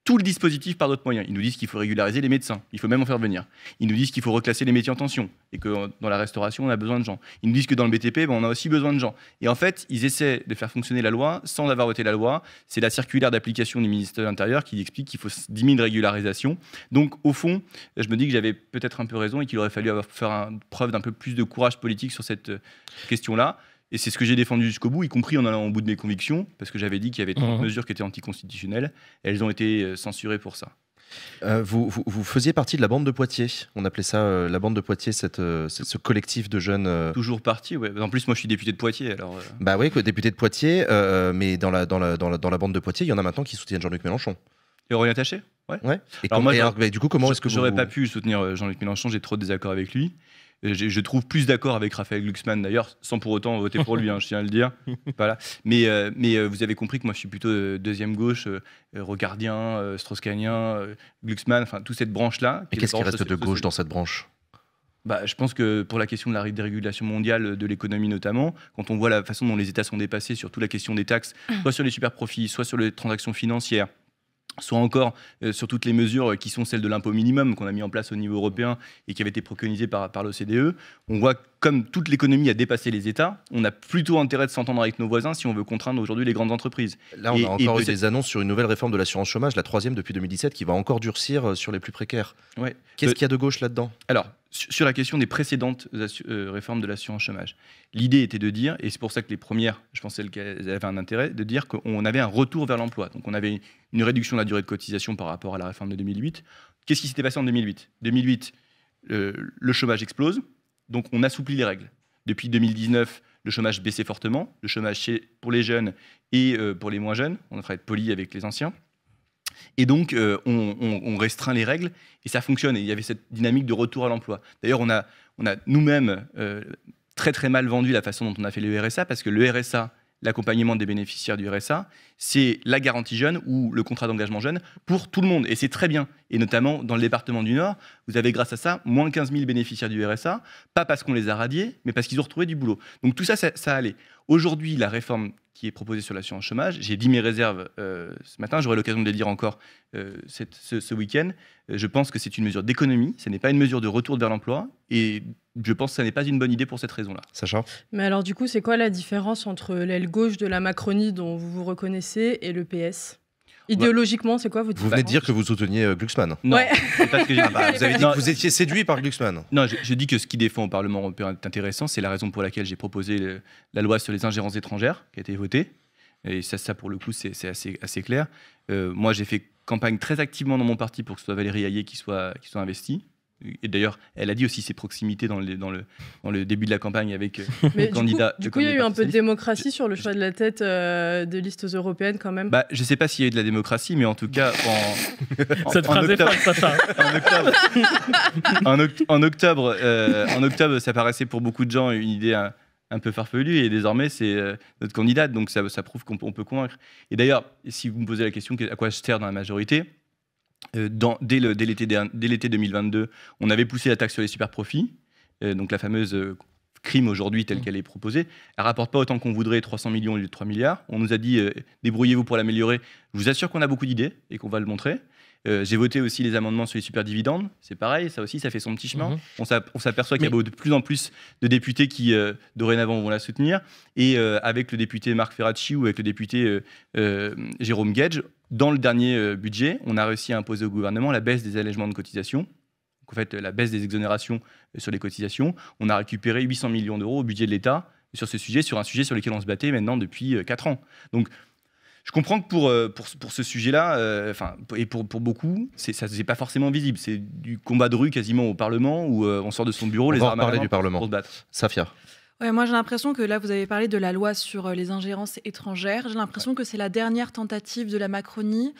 tout le dispositif par d'autres moyens. Ils nous disent qu'il faut régulariser les médecins, il faut même en faire venir. Ils nous disent qu'il faut reclasser les métiers en tension et que euh, dans la restauration, on a besoin de gens. Ils nous disent que dans le BTP, ben, on a aussi besoin de gens. Et en fait, ils essaient de faire fonctionner la loi sans avoir voté la loi. C'est la circulaire d'application du ministère de l'Intérieur qui explique qu'il faut 10 000 régularisations. Donc, au fond, je me dis que j'avais peut-être un peu raison et qu'il aurait fallu faire preuve d'un peu plus de courage politique sur cette euh, question-là. Et c'est ce que j'ai défendu jusqu'au bout, y compris en allant au bout de mes convictions, parce que j'avais dit qu'il y avait trois mhm. mesures qui étaient anticonstitutionnelles. Elles ont été euh, censurées pour ça. Euh, vous, vous, faisiez partie de la bande de Poitiers. On appelait ça euh, la bande de Poitiers, cette, ce collectif de jeunes. Toujours parti, oui. En plus, moi, je suis député de Poitiers, alors. Bah oui, député de Poitiers, mais dans la, dans, dans, la, bande de Poitiers, il y en a maintenant qui soutiennent Jean-Luc Mélenchon. Et Aurélien Taché Ouais. ouais. Et, et du coup, comment est-ce que J'aurais pas pu soutenir Jean-Luc Mélenchon, j'ai trop de désaccords avec lui. Euh, je, trouve plus d'accord avec Raphaël Glucksmann d'ailleurs, sans pour autant voter pour lui, hein, je tiens à le dire. Mais, euh, mais euh, vous avez compris que moi je suis plutôt deuxième gauche, Rocardien, Strauss-Kahnien, Glucksmann, enfin toute cette branche-là. Et qu'est-ce qui reste de gauche dans cette branche bah, je pense que pour la question de la dérégulation mondiale de l'économie notamment, quand on voit la façon dont les États sont dépassés sur toute la question des taxes, ah. soit sur les super profits, soit sur les transactions financières, soit encore euh, sur toutes les mesures euh, qui sont celles de l'impôt minimum qu'on a mis en place au niveau européen et qui avaient été préconisées par, par l'OCDE. On voit comme toute l'économie a dépassé les États, on a plutôt intérêt de s'entendre avec nos voisins si on veut contraindre aujourd'hui les grandes entreprises. Là, on a encore eu des annonces sur une nouvelle réforme de l'assurance chômage, la troisième depuis 2017, qui va encore durcir euh, sur les plus précaires. Ouais. Qu'est-ce euh, qu'il y a de gauche là-dedans Alors, sur la question des précédentes euh, réformes de l'assurance chômage, l'idée était de dire, et c'est pour ça que les premières, je pensais qu'elles avaient un intérêt, de dire qu'on avait un retour vers l'emploi. Donc on avait une réduction de la durée de cotisation par rapport à la réforme de 2008. Qu'est-ce qui s'était passé en 2008 2008, le chômage explose, donc on assouplit les règles. Depuis 2019, le chômage baissait fortement, le chômage pour les jeunes et euh, pour les moins jeunes, on devrait être poli avec les anciens. Et donc, euh, on, restreint les règles et ça fonctionne. Et il y avait cette dynamique de retour à l'emploi. D'ailleurs, on a, nous-mêmes euh, très très mal vendu la façon dont on a fait le RSA parce que le RSA, l'accompagnement des bénéficiaires du RSA, c'est la garantie jeune ou le contrat d'engagement jeune pour tout le monde. Et c'est très bien et notamment dans le département du Nord, vous avez grâce à ça moins 15 000 bénéficiaires du RSA, pas parce qu'on les a radiés, mais parce qu'ils ont retrouvé du boulot. Donc tout ça, ça, allait. Aujourd'hui, la réforme qui est proposée sur l'assurance chômage, j'ai dit mes réserves euh, ce matin, j'aurai l'occasion de les dire encore euh, ce, week-end, euh, je pense que c'est une mesure d'économie, ce n'est pas une mesure de retour vers l'emploi, et je pense que ce n'est pas une bonne idée pour cette raison-là. Sacha Mais alors du coup, c'est quoi la différence entre l'aile gauche de la Macronie dont vous vous reconnaissez et le PS Idéologiquement, c'est quoi Vous venez de dire que vous souteniez euh, Glucksmann. vous avez dit que vous étiez séduit par Glucksmann. Non, je, dit dis que ce qui défend au Parlement européen est intéressant. C'est la raison pour laquelle j'ai proposé la loi sur les ingérences étrangères qui a été votée. Et ça, ça pour le coup, c'est assez, assez clair. Euh, moi, j'ai fait campagne très activement dans mon parti pour que ce soit Valérie Ayer qui soit, qui soit investie. Et d'ailleurs, elle a dit aussi ses proximités dans, dans, le, dans le, début de la campagne avec euh, le candidat. du coup, il y a eu un peu de démocratie sur le choix de la tête euh, de listes européennes quand même. Bah, je ne sais pas s'il y a eu de la démocratie, mais en tout cas, en, Cette phrase octobre, est en octobre, euh, en, octobre ça paraissait pour beaucoup de gens une idée un, peu farfelue, et désormais, c'est notre candidate, donc ça, ça prouve qu'on peut, convaincre. Et d'ailleurs, si vous me posez la question à quoi je sers dans la majorité, euh, dès l'été 2022, on avait poussé la taxe sur les super profits, euh, donc la fameuse euh, crime aujourd'hui telle mmh. qu'elle est proposée. Elle rapporte pas autant qu'on voudrait, 300 millions au lieu de 3 milliards. On nous a dit, débrouillez-vous pour l'améliorer. Je vous assure qu'on a beaucoup d'idées et qu'on va le montrer. Euh, j'ai voté aussi les amendements sur les superdividendes. C'est pareil, ça aussi, ça fait son petit chemin. Mhm. On s'aperçoit qu'il y a de plus en plus de députés qui, euh, dorénavant, vont la soutenir. Et euh, avec le député Marc Ferracci ou avec le député Jérôme Gage, dans le dernier budget, on a réussi à imposer au gouvernement la baisse des allègements de cotisations en fait la baisse des exonérations sur les cotisations. On a récupéré 800 millions d'euros au budget de l'État sur ce sujet, sur un sujet sur lequel on se battait maintenant depuis 4 ans. Donc je comprends que pour, euh, pour, ce sujet-là, euh, et pour, pour beaucoup, c'est, ça c'est pas forcément visible. C'est du combat de rue quasiment au Parlement où euh, on sort de son bureau, les va en parler du Parlement. Pour se battre. Safia. Ouais, moi j'ai l'impression que là vous avez parlé de la loi sur les ingérences étrangères. J'ai l'impression que c'est la dernière tentative de la Macronie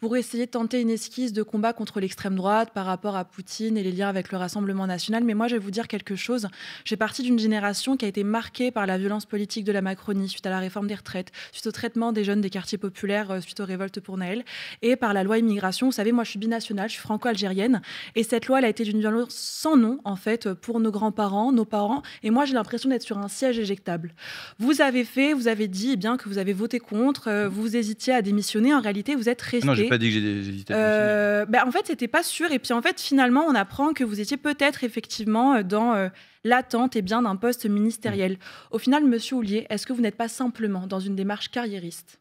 pour essayer de tenter une esquisse de combat contre l'extrême droite par rapport à Poutine et les liens avec le Rassemblement national. Mais moi, je vais vous dire quelque chose. J'ai parti d'une génération qui a été marquée par la violence politique de la Macronie suite à la réforme des retraites, suite au traitement des jeunes des quartiers populaires, euh, suite aux révoltes pour Naël, et par la loi immigration. Vous savez, moi, je suis binationale, je suis franco-algérienne. Et cette loi, elle a été d'une violence sans nom, en fait, pour nos grands-parents, nos parents. Et moi, j'ai l'impression d'être sur un siège éjectable. Vous avez fait, vous avez dit eh bien, que vous avez voté contre, euh, vous hésitiez à démissionner. En réalité, vous êtes ah resté dit que euh, bah En fait, c'était pas sûr. Et puis en fait, finalement, on apprend que vous étiez peut-être effectivement euh, dans euh, l'attente et bien d'un poste ministériel. Mm. Au final, Monsieur Oulier, est-ce que vous n'êtes pas simplement dans une démarche carriériste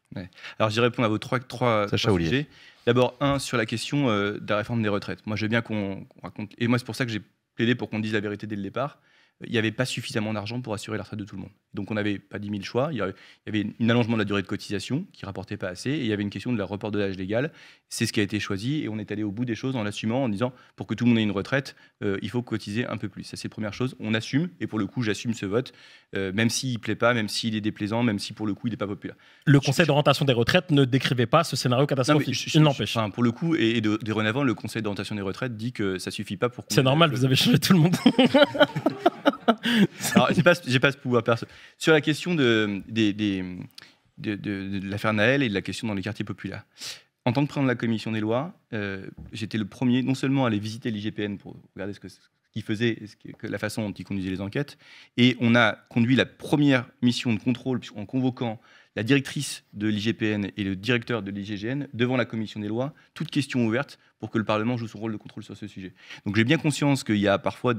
Alors, j'y réponds à vos trois, trois, Sacha sujets. D'abord, un sur la question euh, de la réforme des retraites. Moi, j'ai bien qu'on raconte. Et moi, c'est pour ça que j'ai plaidé pour qu'on dise la vérité dès le départ. Il n'y avait pas suffisamment d'argent pour assurer la retraite de tout le monde. Donc on n'avait pas 10 000 choix. Il y avait un allongement de la durée de cotisation qui rapportait pas assez. Et il y avait une question de la report de l'âge légal. C'est ce qui a été choisi et on est allé au bout des choses en l'assumant, en disant pour que tout le monde ait une retraite, euh, il faut cotiser un peu plus. Ça, c'est la première chose. On assume. Et pour le coup, j'assume ce vote, euh, même s'il ne plaît pas, même s'il est déplaisant, même si pour le coup, il n'est pas populaire. Le Conseil d'orientation des retraites ne décrivait pas ce scénario catastrophique. Il n'empêche. pour le coup, et, et de, le Conseil d'orientation des retraites dit que ça suffit pas pour. C'est normal, vous avez changé tout le monde. j'ai pas ce pouvoir perso. Sur la question de, l'affaire Naël et de la question dans les quartiers populaires. En tant que président de la commission des lois, euh, j'étais le premier non seulement à aller visiter l'IGPN pour regarder ce que qui faisait la façon dont ils conduisaient les enquêtes. Et on a conduit la première mission de contrôle en convoquant la directrice de l'IGPN et le directeur de l'IGGN devant la commission des lois, toute question ouverte pour que le Parlement joue son rôle de contrôle sur ce sujet. Donc j'ai bien conscience qu'il y a parfois,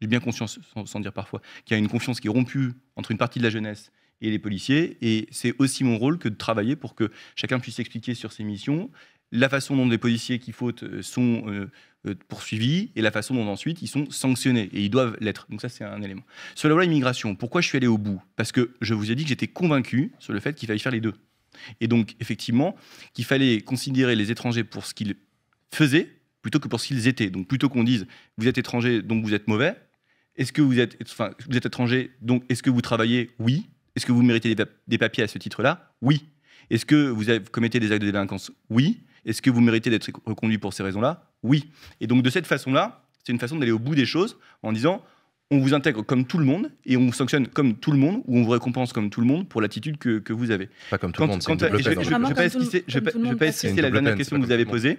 j'ai bien conscience, sans, dire parfois, qu'il y a une confiance qui est rompue entre une partie de la jeunesse et les policiers. Et c'est aussi mon rôle que de travailler pour que chacun puisse expliquer sur ses missions la façon dont les policiers qui fautent euh, sont euh, euh, poursuivis et la façon dont ensuite ils sont sanctionnés. Et ils doivent l'être. Donc ça, c'est un élément. Sur la loi immigration, pourquoi je suis allé au bout Parce que je vous ai dit que j'étais convaincu sur le fait qu'il fallait faire les deux. Et donc, effectivement, qu'il fallait considérer les étrangers pour ce qu'ils faisaient plutôt que pour ce qu'ils étaient. Donc plutôt qu'on dise vous êtes étranger, donc vous êtes mauvais, est-ce que vous êtes, enfin, vous êtes étranger, donc est-ce que vous travaillez Oui. Est-ce que vous méritez des, papiers à ce titre-là Oui. Est-ce que vous avez commettez des actes de délinquance Oui. Est-ce que vous méritez d'être reconduit pour ces raisons-là Oui. Et donc de cette façon-là, c'est une façon d'aller au bout des choses en disant on vous intègre comme tout le monde et on vous sanctionne comme tout le monde ou on vous récompense comme tout le monde pour l'attitude que, que, vous avez. Pas comme tout le monde, c'est Je ne vais pas esquisser la dernière question que vous avez posée.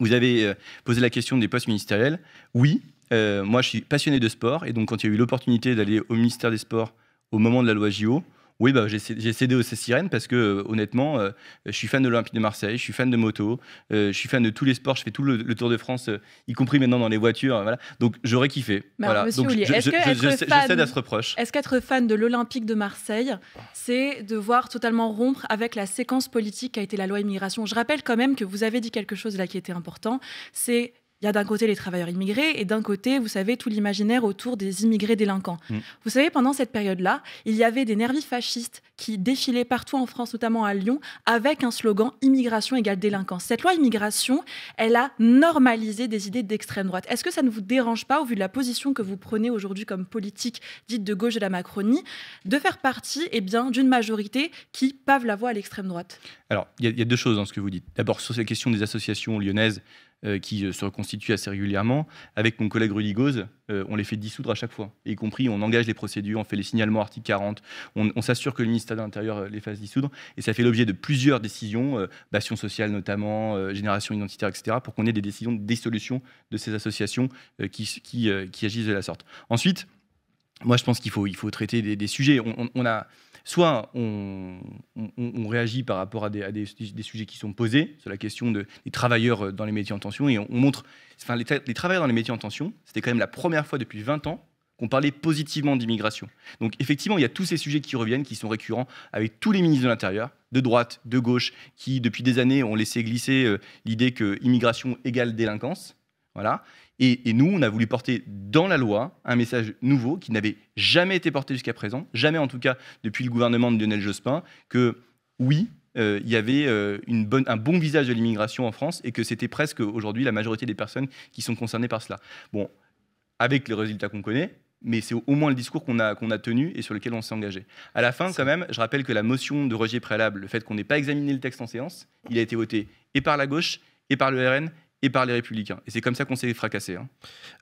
Vous avez euh, posé la question des postes ministériels. Oui, euh, moi, je suis passionné de sport. Et donc, quand il y a eu l'opportunité d'aller au ministère des Sports au moment de la loi JO, oui, bah, j'ai cédé aux sirènes parce que, euh, honnêtement, euh, je suis fan de l'Olympique de Marseille, je suis fan de moto, je suis fan de tous les sports, je fais tout le, Tour de France, y compris maintenant dans les voitures. Voilà. Donc, j'aurais kiffé. voilà. Donc, je, cède à ce reproche. Est-ce qu'être fan de l'Olympique de Marseille, c'est devoir totalement rompre avec la séquence politique qui a été la loi immigration Je rappelle quand même que vous avez dit quelque chose là qui était important. C'est il y a d'un côté les travailleurs immigrés et d'un côté, vous savez, tout l'imaginaire autour des immigrés délinquants. Mm. Vous savez, pendant cette période-là, il y avait des nervis fascistes qui défilaient partout en France, notamment à Lyon, avec un slogan immigration égale délinquance. Cette loi immigration, elle a normalisé des idées d'extrême droite. Est-ce que ça ne vous dérange pas, au vu de la position que vous prenez aujourd'hui comme politique dite de gauche de la Macronie, de faire partie eh bien, d'une majorité qui pave la voie à l'extrême droite Alors, il y, y, a deux choses dans ce que vous dites. D'abord, sur la question des associations lyonnaises, euh, qui euh, se reconstitue assez régulièrement. Avec mon collègue Rudy Gauze, euh, on les fait dissoudre à chaque fois, y compris on engage les procédures, on fait les signalements article 40, on, s'assure que le ministère de l'Intérieur les fasse dissoudre, et ça fait l'objet de plusieurs décisions, bastion sociale notamment, génération identitaire, etc., pour qu'on ait des décisions de dissolution de ces associations qui, qui, agissent de la sorte. Ensuite, moi je pense qu'il faut, il faut traiter des, sujets. on a soit on, réagit par rapport à, des, sujets qui sont posés, sur la question des travailleurs euh, dans les métiers en tension, et on, montre, enfin, les, travailleurs dans les métiers en tension, c'était quand même la première fois depuis 20 ans qu'on parlait positivement d'immigration. Donc effectivement, il y a tous ces sujets qui reviennent, qui sont récurrents avec tous les ministres de l'Intérieur, de droite, de gauche, qui depuis des années ont laissé glisser euh, l'idée que immigration égale délinquance. Et, nous, on a voulu porter dans la loi un message nouveau qui n'avait jamais été porté jusqu'à présent, jamais en tout cas depuis le gouvernement de Lionel Jospin, que oui, euh, il y avait euh, un bon visage de l'immigration en France et que c'était presque aujourd'hui la majorité des personnes qui sont concernées par cela. Bon, avec les résultats qu'on connaît, mais c'est au moins le discours qu'on a, qu'on a tenu et sur lequel on s'est engagé. À la fin, quand même, je rappelle que la motion de rejet préalable, le fait qu'on n'ait pas examiné le texte en séance, il a été voté et par la gauche, et par le RN, et par les républicains. Et c'est comme ça qu'on s'est fracassé. Hein.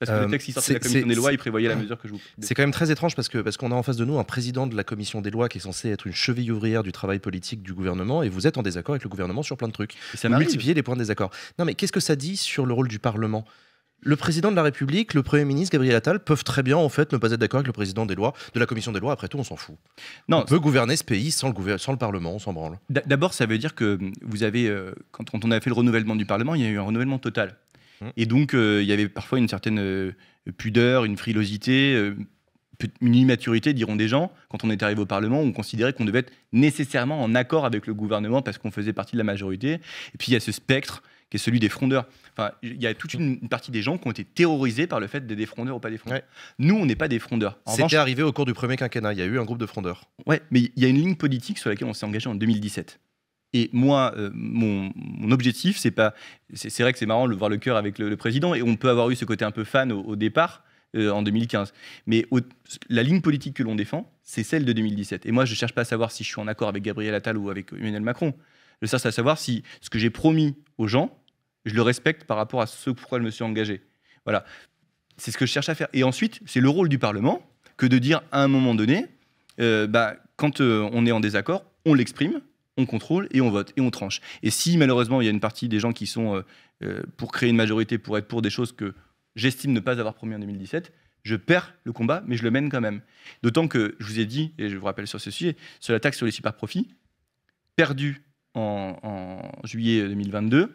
Parce que le euh, texte qui sortait de la commission des lois, il prévoyait la mesure que je vous. C'est quand même très étrange parce que parce qu'on a en face de nous un président de la commission des lois qui est censé être une cheville ouvrière du travail politique du gouvernement et vous êtes en désaccord avec le gouvernement sur plein de trucs. vous les points de désaccord. Non mais qu'est-ce que ça dit sur le rôle du Parlement le président de la République, le Premier ministre, Gabriel Attal, peuvent très bien en fait ne pas être d'accord avec le président des lois, de la commission des lois. Après tout, on s'en fout. Non, on peut gouverner ce pays sans le, sans le Parlement, on s'en branle. D'abord, ça veut dire que vous avez, euh, quand on a fait le renouvellement du Parlement, il y a eu un renouvellement total. Hum. Et donc, euh, il y avait parfois une certaine euh, pudeur, une frilosité, une immaturité, diront des gens, quand on est arrivé au Parlement, on considérait qu'on devait être nécessairement en accord avec le gouvernement parce qu'on faisait partie de la majorité. Et puis, il y a ce spectre qui est celui des frondeurs. Enfin, il y a toute une, partie des gens qui ont été terrorisés par le fait d'être des frondeurs ou pas des frondeurs. Nous, on n'est pas des frondeurs. C'était arrivé au cours du premier quinquennat. Il y a eu un groupe de frondeurs. Ouais, mais il y a une ligne politique sur laquelle on s'est engagé en 2017. Et moi, euh, mon, objectif, c'est pas. C'est vrai que c'est marrant de voir le cœur avec le, président, et on peut avoir eu ce côté un peu fan au, départ, euh, en 2015. Mais la ligne politique que l'on défend, c'est celle de 2017. Et moi, je ne cherche pas à savoir si je suis en accord avec Gabriel Attal ou avec Emmanuel Macron. Je cherche à savoir si ce que j'ai promis aux gens, je le respecte par rapport à ce quoi je me suis engagé. Voilà. C'est ce que je cherche à faire. Et ensuite, c'est le rôle du Parlement que de dire à un moment donné, euh, bah, quand euh, on est en désaccord, on l'exprime, on contrôle et on vote et on tranche. Et si malheureusement il y a une partie des gens qui sont euh, pour créer une majorité, pour être pour des choses que j'estime ne pas avoir promis en 2017, je perds le combat, mais je le mène quand même. D'autant que je vous ai dit, et je vous rappelle sur ce sujet, sur la taxe sur les super-profits, perdue en juillet 2022,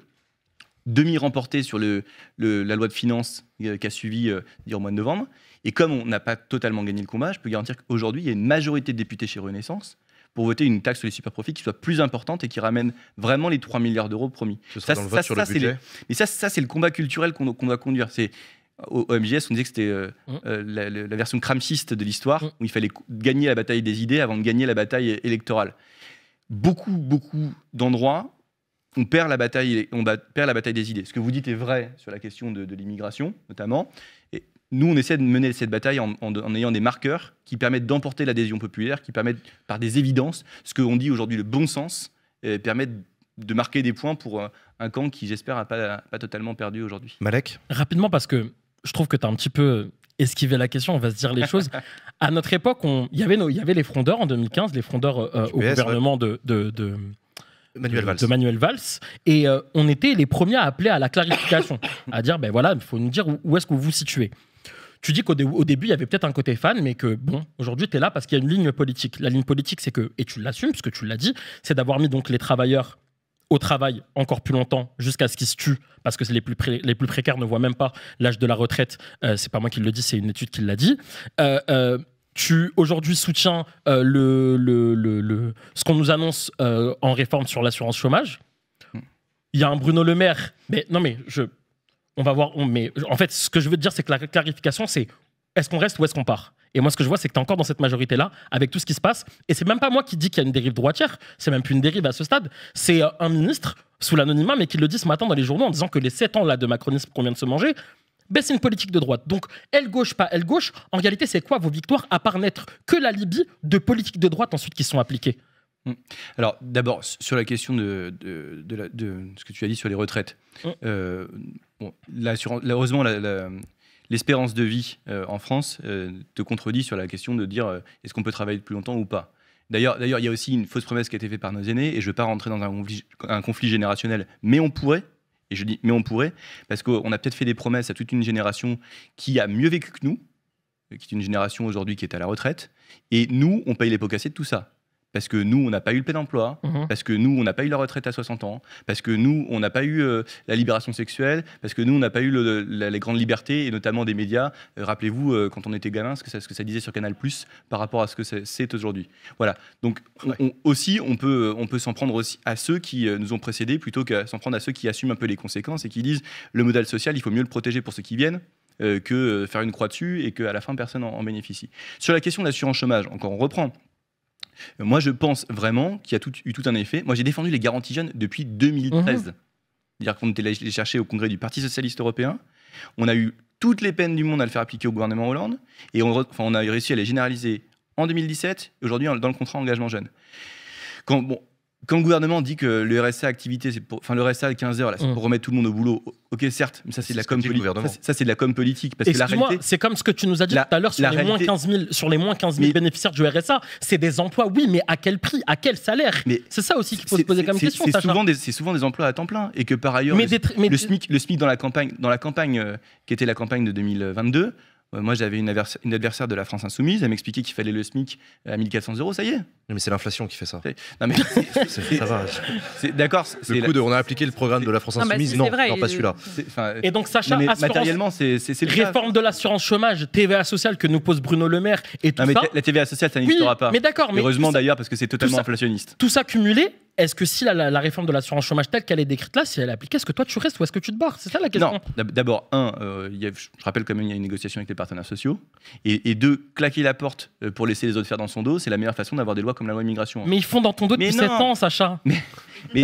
demi-remporté sur le, la loi de finances euh, qui a suivi euh, au mois de novembre. Et comme on n'a pas totalement gagné le combat, je peux garantir qu'aujourd'hui, il y a une majorité de députés chez Renaissance pour voter une taxe sur les superprofits qui soit plus importante et qui ramène vraiment les 3 milliards d'euros promis. ça, Mais ça, c'est le combat culturel qu'on doit conduire. C'est au, MGS, on disait que c'était euh, mmh. la, la, version cramsiste de l'histoire, mmh. où il fallait gagner la bataille des idées avant de gagner la bataille électorale. Beaucoup, beaucoup d'endroits on perd la bataille, on perd la bataille des idées. Ce que vous dites est vrai sur la question de, l'immigration, notamment. Et nous, on essaie de mener cette bataille en, ayant des marqueurs qui permettent d'emporter l'adhésion populaire, qui permettent, par des évidences, ce qu'on dit aujourd'hui le bon sens, permettent de marquer des points pour euh, un camp qui, j'espère, n'a pas, totalement perdu aujourd'hui. Malek Rapidement, parce que je trouve que tu as un petit peu esquivé la question, on va se dire les choses. À notre époque, il y, avait y avait les frondeurs en 2015, les frondeurs euh, euh, au gouvernement de de Manuel Valls. Et euh, on était les premiers à appeler à la clarification, à dire ben voilà, il faut nous dire où, est-ce que vous vous situez. Tu dis qu'au début, il y avait peut-être un côté fan, mais que bon, aujourd'hui, tu es là parce qu'il y a une ligne politique. La ligne politique, c'est que, et tu l'assumes, puisque tu l'as dit, c'est d'avoir mis donc les travailleurs au travail encore plus longtemps jusqu'à ce qu'ils se tuent parce que les plus, les plus précaires ne voient même pas l'âge de la retraite. Euh, c'est pas moi qui le dis, c'est une étude qui l'a dit. Euh, euh tu aujourd'hui soutiens euh, le, le, le, ce qu'on nous annonce euh, en réforme sur l'assurance chômage. Hmm. Il y a un Bruno Le Maire, mais non mais je, on va voir. On, mais en fait, ce que je veux te dire, c'est que la clarification, c'est est-ce qu'on reste ou est-ce qu'on part. Et moi, ce que je vois, c'est que tu es encore dans cette majorité-là, avec tout ce qui se passe. Et c'est même pas moi qui dis qu'il y a une dérive droitière, c'est même plus une dérive à ce stade. C'est euh, un ministre sous l'anonymat, mais qui le dit ce matin dans les journaux en disant que les sept ans là, de macronisme qu'on vient de se manger, ben c'est une politique de droite. Donc, elle gauche, pas elle gauche, en réalité, c'est quoi vos victoires à part n'être que la Libye de politiques de droite ensuite qui sont appliquées hmm. alors, d'abord, sur la question de, ce que tu as dit sur les retraites. Hmm. Euh, heureusement, l'espérance de vie euh, en France euh, te contredit sur la question de dire est-ce qu'on peut travailler plus longtemps ou pas. D'ailleurs, il y a aussi une fausse promesse qui a été faite par nos aînés, et je ne veux pas rentrer dans un conflit générationnel, mais on pourrait, et je dis, mais on pourrait, parce qu'on a peut-être fait des promesses à toute une génération qui a mieux vécu que nous, qui est une génération aujourd'hui qui est à la retraite, et nous, on paye les pots cassés de tout ça parce que nous, on n'a pas eu le plein emploi, mhm. parce que nous, on n'a pas eu la retraite à 60 ans, parce que nous, on n'a pas eu euh, la libération sexuelle, parce que nous, on n'a pas eu les grandes libertés, et notamment des médias. Euh, rappelez-vous, euh, quand on était gamin, ce que, ça, disait sur Canal ⁇ par rapport à ce que c'est aujourd'hui. Voilà. Donc aussi, on peut, s'en prendre à ceux qui nous ont précédés, plutôt qu'à s'en prendre à ceux qui assument un peu les conséquences et qui disent, le modèle social, il faut mieux le protéger pour ceux qui viennent. que faire une croix dessus et qu'à la fin personne n'en bénéficie. Sur la question de l'assurance chômage, encore on reprend, moi, je pense vraiment qu'il y a tout, eu tout un effet. Moi, j'ai défendu les garanties jeunes depuis 2013. Mhm. C'est-à-dire qu'on était les chercher au congrès du Parti socialiste européen. On a eu toutes les peines du monde à le faire appliquer au gouvernement Hollande. Et on, on a réussi à les généraliser en 2017 aujourd'hui dans le contrat engagement jeune. Quand, bon, quand le gouvernement dit que le RSA activité, c'est enfin le RSA à 15 heures, c'est mm. pour remettre tout le monde au boulot. Ok, certes, mais ça c'est de la com politique. Ça c'est de la com politique parce que la réalité, c'est comme ce que tu nous as dit tout à l'heure sur, les moins 15 000, sur les moins bénéficiaires du RSA. C'est des emplois, oui, mais à quel prix, à quel salaire C'est ça aussi qu'il faut se poser comme question. C'est souvent, des emplois à temps plein et que par ailleurs, le, SMIC, le SMIC dans la campagne, dans la campagne euh, qui était la campagne de 2022 euh, moi, j'avais une, adversaire de la France Insoumise, elle m'expliquait qu'il fallait le SMIC à 1400 euros, ça y est. Mais c'est l'inflation qui fait ça. Non, mais. ça va. D'accord. Le coup de on a appliqué le programme de la France bah, Insoumise, non, pas celui-là. Et donc, Sacha, matériellement, c'est. Réforme de l'assurance chômage, TVA sociale que nous pose Bruno Le Maire et tout non, mais ça. La TVA sociale, ça n'existera pas. Mais d'accord. Heureusement d'ailleurs, parce que c'est totalement inflationniste. Tout ça cumulé, est-ce que si la, réforme de l'assurance chômage telle qu'elle est décrite là, si elle est appliquée, est-ce que toi tu restes ou est-ce que tu te barres C'est ça la question. d'abord, un, euh, je rappelle quand même, il y a une négociation avec les partenaires sociaux. Et, deux, claquer la porte euh, pour laisser les autres faire dans son dos, c'est la meilleure façon d'avoir des lois comme la loi immigration. Mais ils font dans ton dos depuis 7 ans, Sacha. Mais,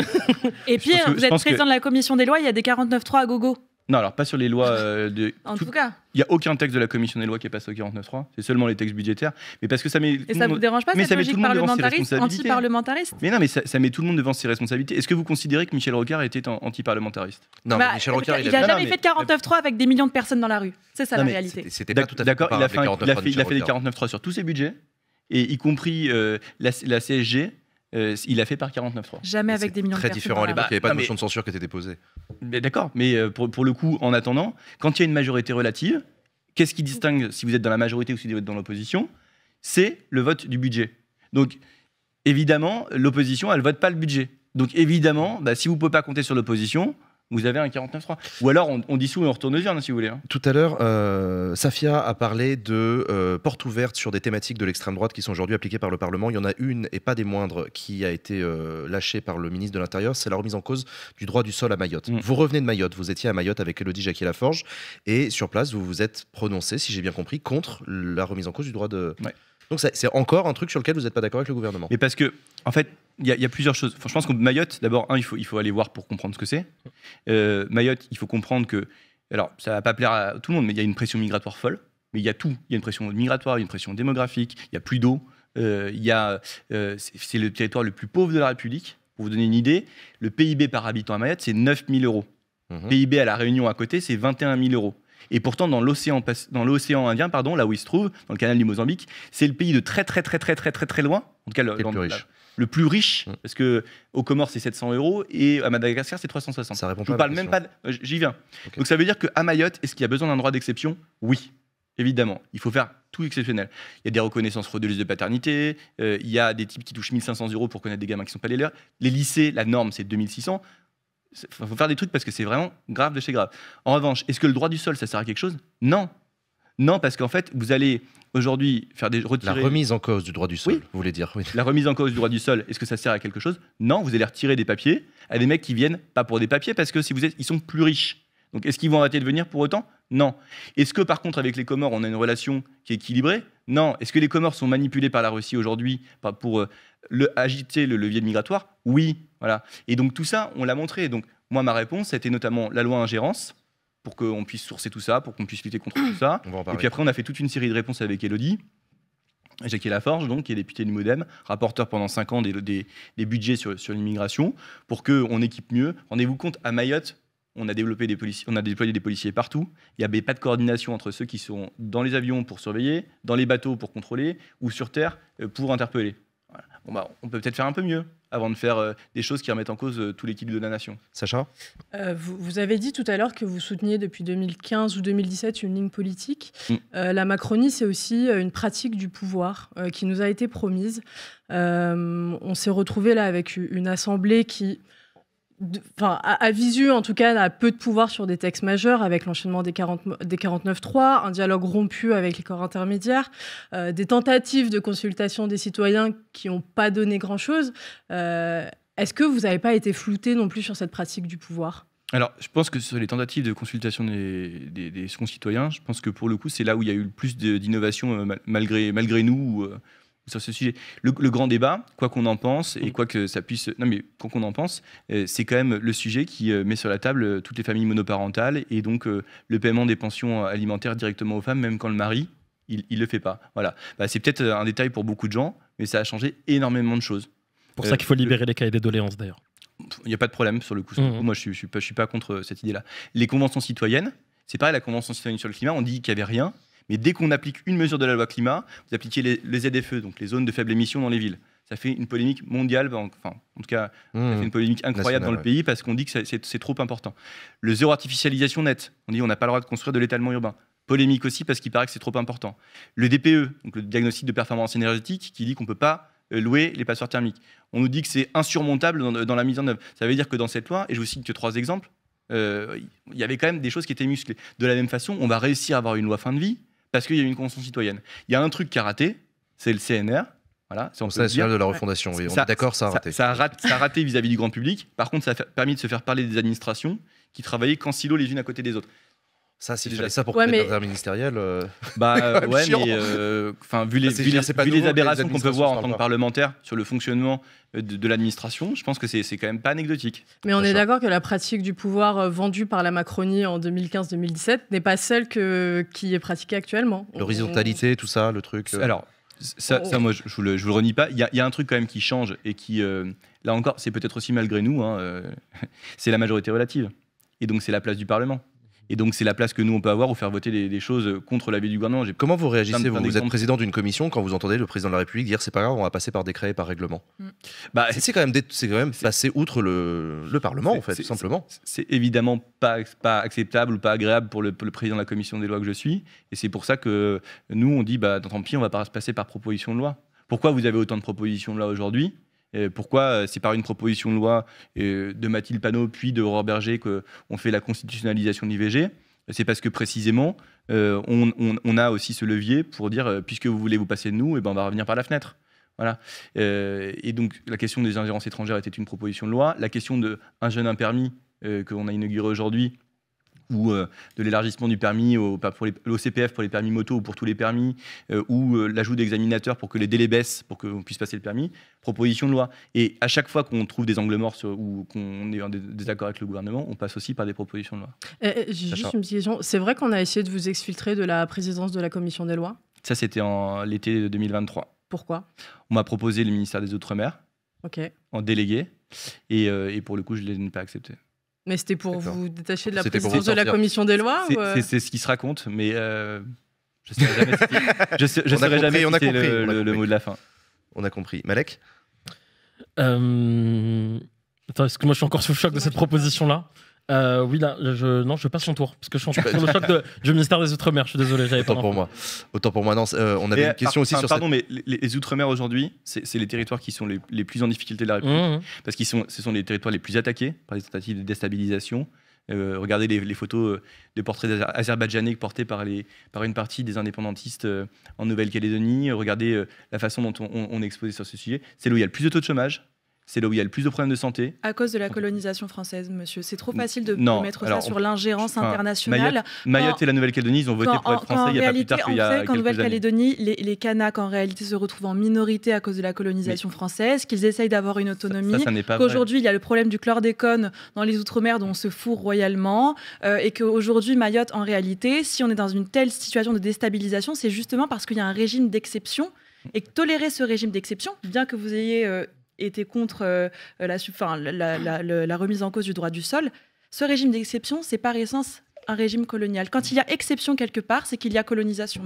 et puis, vous êtes président de la commission des lois, il y a des 49.3 à gogo. Non, alors pas sur les lois euh, de. en tout, cas. Il n'y a aucun texte de la commission des lois qui est passé au 49.3. C'est seulement les textes budgétaires. Mais parce que ça met. Et ça vous dérange pas mais ça tout parlementariste, anti-parlementariste Mais non, mais ça, met tout le monde devant ses responsabilités. Est-ce que vous considérez que Michel Rocard était anti-parlementariste Non, bah, Michel Rocard, il n'a jamais fait de 49.3 avec des millions de personnes dans la rue. C'est ça la réalité. C'était pas tout à fait. D'accord, il a fait des 49.3 sur tous ses budgets, et y compris euh, la CSG. Euh, il a fait par 49.3. Jamais avec des millions de personnes. Très différent à l'époque, il n'y avait pas bah, de motion de censure qui était déposée. D'accord, mais euh, pour, pour, le coup, en attendant, quand il y a une majorité relative, qu'est-ce qui distingue si vous êtes dans la majorité ou si vous êtes dans l'opposition C'est le vote du budget. Donc, évidemment, l'opposition, elle ne vote pas le budget. Donc, évidemment, bah, si vous ne pouvez pas compter sur l'opposition, vous avez un 49.3. Ou alors, on, dissout et on retourne aux urnes, si vous voulez. Hein. Tout à l'heure, euh, Safia a parlé de porte euh, portes ouvertes sur des thématiques de l'extrême droite qui sont aujourd'hui appliquées par le Parlement. Il y en a une, et pas des moindres, qui a été euh, lâchée par le ministre de l'Intérieur, c'est la remise en cause du droit du sol à Mayotte. Mm. Vous revenez de Mayotte, vous étiez à Mayotte avec Elodie Jacquier-Laforge, et sur place, vous vous êtes prononcé, si j'ai bien compris, contre la remise en cause du droit de... Donc c'est encore un truc sur lequel vous n'êtes pas d'accord avec le gouvernement. Mais parce que, en fait, il y, a plusieurs choses. je pense que Mayotte, d'abord, il faut, il faut aller voir pour comprendre ce que c'est. Euh, Mayotte, il faut comprendre que, alors, ça va pas plaire à tout le monde, mais il y a une pression migratoire folle. Mais il y a tout. Il y a une pression migratoire, il y a une pression démographique, il y a plus d'eau. Euh, il y euh, c'est le territoire le plus pauvre de la République. Pour vous donner une idée, le PIB par habitant à Mayotte, c'est 9 000 euros. Mhm. PIB à La Réunion à côté, c'est 21 000 euros. Et pourtant, dans l'océan, dans l'océan Indien, pardon, là où il se trouve, dans le canal du Mozambique, c'est le pays de très très très très très très très loin, en tout cas le, plus riche. le plus riche, mm. parce que aux Comores c'est 700 euros et à Madagascar c'est 360. Ça répond pas. Je parle même pas. J'y viens. Donc ça veut dire qu'à Mayotte, est-ce qu'il y a besoin d'un droit d'exception Oui. Évidemment, il faut faire tout exceptionnel. Il y a des reconnaissances frauduleuses de paternité, euh, il y a des types qui touchent 1500 euros pour connaître des gamins qui ne sont pas les leurs. Les lycées, la norme, c'est 2600. Il faut faire des trucs parce que c'est vraiment grave de chez grave. En revanche, est-ce que le droit du sol, ça sert à quelque chose Non. Non, parce qu'en fait, vous allez aujourd'hui faire des retirer... La remise en cause du droit du sol, vous voulez dire La remise en cause du droit du sol, est-ce que ça sert à quelque chose Non, vous allez retirer des papiers à des mecs qui viennent pas pour des papiers parce que si vous êtes, ils sont plus riches. Donc est-ce qu'ils vont arrêter de venir pour autant Non. Est-ce que par contre avec les Comores on a une relation qui est équilibrée Non. Est-ce que les Comores sont manipulés par la Russie aujourd'hui pour euh, agiter le levier migratoire Oui. Voilà. Et donc tout ça, on l'a montré. Donc moi, ma réponse, c'était notamment la loi ingérence pour qu'on puisse sourcer tout ça, pour qu'on puisse lutter contre tout ça. Et puis après, on a fait toute une série de réponses avec Elodie. Jacques Laforge, donc, qui est député du Modem, rapporteur pendant 5 ans des, budgets sur, sur l'immigration, pour qu'on équipe mieux. Rendez-vous compte, à Mayotte, on a, développé des on a déployé des policiers partout. Il n'y avait pas de coordination entre ceux qui sont dans les avions pour surveiller, dans les bateaux pour contrôler, ou sur Terre euh, pour interpeller. Bah, on peut peut-être faire un peu mieux avant de faire euh, des choses qui remettent en cause euh, tout l'équilibre de la nation. Sacha vous, avez dit tout à l'heure que vous souteniez depuis 2015 ou 2017 une ligne politique. Mm. la Macronie, c'est aussi une pratique du pouvoir qui nous a été promise. on s'est retrouvé là avec une assemblée qui Enfin, à, visu, en tout cas, a peu de pouvoir sur des textes majeurs avec l'enchaînement des, 40, des 49.3, un dialogue rompu avec les corps intermédiaires, euh, des tentatives de consultation des citoyens qui n'ont pas donné grand-chose. Euh, est-ce que vous n'avez pas été flouté non plus sur cette pratique du pouvoir alors, je pense que sur les tentatives de consultation des, concitoyens, je pense que pour le coup, c'est là où il y a eu le plus d'innovation euh, malgré, malgré nous, sur ce sujet. Le, grand débat, quoi qu'on en pense, et mm. quoi que ça puisse. Non, mais qu'on en pense, euh, c'est quand même le sujet qui euh, met sur la table euh, toutes les familles monoparentales et donc le paiement des pensions alimentaires directement aux femmes, même quand le mari, il ne le fait pas. Voilà. Bah, c'est peut-être un détail pour beaucoup de gens, mais ça a changé énormément de choses. pour ça qu'il faut libérer les cahiers des doléances, d'ailleurs. Il n'y a pas de problème sur le coup. Mm. Moi, je ne suis, suis, pas contre cette idée-là. Les conventions citoyennes, c'est pareil, la convention citoyenne sur le climat, on dit qu'il n'y avait rien. Mais dès qu'on applique une mesure de la loi climat, vous appliquez les, les ZFE, donc les zones de faible émission dans les villes ça fait une polémique mondiale, ben, enfin, en tout cas, ça fait mmh. une polémique incroyable dans le pays parce qu'on dit que c'est trop important. Le zéro artificialisation net, on dit on n'a pas le droit de construire de l'étalement urbain. Polémique aussi parce qu'il paraît que c'est trop important. Le DPE, donc le diagnostic de performance énergétique, qui dit qu'on ne peut pas euh, louer les passeurs thermiques. On nous dit que c'est insurmontable dans, la mise en œuvre. Ça veut dire que dans cette loi, et je vous cite que trois exemples, euh, il y avait quand même des choses qui étaient musclées. De la même façon, on va réussir à avoir une loi fin de vie parce qu'il y a eu une convention citoyenne. Il y a un truc qui a raté, c'est le CNR. Voilà, c'est on de la refondation, est d'accord, ça a raté. Ça, a raté, vis-à-vis du grand public. Par contre, ça a permis de se faire parler des administrations qui travaillaient qu'en silo les unes à côté des autres. Ça, c'est déjà ça pour ouais, mais... Euh, bah euh, ouais, mais euh, enfin vu les, aberrations qu'on peut voir en tant que parlementaire sur le fonctionnement de, l'administration, je pense que c'est quand même pas anecdotique. Mais on est d'accord que la pratique du pouvoir vendue par la Macronie en 2015-2017 n'est pas celle que, qui est pratiquée actuellement. L'horizontalité, tout ça, le truc. Alors. Ça, moi, je ne vous, le, renie pas. Il y, a un truc quand même qui change et qui, là encore, c'est peut-être aussi malgré nous, hein, c'est la majorité relative. Et donc, c'est la place du Parlement. Et donc, c'est la place que nous, on peut avoir ou faire voter des, choses contre l'avis du gouvernement. Comment vous réagissez vous, êtes président d'une commission quand vous entendez le président de la République dire c'est pas grave, on va passer par décret et par règlement mm. bah, C'est quand même, quand même passer outre le, Parlement, en fait, tout simplement. C'est évidemment pas, pas acceptable ou pas agréable pour le, président de la commission des lois que je suis. Et c'est pour ça que nous, on dit bah, tant pis, on va pas se passer par proposition de loi. Pourquoi vous avez autant de propositions de loi aujourd'hui euh, pourquoi euh, c'est par une proposition de loi euh, de Mathilde Panot puis de Robert Berger qu'on fait la constitutionnalisation de l'IVG C'est parce que précisément, on, a aussi ce levier pour dire puisque vous voulez vous passer de nous, et eh ben on va revenir par la fenêtre. Voilà. et donc la question des ingérences étrangères était une proposition de loi. La question d'un jeune impermis que qu'on a inauguré aujourd'hui ou euh, de l'élargissement du permis au, pour l'OCPF pour les permis moto ou pour tous les permis, euh, ou euh, l'ajout d'examinateurs pour que les délais baissent, pour qu'on puisse passer le permis, proposition de loi. Et à chaque fois qu'on trouve des angles morts ou qu'on est en désaccord avec le gouvernement, on passe aussi par des propositions de loi. juste une petite question. C'est vrai qu'on a essayé de vous exfiltrer de la présidence de la commission des lois Ça, c'était en l'été 2023. Pourquoi On m'a proposé le ministère des Outre-mer en délégué, et, et pour le coup, je ne l'ai pas accepté. Mais c'était pour vous détacher de la présidence de la commission des lois euh C'est ce qui se raconte, mais euh, je ne saurais jamais on a le, mot de la fin. On a compris. Malek euh, Attends, est-ce que moi je suis encore sous le choc de cette proposition-là euh, oui, je, non, je passe son tour, parce que je suis en le choc du ministère des Outre-mer, je suis désolé, j'avais pas. Autant pour moi. Autant pour moi, euh, on avait une question aussi sur. Pardon, mais les, Outre-mer aujourd'hui, c'est les territoires qui sont les, plus en difficulté de la République, mmh, mmh. parce qu'ils sont, ce sont les territoires les plus attaqués par les tentatives de déstabilisation. Euh, regardez les, photos de portraits azerbaïdjanais portés par, les, par une partie des indépendantistes en Nouvelle-Calédonie. Regardez la façon dont on, on, on, est exposé sur ce sujet. C'est là où il y a le plus de taux de chômage, c'est là où il y a le plus de problèmes de santé. À cause de la colonisation française, monsieur. C'est trop facile de mettre ça sur l'ingérence internationale. Mayotte, Mayotte et la Nouvelle-Calédonie, ils ont voté pour être français il n'y a réalité, pas plus tard qu'il y a qu'en Nouvelle-Calédonie, les, les, Kanaks, en réalité, se retrouvent en minorité à cause de la colonisation française, qu'ils essayent d'avoir une autonomie, qu'aujourd'hui, il y a le problème du chlordécone dans les Outre-mer dont on se fout royalement, euh, et qu'aujourd'hui, Mayotte, en réalité, si on est dans une telle situation de déstabilisation, c'est justement parce qu'il y a un régime d'exception et tolérer ce régime d'exception, bien que vous ayez euh, était contre euh, la, la, remise en cause du droit du sol, ce régime d'exception, c'est par essence un régime colonial. Quand il y a exception quelque part, c'est qu'il y a colonisation.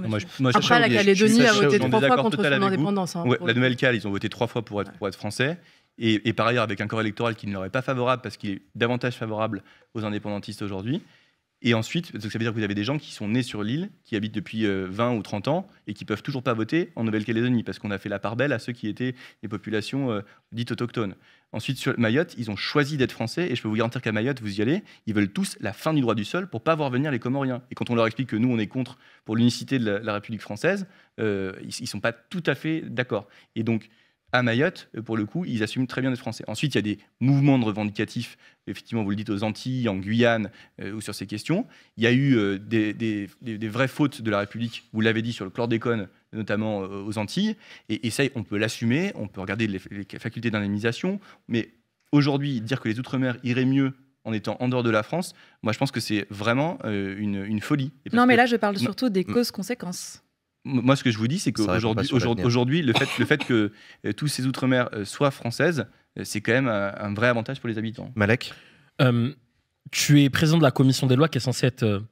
Après, la Calédonie a voté trois fois contre son indépendance. Hein, la Nouvelle-Cal, ils ont voté trois fois pour être, être français. Et, et, par ailleurs, avec un corps électoral qui ne leur est pas favorable parce qu'il est davantage favorable aux indépendantistes aujourd'hui. Et ensuite, ça veut dire que vous avez des gens qui sont nés sur l'île, qui habitent depuis 20 euh, ou 30 ans et qui peuvent toujours pas voter en Nouvelle-Calédonie parce qu'on a fait la part belle à ceux qui étaient les populations euh, dites autochtones. Ensuite, sur Mayotte, ils ont choisi d'être français et je peux vous garantir qu'à Mayotte, vous y allez, ils veulent tous la fin du droit du sol pour pas voir venir les Comoriens. Et quand on leur explique que nous, on est contre pour l'unicité de la, République française, euh, ils, ne sont pas tout à fait d'accord. Et donc, à Mayotte, euh, pour le coup, ils assument très bien d'être français. Ensuite, il y a des mouvements de revendicatifs, effectivement, vous le dites, aux Antilles, en Guyane, euh, ou sur ces questions. Il y a eu euh, des, vraies fautes de la République, vous l'avez dit, sur le chlordécone, notamment aux Antilles. Et, ça, on peut l'assumer, on peut regarder les, facultés d'indemnisation. Mais aujourd'hui, dire que les Outre-mer iraient mieux en étant en dehors de la France, moi je pense que c'est vraiment une, folie. Non mais là je parle surtout des causes-conséquences moi, ce que je vous dis, c'est qu'aujourd'hui, aujourd'hui, le fait, que euh, tous ces outre-mer euh, soient françaises, euh, c'est quand même un vrai avantage pour les habitants. Malek Tu es président de la commission des lois qui est censée être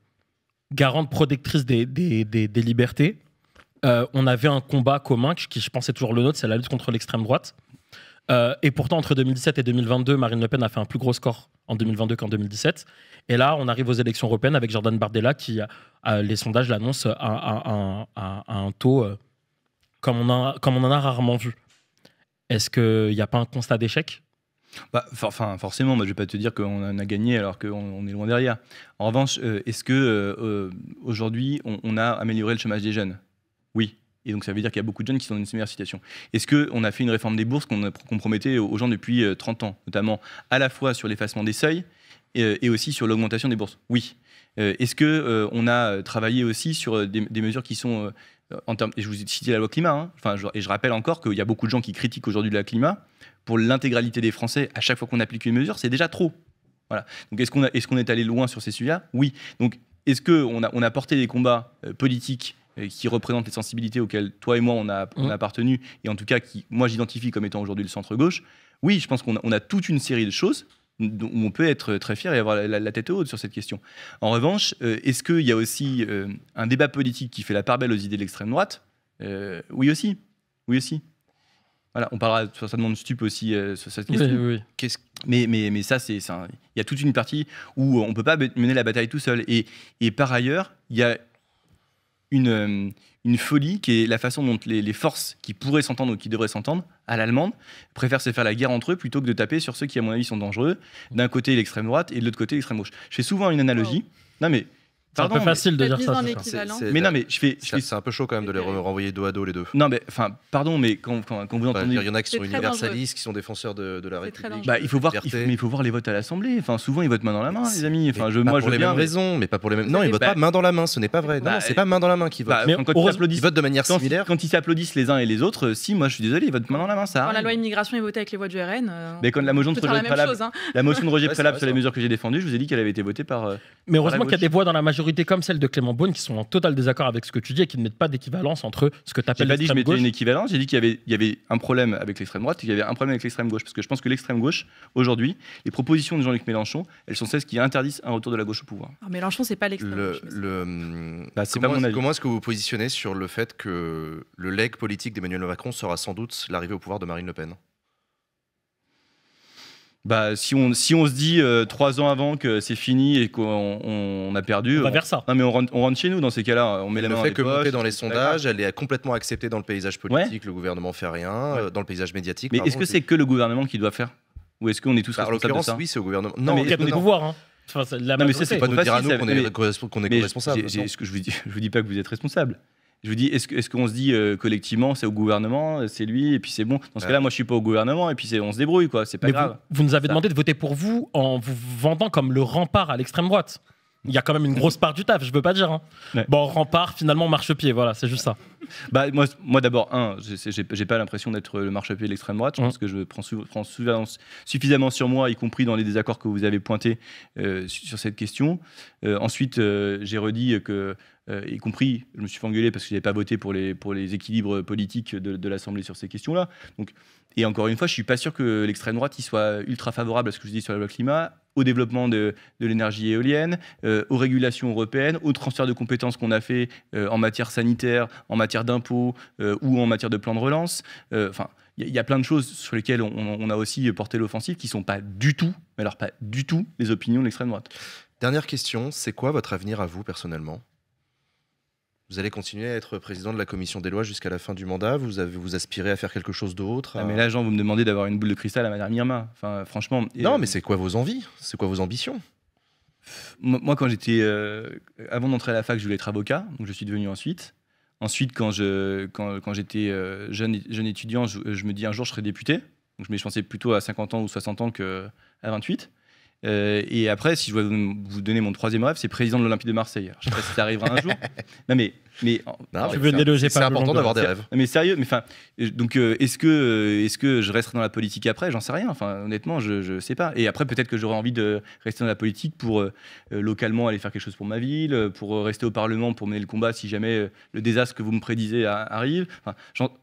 garante protectrice des, libertés. on avait un combat commun qui, je pensais toujours le nôtre, c'est la lutte contre l'extrême droite. et pourtant, entre 2017 et 2022, Marine Le Pen a fait un plus gros score en 2022 qu'en 2017. Et là, on arrive aux élections européennes avec Jordan Bardella qui, euh, euh, les sondages l'annoncent à, un taux euh, comme, on a, comme on en a rarement vu. Est-ce qu'il n'y a pas un constat d'échec bah, forcément, je ne vais pas te dire qu'on a, gagné alors qu'on est loin derrière. En revanche, est-ce que aujourd'hui on, a amélioré le chômage des jeunes Oui. Et donc ça veut dire qu'il y a beaucoup de jeunes qui sont dans une meilleure situation. Est-ce qu'on a fait une réforme des bourses qu'on a aux gens depuis 30 ans, notamment à la fois sur l'effacement des seuils euh, et, aussi sur l'augmentation des bourses Oui. Euh, est-ce que euh, on a travaillé aussi sur des, mesures qui sont en termes, et je vous ai cité la loi climat, hein. enfin, et je rappelle encore qu'il y a beaucoup de gens qui critiquent aujourd'hui la climat. Pour l'intégralité des Français, à chaque fois qu'on applique une mesure, c'est déjà trop. Voilà. Donc est-ce qu'on est, est allé loin sur ces sujets-là Oui. Donc est-ce qu'on a, on a porté des combats politiques qui représentent les sensibilités auxquelles toi et moi mmh. on a, appartenu, et en tout cas qui, moi, j'identifie comme étant aujourd'hui le centre-gauche Oui, je pense qu'on on a toute une série de choses on peut être très fier et avoir la, tête haute sur cette question. En revanche, euh, est-ce qu'il y a aussi euh, un débat politique qui fait la part belle aux idées de l'extrême droite euh, Oui aussi, oui aussi. Voilà, on parlera certainement de stup aussi sur cette question. mais, mais, mais ça, il y a toute une partie où on ne peut pas mener la bataille tout seul. et par ailleurs, il y a euh, une, folie qui est la façon dont les, les forces qui pourraient s'entendre ou qui devraient s'entendre à l'allemande préfèrent se faire la guerre entre eux plutôt que de taper sur ceux qui, à mon avis, sont dangereux. D'un côté, l'extrême droite et de l'autre côté, l'extrême gauche. Je fais souvent une analogie. Non, mais c'est un peu facile de dire ça. Mais non, mais je fais. C'est un peu chaud quand même de les renvoyer dos à dos les deux. Non, mais enfin, pardon, mais quand, vous entendez. Il y en a qui sont universalistes, qui sont défenseurs de, la République. Bah, il faut voir, il faut, voir les votes à l'assemblée. Enfin, souvent ils votent main dans la main, les amis. Enfin, je, moi, pour je les mêmes mais pas pour les mêmes. Non, ils votent bah- pas main dans la main. Ce n'est pas vrai. Non, bah, c'est pas main dans la main qu'ils votent. Ils votent de manière similaire. Quand ils s'applaudissent les uns et les autres, euh, si, moi, je suis désolé, ils votent main dans la main. Quand la loi immigration est votée avec les voix du RN. Euh, mais hein. la motion de rejet préalable, la motion de rejet préalable sur les mesures que j'ai défendues, je vous ai dit qu'elle avait été votée par. Euh, mais heureusement qu'il y a des voix dans la majorité comme celle de Clément Beaune qui sont en total désaccord avec ce que tu dis et qui ne mettent pas d'équivalence entre ce que tu appelles l'extrême gauche. J'ai pas dit que je une équivalence, j'ai dit qu'il y, avait un problème avec l'extrême droite et qu'il y avait un problème avec l'extrême gauche. Parce que je pense que l'extrême gauche, aujourd'hui, les propositions de Jean-Luc Mélenchon, elles sont celles qui interdisent un retour de la gauche au pouvoir. Alors ah, Mélenchon, c'est pas l'extrême gauche. Bah, comment, comment est-ce que vous vous positionnez sur le fait que le leg politique d'Emmanuel Macron sera sans doute l'arrivée au pouvoir de Marine Le Pen bah, si, on, si on se dit euh, trois ans avant que c'est fini et qu'on a perdu. On vers ça. Non, mais on rentre, on chez nous dans ces cas-là. On met la le main fait que dans les sondages, elle est complètement acceptée dans le paysage politique, le gouvernement fait rien, euh, dans le paysage médiatique. Mais est-ce que c'est que le gouvernement qui doit faire Ou est-ce qu'on est tous bah, responsables de ça oui, c'est le gouvernement. Non, mais il y a des pouvoirs. Hein. la c'est pas nous dire à nous qu'on est, co responsable. je ne je vous dis pas que vous êtes responsable. Je vous dis, est-ce, est qu'on se dit euh, collectivement, c'est au gouvernement, c'est lui, et puis c'est bon Dans ce cas-là, moi, je suis pas au gouvernement, et puis on se débrouille, quoi. C'est pas grave. Vous, nous avez demandé de voter pour vous en vous vendant comme le rempart à l'extrême droite. Il y a quand même une grosse part du taf, je veux pas dire. Hein. Bon, rempart, finalement, marche-pied, voilà, c'est juste ça. Bah, moi, moi d'abord, un, j'ai, pas l'impression d'être le marche-pied de l'extrême droite. Je mmh. pense que je prends, suffisamment sur moi, y compris dans les désaccords que vous avez pointés euh, sur cette question. Euh, ensuite, j'ai redit que euh, y compris, je me suis fait engueuler parce que je n'avais pas voté pour les, pour les équilibres politiques de, de l'Assemblée sur ces questions-là. et encore une fois, je ne suis pas sûr que l'extrême droite y soit ultra favorable à ce que je dis sur la loi climat, au développement de, de l'énergie éolienne, euh, aux régulations européennes, aux transferts de compétences qu'on a fait euh, en matière sanitaire, en matière d'impôts ou en matière de plan de relance. Enfin, il y, a plein de choses sur lesquelles on, on a aussi porté l'offensive qui ne sont pas du tout, mais alors pas du tout, les opinions de l'extrême droite. Dernière question, c'est quoi votre avenir à vous personnellement vous allez continuer à être président de la commission des lois jusqu'à la fin du mandat Vous avez, vous aspirez à faire quelque chose d'autre ah, Mais là, Jean, vous me demandez d'avoir une boule de cristal à ma dernière Enfin, franchement. Non, mais euh, c'est quoi vos envies C'est quoi vos ambitions Moi, quand j'étais. Euh, avant d'entrer à la fac, je voulais être avocat, donc je suis devenu ensuite. Ensuite, quand, je, quand, quand j'étais euh, jeune, jeune étudiant, je, me dis un jour je serai député. Donc je pensais plutôt à 50 ans ou 60 ans qu'à 28. et après, si je dois vous donner mon troisième rêve, c'est président de l'Olympique de Marseille. je ne sais pas si ça arrivera un jour. Non, mais mais tu veux pas. C'est important d'avoir des rêves. Mais sérieux, mais enfin, euh, donc euh, est-ce que euh, est-ce que je resterai dans la politique après J'en sais rien. Enfin, honnêtement, je je sais pas. Et après, peut-être que j'aurai envie de rester dans la politique pour localement aller faire quelque chose pour ma ville, pour rester au Parlement, pour mener le combat si jamais le désastre que vous me prédisez arrive. Enfin,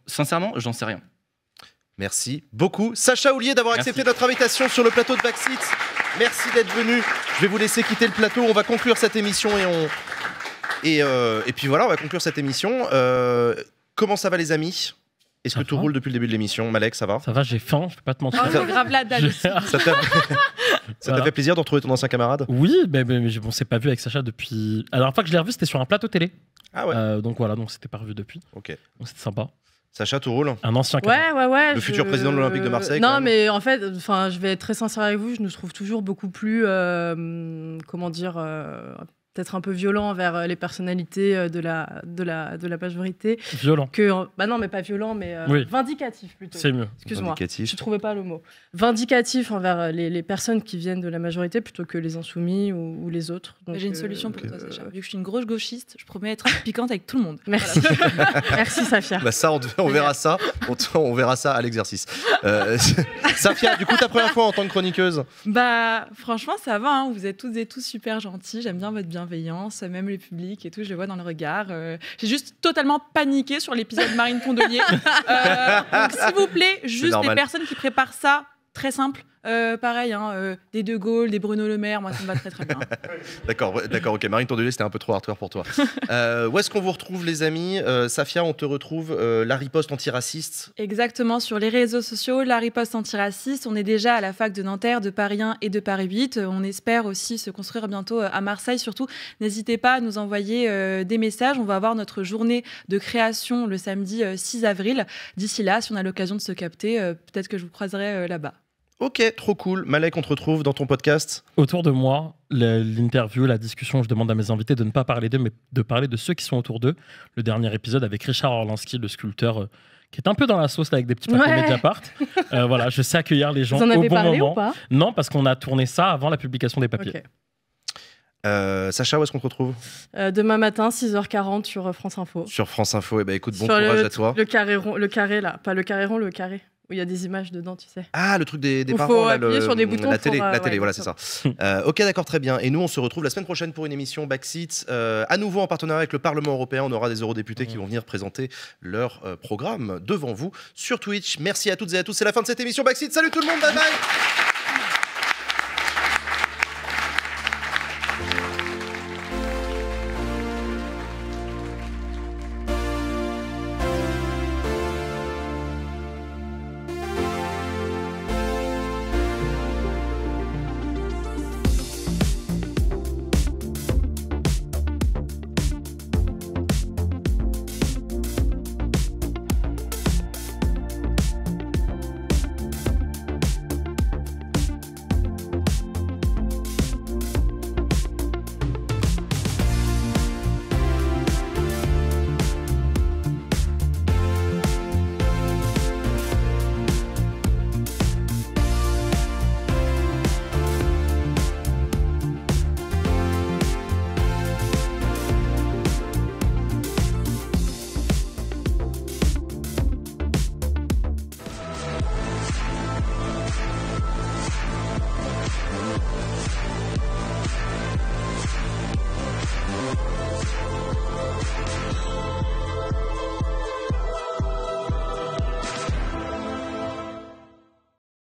sincèrement, j'en sais rien. Merci beaucoup, Sacha Oulier, d'avoir accepté notre invitation sur le plateau de Vaxit. Merci d'être venu. Je vais vous laisser quitter le plateau. On va conclure cette émission et on, euh, et, puis voilà, on va conclure cette émission. Euh, comment ça va, les amis est-ce que tout roule depuis le début de l'émission Malek, ça va Ça va, j'ai faim, je peux pas te mentir. ça... Oh, grave ça t'a fait plaisir de retrouver ton ancien camarade Oui, mais, mais, ne s'est pas vu avec Sacha depuis. Alors, la fois que je l'ai revu, c'était sur un plateau télé. Ah ouais. Euh, donc voilà, donc c'était pas revu depuis. Ok. Donc c'était sympa. Sacha, tout roule Un ancien camarade. ouais, ouais. Le futur président de l'Olympique de Marseille. Non, mais en fait, enfin, je vais être très sincère avec vous, je nous trouve toujours beaucoup plus, comment dire, être un peu violent envers euh, les personnalités euh, de la, de la, de la majorité. Violent. Que, bah non, mais pas violent, mais euh, vindicatif plutôt. C'est mieux. Excuse-moi. Je ne trouvais pas le mot. Vindicatif envers les, les, personnes qui viennent de la majorité plutôt que les insoumis ou, les autres. J'ai une solution pour toi, Sacha. Vu que je suis une grosse gauchiste, je promets être piquante avec tout le monde. Merci. Merci, Safia. Bah ça, on, verra ça. On, on, verra ça à l'exercice. Safia, du coup, ta première fois en tant que chroniqueuse Bah, franchement, ça va. Hein. Vous êtes toutes et tous super gentils. J'aime bien votre bienveillance même le public et tout, je le vois dans le regard. Euh, j'ai juste totalement paniqué sur l'épisode Marine Fondelier euh, donc, s'il vous plaît, juste les personnes qui préparent ça, très simple. Euh, pareil, hein, euh, des De Gaulle, des Bruno Le Maire, moi ça me va très très bien. d'accord, d'accord, ok. Marine Tourdelet, c'était un peu trop hardcore pour toi. Euh, où est-ce qu'on vous retrouve, les amis Safia, on te retrouve la riposte antiraciste. Exactement, sur les réseaux sociaux, la riposte antiraciste. On est déjà à la fac de Nanterre, de Paris 1 et de Paris 8. On espère aussi se construire bientôt à Marseille, surtout. N'hésitez pas à nous envoyer des messages. On va avoir notre journée de création le samedi 6 avril. D'ici là, si on a l'occasion de se capter, peut-être que je vous croiserai là-bas. Ok, trop cool. Malek, on te retrouve dans ton podcast. Autour de moi, l'interview, la discussion, je demande à mes invités de ne pas parler d'eux, mais de parler de ceux qui sont autour d'eux. Le dernier épisode avec Richard Orlansky, le sculpteur, euh, qui est un peu dans la sauce avec des petits papiers ouais. Mediapart. Euh, voilà, je sais accueillir les gens au bon moment. non, parce qu'on a tourné ça avant la publication des papiers. Euh, Sacha, où est-ce qu'on te retrouve Demain matin, 6h40 sur France Info. Sur France Info, et eh ben, écoute, bon courage à toi. Le carré le carré là, pas le carré rond, le carré il y a des images dedans, tu sais. Ah, le truc des, des il faut appuyer sur des euh, boutons. La télé, euh, la télé voilà, c'est ça. Euh, ok, d'accord, très bien. Et nous, on se retrouve la semaine prochaine pour une émission Backseat, à nouveau en partenariat avec le Parlement européen. On aura des eurodéputés qui mmh. vont venir présenter leur programme devant vous sur Twitch. Merci à toutes et à tous. C'est la fin de cette émission Backseat. Salut tout le monde, bye bye.